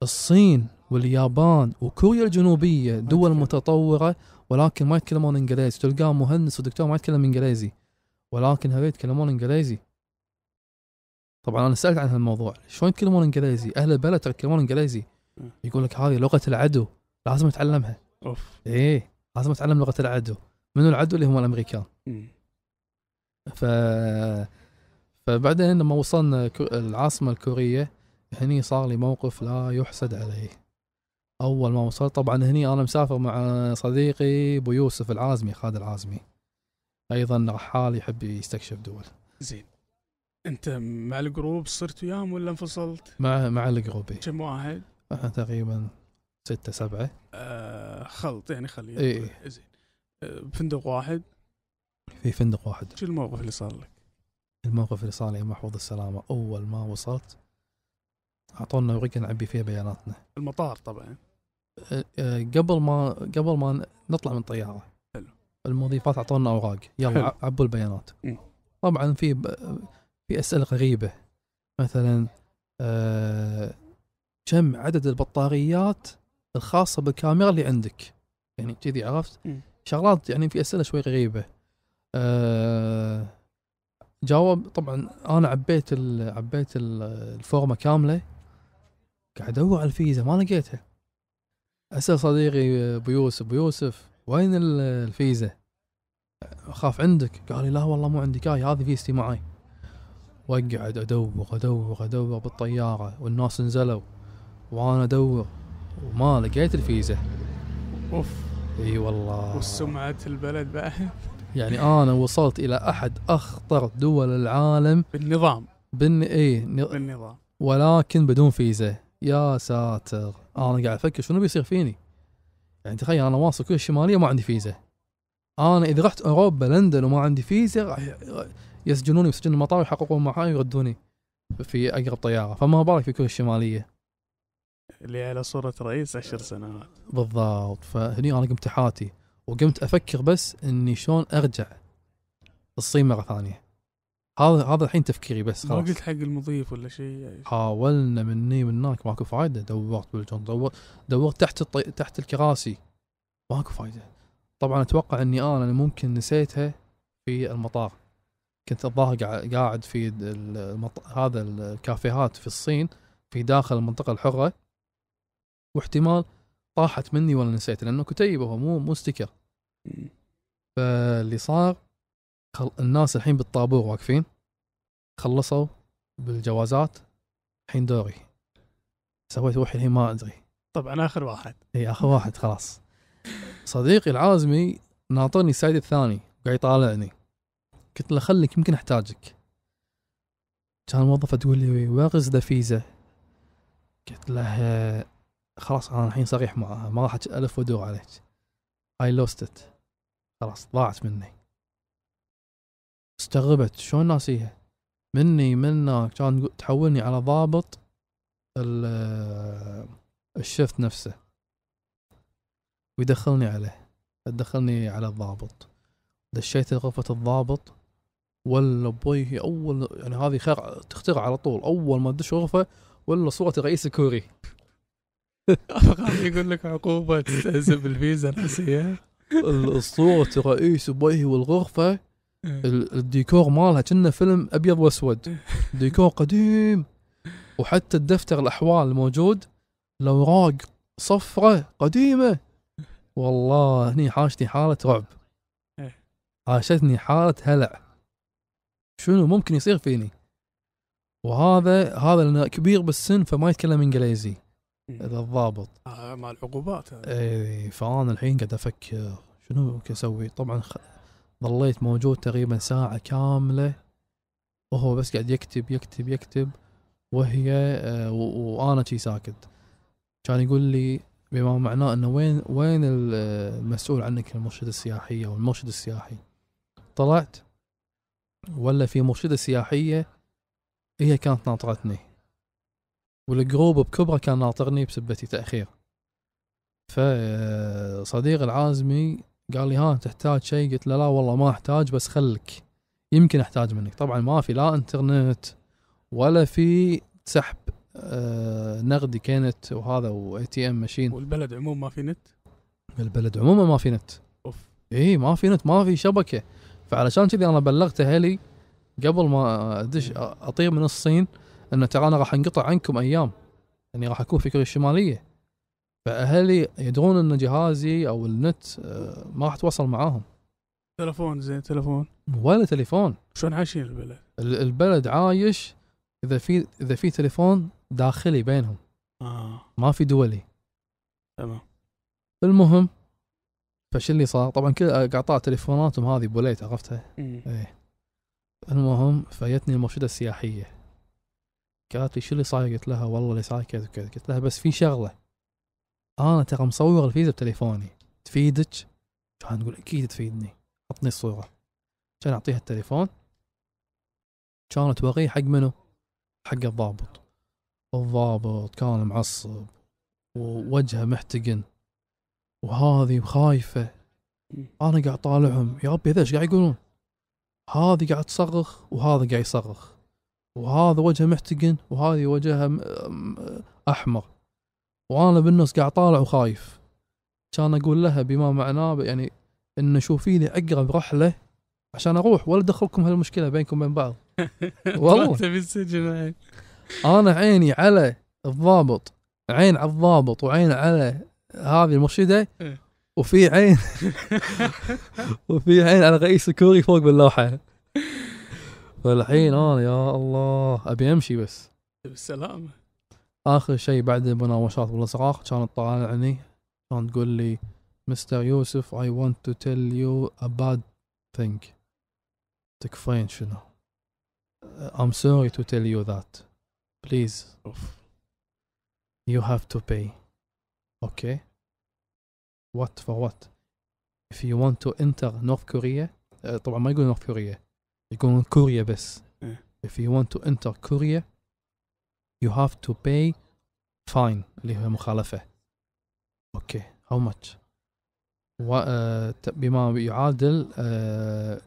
الصين واليابان وكوريا الجنوبية دول متطورة ولكن ما يتكلمون انجليزي تلقاهم مهندس ودكتور ما يتكلم انجليزي ولكن هذول يتكلمون انجليزي طبعا انا سالت عن هالموضوع شلون يتكلمون انجليزي اهل البلد يتكلمون انجليزي يقول لك هذه لغه العدو لازم اتعلمها اوف ايه لازم اتعلم لغه العدو منو العدو اللي هم الامريكان ف فبعدين لما وصلنا العاصمه الكوريه هني صار لي موقف لا يحسد عليه اول ما وصلت طبعا هني انا مسافر مع صديقي ابو يوسف العازمي خالد العازمي ايضا رحال يحب يستكشف دول زين انت مع الجروب صرت وياهم ولا انفصلت؟ مع مع الجروب كم واحد؟ احنا تقريبا ستة سبعة آه خلط يعني خليه إيه. طيب، زين بفندق آه، واحد في فندق واحد شو الموقف اللي صار لك؟ الموقف اللي صار لي محفوظ السلامة أول ما وصلت أعطونا ورقة نعبي فيها بياناتنا المطار طبعا آه، آه، قبل ما قبل ما نطلع من الطيارة حلو المضيفات أعطونا أوراق يلا حلو. عبوا البيانات م. طبعا في ب... في أسئلة غريبة مثلا آه كم عدد البطاريات الخاصه بالكاميرا اللي عندك يعني كذي عرفت شغلات يعني في اسئله شوي غريبه أه جاوب طبعا انا عبيت الـ عبيت الفورمه كامله قاعد ادور على الفيزا ما لقيتها اسال صديقي ابو يوسف ابو يوسف وين الفيزا؟ اخاف عندك قال لي لا والله مو عندي كاي آه، هذه فيزتي معي واقعد ادور ادور ادور بالطياره والناس نزلوا وانا ادور وما لقيت الفيزا اوف اي والله وسمعة البلد بعد يعني انا وصلت الى احد اخطر دول العالم بالنظام بن اي ن... بالنظام ولكن بدون فيزا يا ساتر انا قاعد افكر شنو بيصير فيني يعني تخيل انا واصل كل الشماليه وما عندي فيزا انا اذا رحت اوروبا لندن وما عندي فيزا راح يسجنوني بسجن المطار ويحققون معاي ويردوني في اقرب طياره فما بالك في كل الشماليه اللي على صورة رئيس عشر سنوات بالضبط فهني أنا قمت حاتي وقمت أفكر بس إني شلون أرجع الصين مرة ثانية هذا هذا الحين تفكيري بس خلاص ما قلت حق المضيف ولا شيء يعني. حاولنا مني من هناك ماكو فايده دورت بالجون دورت, دورت تحت الطي... تحت الكراسي ماكو فايده طبعا اتوقع اني انا ممكن نسيتها في المطار كنت الظاهر قاعد في المط... هذا الكافيهات في الصين في داخل المنطقه الحره واحتمال طاحت مني ولا نسيت لانه كتيبه هو مو مو ستيكر فاللي صار خل... الناس الحين بالطابور واقفين خلصوا بالجوازات الحين دوري سويت روحي الحين ما ادري طبعا اخر واحد اي اخر واحد خلاص صديقي العازمي ناطرني السايد الثاني قاعد يطالعني قلت له خليك يمكن احتاجك كان الموظفة تقول لي وير از ذا فيزا قلت لها خلاص انا الحين صريح معها ما راح الف ودور عليك اي لوست ات خلاص ضاعت مني استغربت شلون ناسيها مني منا كان تحولني على ضابط آه، الشفت نفسه ويدخلني عليه دخلني على الضابط دشيت غرفة الضابط ولا بوي هي اول يعني هذه خير تخترع على طول اول ما تدش غرفة ولا صورة رئيس الكوري يقول لك عقوبة تستهزئ بالفيزا الرئيسية الصوره رئيس بويه والغرفة إيه. الديكور مالها كنا فيلم أبيض وأسود إيه. ديكور قديم وحتى الدفتر الأحوال الموجود الأوراق صفرة قديمة والله هني حاشتني حالة رعب عاشتني إيه. حالة هلع شنو ممكن يصير فيني وهذا هذا لأنه كبير بالسن فما يتكلم انجليزي اذا الضابط آه مع العقوبات آه. اي فانا الحين قاعد افكر شنو ممكن اسوي طبعا خ... ظليت موجود تقريبا ساعه كامله وهو بس قاعد يكتب يكتب يكتب وهي آه، وانا شي ساكت كان يقول لي بما معناه انه وين وين المسؤول عنك المرشد السياحيه او المرشد السياحي طلعت ولا في مرشده سياحيه هي كانت ناطرتني والجروب بكبره كان ناطرني بسبتي تاخير فصديق العازمي قال لي ها تحتاج شيء قلت له لا والله ما احتاج بس خلك يمكن احتاج منك طبعا ما في لا انترنت ولا في سحب آه، نقدي كانت وهذا واي تي ام ماشين والبلد عموما ما في نت البلد عموما ما في نت اوف اي ما في نت ما في شبكه فعلشان كذي انا بلغت اهلي قبل ما ادش اطير من الصين ان ترى انا راح انقطع عنكم ايام يعني راح اكون في كوريا الشماليه فاهلي يدرون ان جهازي او النت آه، ما راح توصل معاهم تلفون زين تلفون ولا تلفون شلون عايشين البلد؟ البلد عايش اذا في اذا في تلفون داخلي بينهم آه. ما في دولي تمام المهم فش اللي صار طبعا كل آه، قطع تليفوناتهم هذه بوليت عرفتها ايه المهم فيتني المرشده السياحيه قالت لي شو اللي صاير قلت لها والله اللي صاير كذا وكذا قلت لها بس في شغله انا ترى مصور الفيزا بتليفوني تفيدك كان تقول اكيد تفيدني عطني الصوره كان اعطيها التليفون كانت وريه حق منو حق الضابط الضابط كان معصب ووجهه محتقن وهذه خايفة أنا قاعد طالعهم يا ربي هذا ايش قاعد يقولون هذه قاعد تصرخ وهذا قاعد يصرخ وهذا وجهه محتقن وهذه وجهها احمر وانا بالنص قاعد طالع وخايف كان اقول لها بما معناه يعني ان شوفي لي اقرب رحله عشان اروح ولا ادخلكم هالمشكله بينكم وبين بعض <laughs> والله تبي السجن انا عيني على الضابط عين على الضابط وعين على هذه المرشده إيه. وفي عين <laughs> <laughs> وفي عين على رئيس الكوري فوق باللوحه فالحين انا يا الله ابي امشي بس بالسلامه اخر شيء بعد المناوشات والصراخ كانت طالعني كانت تقول لي مستر يوسف اي ونت تو تيل يو ا باد ثينك تكفين شنو I'm sorry to tell you that please Oof. you have to pay okay what for what if you want to enter North Korea uh, طبعا ما يقول North Korea يقولون كوريا بس إيه. if you want to enter Korea you have to pay fine اللي هو مخالفة اوكي how much و, آه, uh, بما يعادل uh, آه,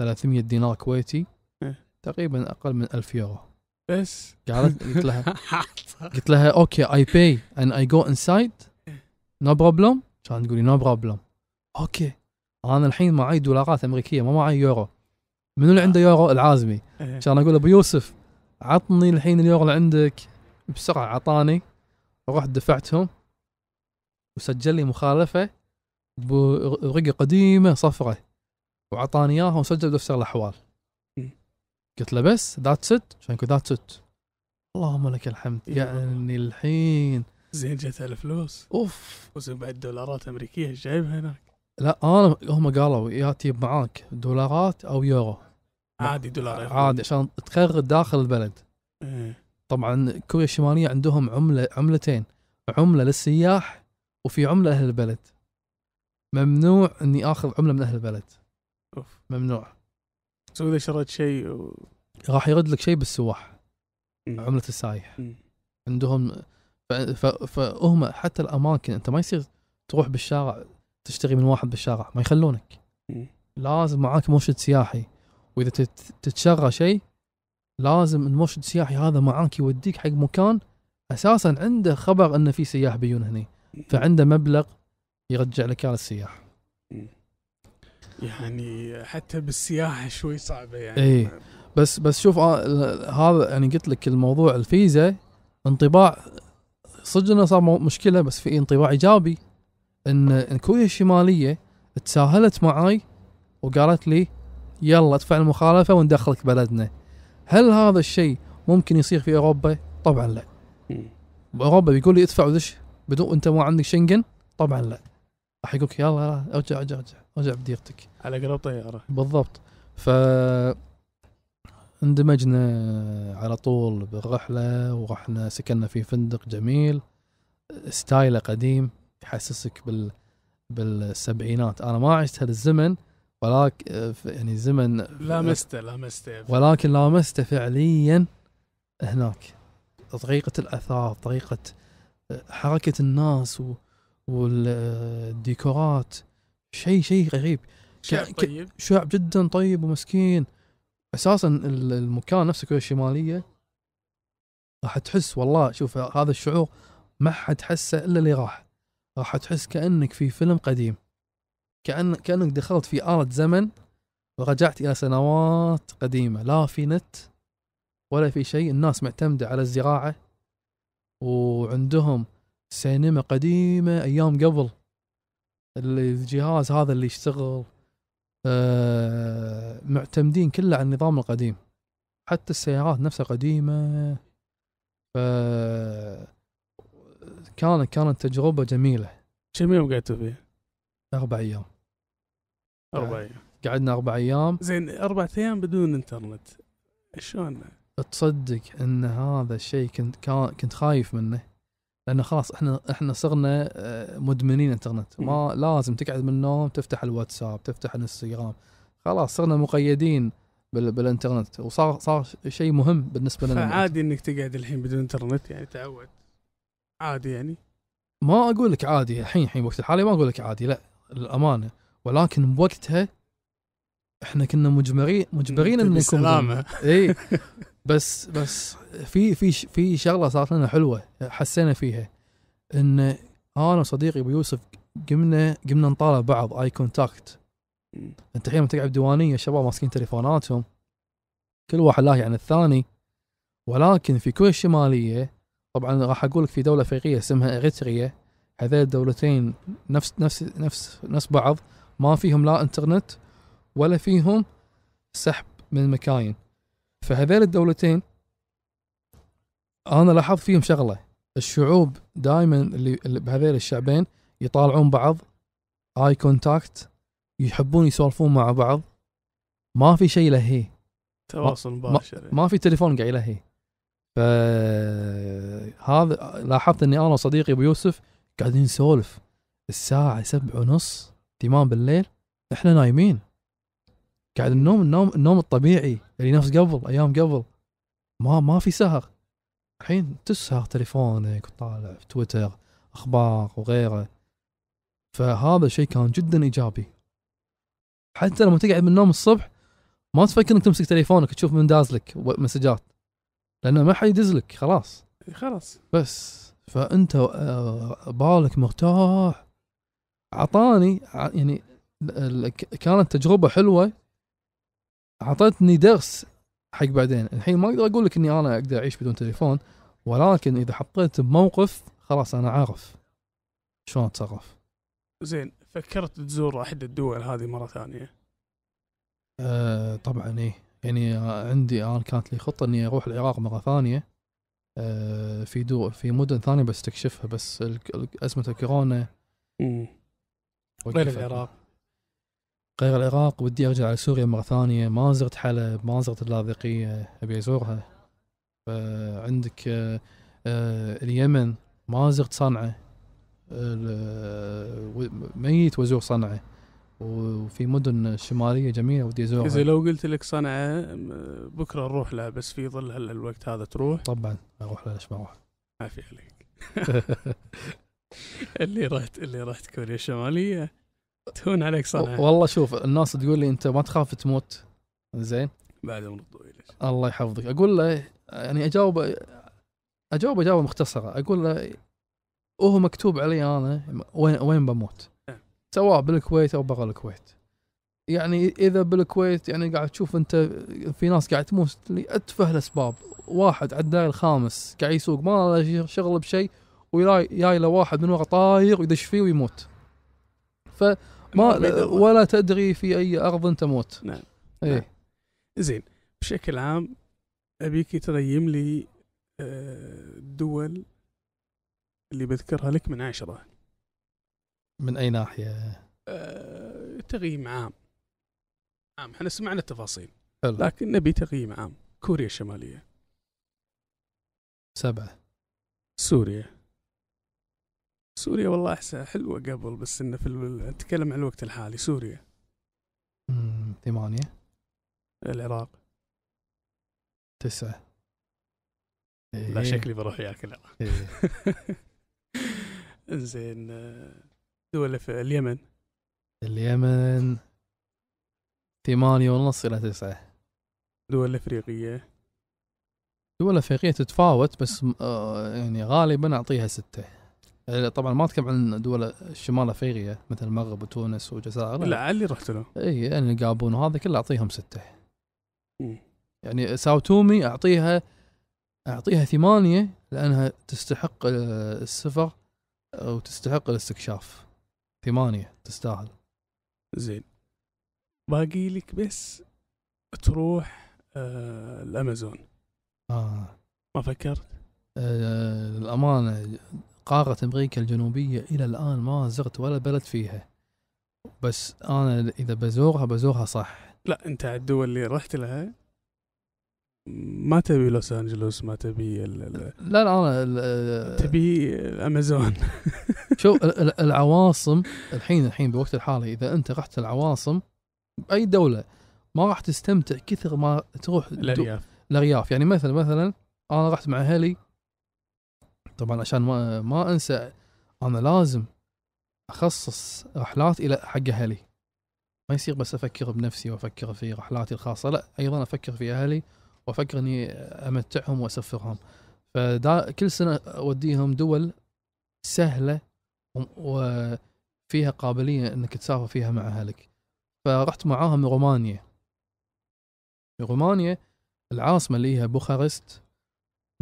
300 دينار كويتي إيه. تقريبا اقل من 1000 يورو بس قالت قلت لها <laughs> قلت لها اوكي اي باي اند اي جو انسايد نو بروبلم كانت تقول لي نو بروبلم اوكي انا الحين معي دولارات امريكيه ما معي يورو منو اللي عنده آه. يورو العازمي كان إيه. اقول ابو يوسف عطني الحين اليورو اللي عندك بسرعه عطاني ورحت دفعتهم وسجل لي مخالفه برقه قديمه صفرة وعطاني اياها وسجل دفتر الاحوال إيه. قلت له بس ذاتس ات عشان يقول ذاتس ات اللهم لك الحمد إيه. يعني الحين زين جت الفلوس اوف وزين بعد دولارات امريكيه ايش جايبها هناك؟ لا انا هم قالوا يا تجيب معاك دولارات او يورو عادي دولار عادي عشان تخرج داخل البلد إيه. طبعا كوريا الشماليه عندهم عمله عملتين عمله للسياح وفي عمله لاهل البلد ممنوع اني اخذ عمله من اهل البلد اوف ممنوع سو اذا شريت شيء و... راح يرد لك شيء بالسواح م. عمله السايح م. عندهم ف... ف... فهم حتى الاماكن انت ما يصير تروح بالشارع تشتري من واحد بالشارع ما يخلونك م. لازم معاك مرشد سياحي واذا تتشغى شيء لازم المرشد السياحي هذا معاك يوديك حق مكان اساسا عنده خبر انه في سياح بيجون هنا فعنده مبلغ يرجع لك اياه للسياح يعني حتى بالسياحه شوي صعبه يعني اي بس بس شوف آه، هذا يعني قلت لك الموضوع الفيزا انطباع صدق انه صار مشكله بس في انطباع ايجابي ان كوريا الشماليه تساهلت معاي وقالت لي يلا ادفع المخالفه وندخلك بلدنا هل هذا الشيء ممكن يصير في اوروبا؟ طبعا لا. اوروبا بيقول لي ادفع وذش بدون انت ما عندك شنغن؟ طبعا لا. راح يقول لك يلا ارجع ارجع ارجع ارجع بديرتك. على قرب طياره. بالضبط. ف اندمجنا على طول بالرحله ورحنا سكننا في فندق جميل ستايله قديم يحسسك بال بالسبعينات انا ما عشت هذا الزمن ولكن يعني زمن لامسته لامسته ولكن لامسته فعليا هناك طريقة الأثاث طريقة آه، حركة الناس والديكورات شيء شيء غريب شعب طيب شعب جدا طيب ومسكين اساسا المكان نفسه كوريا الشماليه راح تحس والله شوف هذا الشعور ما حد حسه الا اللي راح راح تحس كانك في فيلم قديم كأن كأنك دخلت في آلة زمن ورجعت إلى سنوات قديمة لا في نت ولا في شيء الناس معتمدة على الزراعة وعندهم سينما قديمة أيام قبل الجهاز هذا اللي يشتغل آه معتمدين كله على النظام القديم حتى السيارات نفسها قديمة ف كانت كانت تجربة جميلة كم يوم قعدتوا فيها؟ اربع ايام اربع ايام قعدنا اربع ايام زين اربع ايام بدون انترنت شلون؟ تصدق ان هذا الشيء كنت كنت خايف منه لانه خلاص احنا احنا صرنا آه، مدمنين انترنت ما لازم تقعد من النوم تفتح الواتساب تفتح الانستغرام خلاص صرنا مقيدين بالانترنت وصار صار شيء مهم بالنسبه لنا عادي انك تقعد الحين بدون انترنت يعني تعود عادي يعني ما اقول لك عادي الحين الحين وقت الحالي ما اقول لك عادي لا للامانه ولكن بوقتها احنا كنا مجبرين مجبرين ان نكون اي بس بس في في في شغله صارت لنا حلوه حسينا فيها ان انا وصديقي ابو يوسف قمنا قمنا نطالع بعض اي كونتاكت انت الحين تقعد بالديوانيه شباب ماسكين تليفوناتهم كل واحد لاهي عن الثاني ولكن في كوريا الشماليه طبعا راح اقول لك في دوله افريقيه اسمها اريتريا هذين الدولتين نفس نفس نفس نفس بعض ما فيهم لا انترنت ولا فيهم سحب من المكاين فهذين الدولتين انا لاحظت فيهم شغله الشعوب دائما اللي, بهذين بهذيل الشعبين يطالعون بعض اي كونتاكت يحبون يسولفون مع بعض ما في شيء لهي تواصل مباشر ما, ما في تليفون قاعد يلهي فهذا لاحظت اني انا وصديقي ابو يوسف قاعدين نسولف الساعة سبعة ونص تمام بالليل احنا نايمين قاعد النوم النوم النوم الطبيعي اللي نفس قبل ايام قبل ما ما في سهر الحين تسهر تليفونك وطالع في تويتر اخبار وغيره فهذا الشيء كان جدا ايجابي حتى لما تقعد من النوم الصبح ما تفكر انك تمسك تليفونك تشوف من دازلك مسجات لانه ما حد يدزلك خلاص خلاص بس فانت آه، بالك مرتاح عطاني يعني كانت تجربه حلوه اعطتني درس حق بعدين الحين ما اقدر اقول لك اني انا اقدر اعيش بدون تليفون ولكن اذا حطيت بموقف خلاص انا عارف شلون اتصرف زين فكرت تزور احد الدول هذه مره ثانيه أه طبعا ايه يعني آه، عندي انا آه، كانت لي خطه اني اروح العراق مره ثانيه آه، في دو في مدن ثانيه بستكشفها بس ازمه الكورونا غير العراق غير العراق ودي ارجع على سوريا مره ثانيه ما زرت حلب ما زرت اللاذقيه ابي ازورها عندك آه، آه، اليمن ما زرت صنعاء ميت وازور صنعاء وفي مدن شماليه جميله ودي ازورها إذا لو قلت لك صنعاء بكره نروح لها بس في ظل الوقت هذا تروح طبعا اروح لها ليش ما أروح عافية عليك <laughs> اللي رحت اللي رحت كوريا الشماليه تهون عليك صنعاء والله شوف الناس تقول لي انت ما تخاف تموت زين بعد عمر طويل الله يحفظك اقول له يعني اجاوب اجاوب اجاوب مختصره اقول له هو مكتوب علي انا وين وين بموت سواء بالكويت او برا الكويت يعني اذا بالكويت يعني قاعد تشوف انت في ناس قاعد تموت لاتفه الاسباب واحد على الخامس قاعد يسوق ما له شغل بشيء وياي له واحد من ورا طاير ويدش فيه ويموت فما ولا تدري في اي ارض تموت نعم ايه نعم. زين بشكل عام ابيك تقيم لي الدول آه، اللي بذكرها لك من عشره من اي ناحيه؟ آه تقييم عام عام احنا سمعنا التفاصيل حلو. لكن نبي تقييم عام كوريا الشماليه سبعه سوريا سوريا والله احسها حلوه قبل بس انه في نتكلم عن الوقت الحالي سوريا امم ثمانيه العراق تسعه إيه. لا شكلي بروح ياكل إيه. <laughs> زين آه، دول في اليمن اليمن ثمانية ونص إلى تسعة دول أفريقية دول أفريقية تتفاوت بس آه، يعني غالبا أعطيها ستة آه، طبعا ما اتكلم عن دول شمال افريقيا مثل المغرب وتونس والجزائر لا اللي رحت له اي يعني الجابون وهذا كله اعطيهم سته م. يعني ساو تومي اعطيها اعطيها ثمانيه لانها تستحق آه، السفر وتستحق الاستكشاف ثمانية تستاهل زين باقي لك بس تروح آه الامازون اه ما فكرت؟ آه للامانه قارة امريكا الجنوبية الى الان ما زرت ولا بلد فيها بس انا اذا بزورها بزورها صح لا انت على الدول اللي رحت لها ما تبي لوس انجلوس ما تبي الـ الـ لا لا انا تبي امازون <laughs> شوف العواصم الحين الحين بوقت الحالي اذا انت رحت العواصم باي دوله ما راح تستمتع كثر ما تروح الارياف الارياف يعني مثلا مثلا انا رحت مع اهلي طبعا عشان ما ما انسى انا لازم اخصص رحلات الى حق اهلي ما يصير بس افكر بنفسي وافكر في رحلاتي الخاصه لا ايضا افكر في اهلي وافكر اني امتعهم واسفرهم فدا كل سنه اوديهم دول سهله وفيها قابليه انك تسافر فيها مع اهلك فرحت معاهم رومانيا رومانيا العاصمه اللي هي بوخارست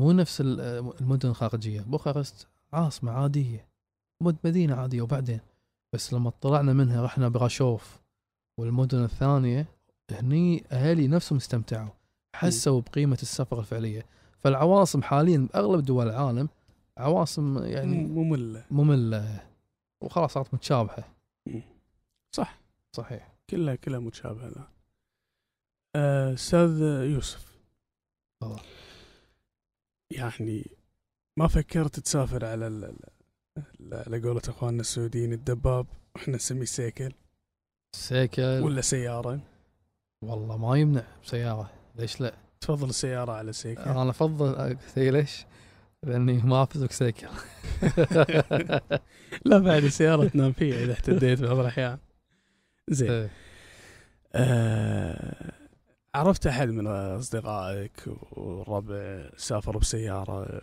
مو نفس المدن الخارجيه بوخارست عاصمه عاديه مدينه عاديه وبعدين بس لما طلعنا منها رحنا براشوف والمدن الثانيه هني اهلي نفسهم استمتعوا حسوا بقيمه السفر الفعليه فالعواصم حاليا باغلب دول العالم عواصم يعني ممله ممله وخلاص صارت متشابهه صح صحيح كلها كلها متشابهه آه، استاذ يوسف طبعا. يعني ما فكرت تسافر على على قولة اخواننا السعوديين الدباب احنا نسميه سيكل سيكل ولا سيارة والله ما يمنع سيارة ليش لا؟ تفضل السيارة على السيكل انا افضل إيه ليش؟ لاني ما أفزك سيكل <laughs> لا بعد السيارة تنام فيها اذا احتديت بعض الاحيان زين إيه. آه عرفت احد من اصدقائك والربع سافروا بسيارة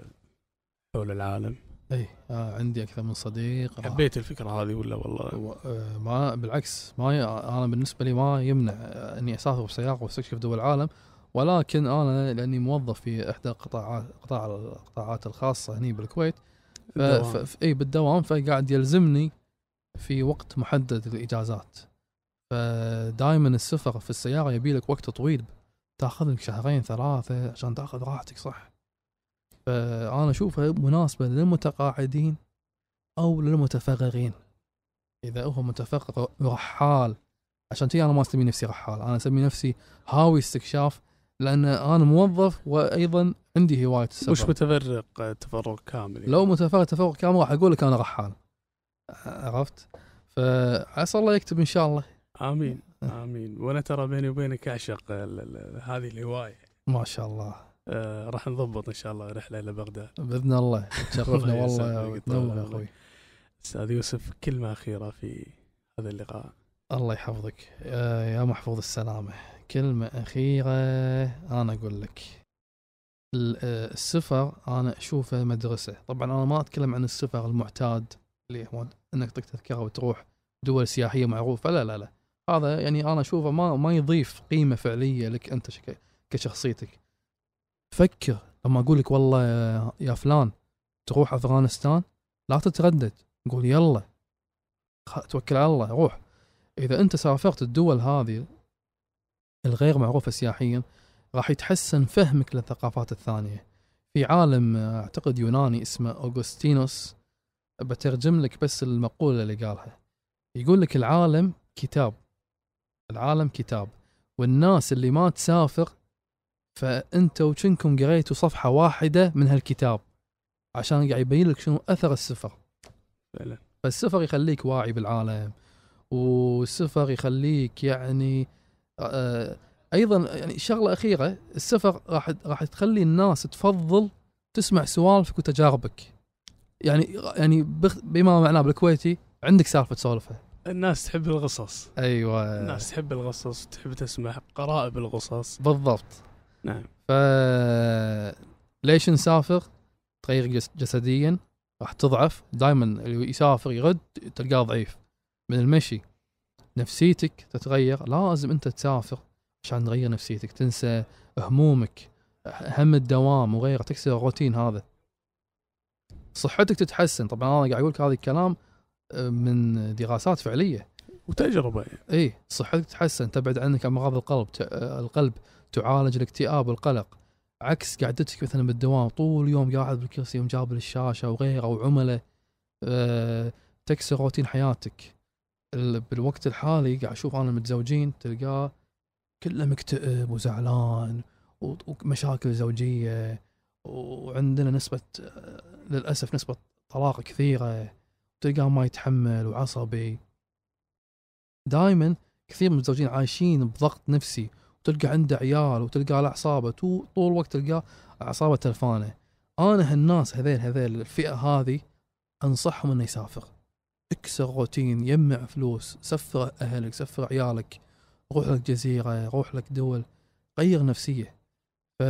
حول العالم اي آه عندي اكثر من صديق حبيت الفكره هذه ولا والله؟ آه ما بالعكس ما انا بالنسبه لي ما يمنع اني اسافر بسياره واستكشف دول العالم ولكن انا لاني موظف في احدى قطاعات قطاع القطاعات الخاصه هني بالكويت ف... ف... اي بالدوام فقاعد يلزمني في وقت محدد الاجازات فدائما السفر في السياره يبي لك وقت طويل تاخذ لك شهرين ثلاثه عشان تاخذ راحتك صح فانا اشوفها مناسبه للمتقاعدين او للمتفرغين اذا هو متفرغ رحال عشان تي انا ما اسمي نفسي رحال انا اسمي نفسي هاوي استكشاف لان انا موظف وايضا عندي هوايه السفر مش متفرق تفرغ كامل يعني. لو متفرغ تفرغ كامل راح اقول لك انا رحال عرفت فعسى الله يكتب ان شاء الله امين امين وانا ترى بيني وبينك اعشق هذه الهوايه ما شاء الله آه راح نضبط ان شاء الله رحله الى بغداد باذن الله تشرفنا والله يا اخوي استاذ يوسف كلمه اخيره في هذا اللقاء الله يحفظك آه يا محفوظ السلامه كلمة أخيرة أنا أقول لك آه، السفر أنا أشوفه مدرسة طبعا أنا ما أتكلم عن السفر المعتاد اللي هو أنك تذكرة وتروح دول سياحية معروفة لا لا لا هذا يعني أنا أشوفه ما ما يضيف قيمة فعلية لك أنت كشخصيتك فكر لما أقول لك والله يا فلان تروح أفغانستان لا تتردد قول يلا توكل على الله روح اذا انت سافرت الدول هذه الغير معروفة سياحيا راح يتحسن فهمك للثقافات الثانية في عالم آه، أعتقد يوناني اسمه أوغوستينوس بترجم لك بس المقولة اللي قالها يقول لك العالم كتاب العالم كتاب والناس اللي ما تسافر فانت وشنكم قريتوا صفحه واحده من هالكتاب عشان قاعد يبين لك شنو اثر السفر فعلا فالسفر يخليك واعي بالعالم والسفر يخليك يعني آه، ايضا يعني شغله اخيره السفر راح راح تخلي الناس تفضل تسمع سوالفك وتجاربك يعني يعني بما معناه بالكويتي عندك سالفه تسولفها الناس تحب القصص ايوه الناس تحب القصص تحب تسمع قرائب القصص بالضبط نعم ف ليش نسافر؟ تغير جسديا راح تضعف دائما اللي يسافر يرد تلقاه ضعيف من المشي نفسيتك تتغير لازم انت تسافر عشان تغير نفسيتك تنسى همومك هم الدوام وغيره تكسر الروتين هذا صحتك تتحسن طبعا انا قاعد اقول لك هذا الكلام آه، من دراسات فعليه وتجربه اي صحتك تتحسن تبعد عنك امراض القلب آه، القلب تعالج الاكتئاب والقلق عكس قعدتك مثلا بالدوام طول اليوم قاعد بالكرسي ومجابل الشاشه وغيره وعملاء أه تكسر روتين حياتك بالوقت الحالي قاعد اشوف انا المتزوجين تلقاه كله مكتئب وزعلان ومشاكل زوجيه وعندنا نسبه للاسف نسبه طلاق كثيره تلقاه ما يتحمل وعصبي دائما كثير من المتزوجين عايشين بضغط نفسي وتلقى عنده عيال وتلقى على اعصابه طول الوقت تلقاه اعصابه تلفانه انا هالناس هذيل هذيل الفئه هذه انصحهم انه يسافر اكسر روتين يجمع فلوس سفر اهلك سفر عيالك روح لك جزيره روح لك دول غير نفسيه ف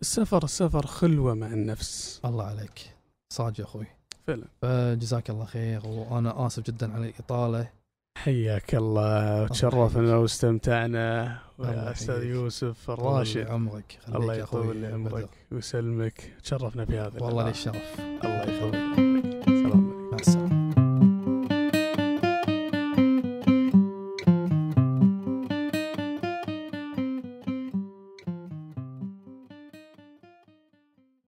السفر السفر خلوه مع النفس الله عليك صادق يا اخوي فعلا فجزاك الله خير وانا اسف جدا على الاطاله حياك الله وتشرفنا واستمتعنا استاذ يوسف الراشد عمرك الله يطول عمرك ويسلمك تشرفنا في هذا والله لي الشرف الله يخليك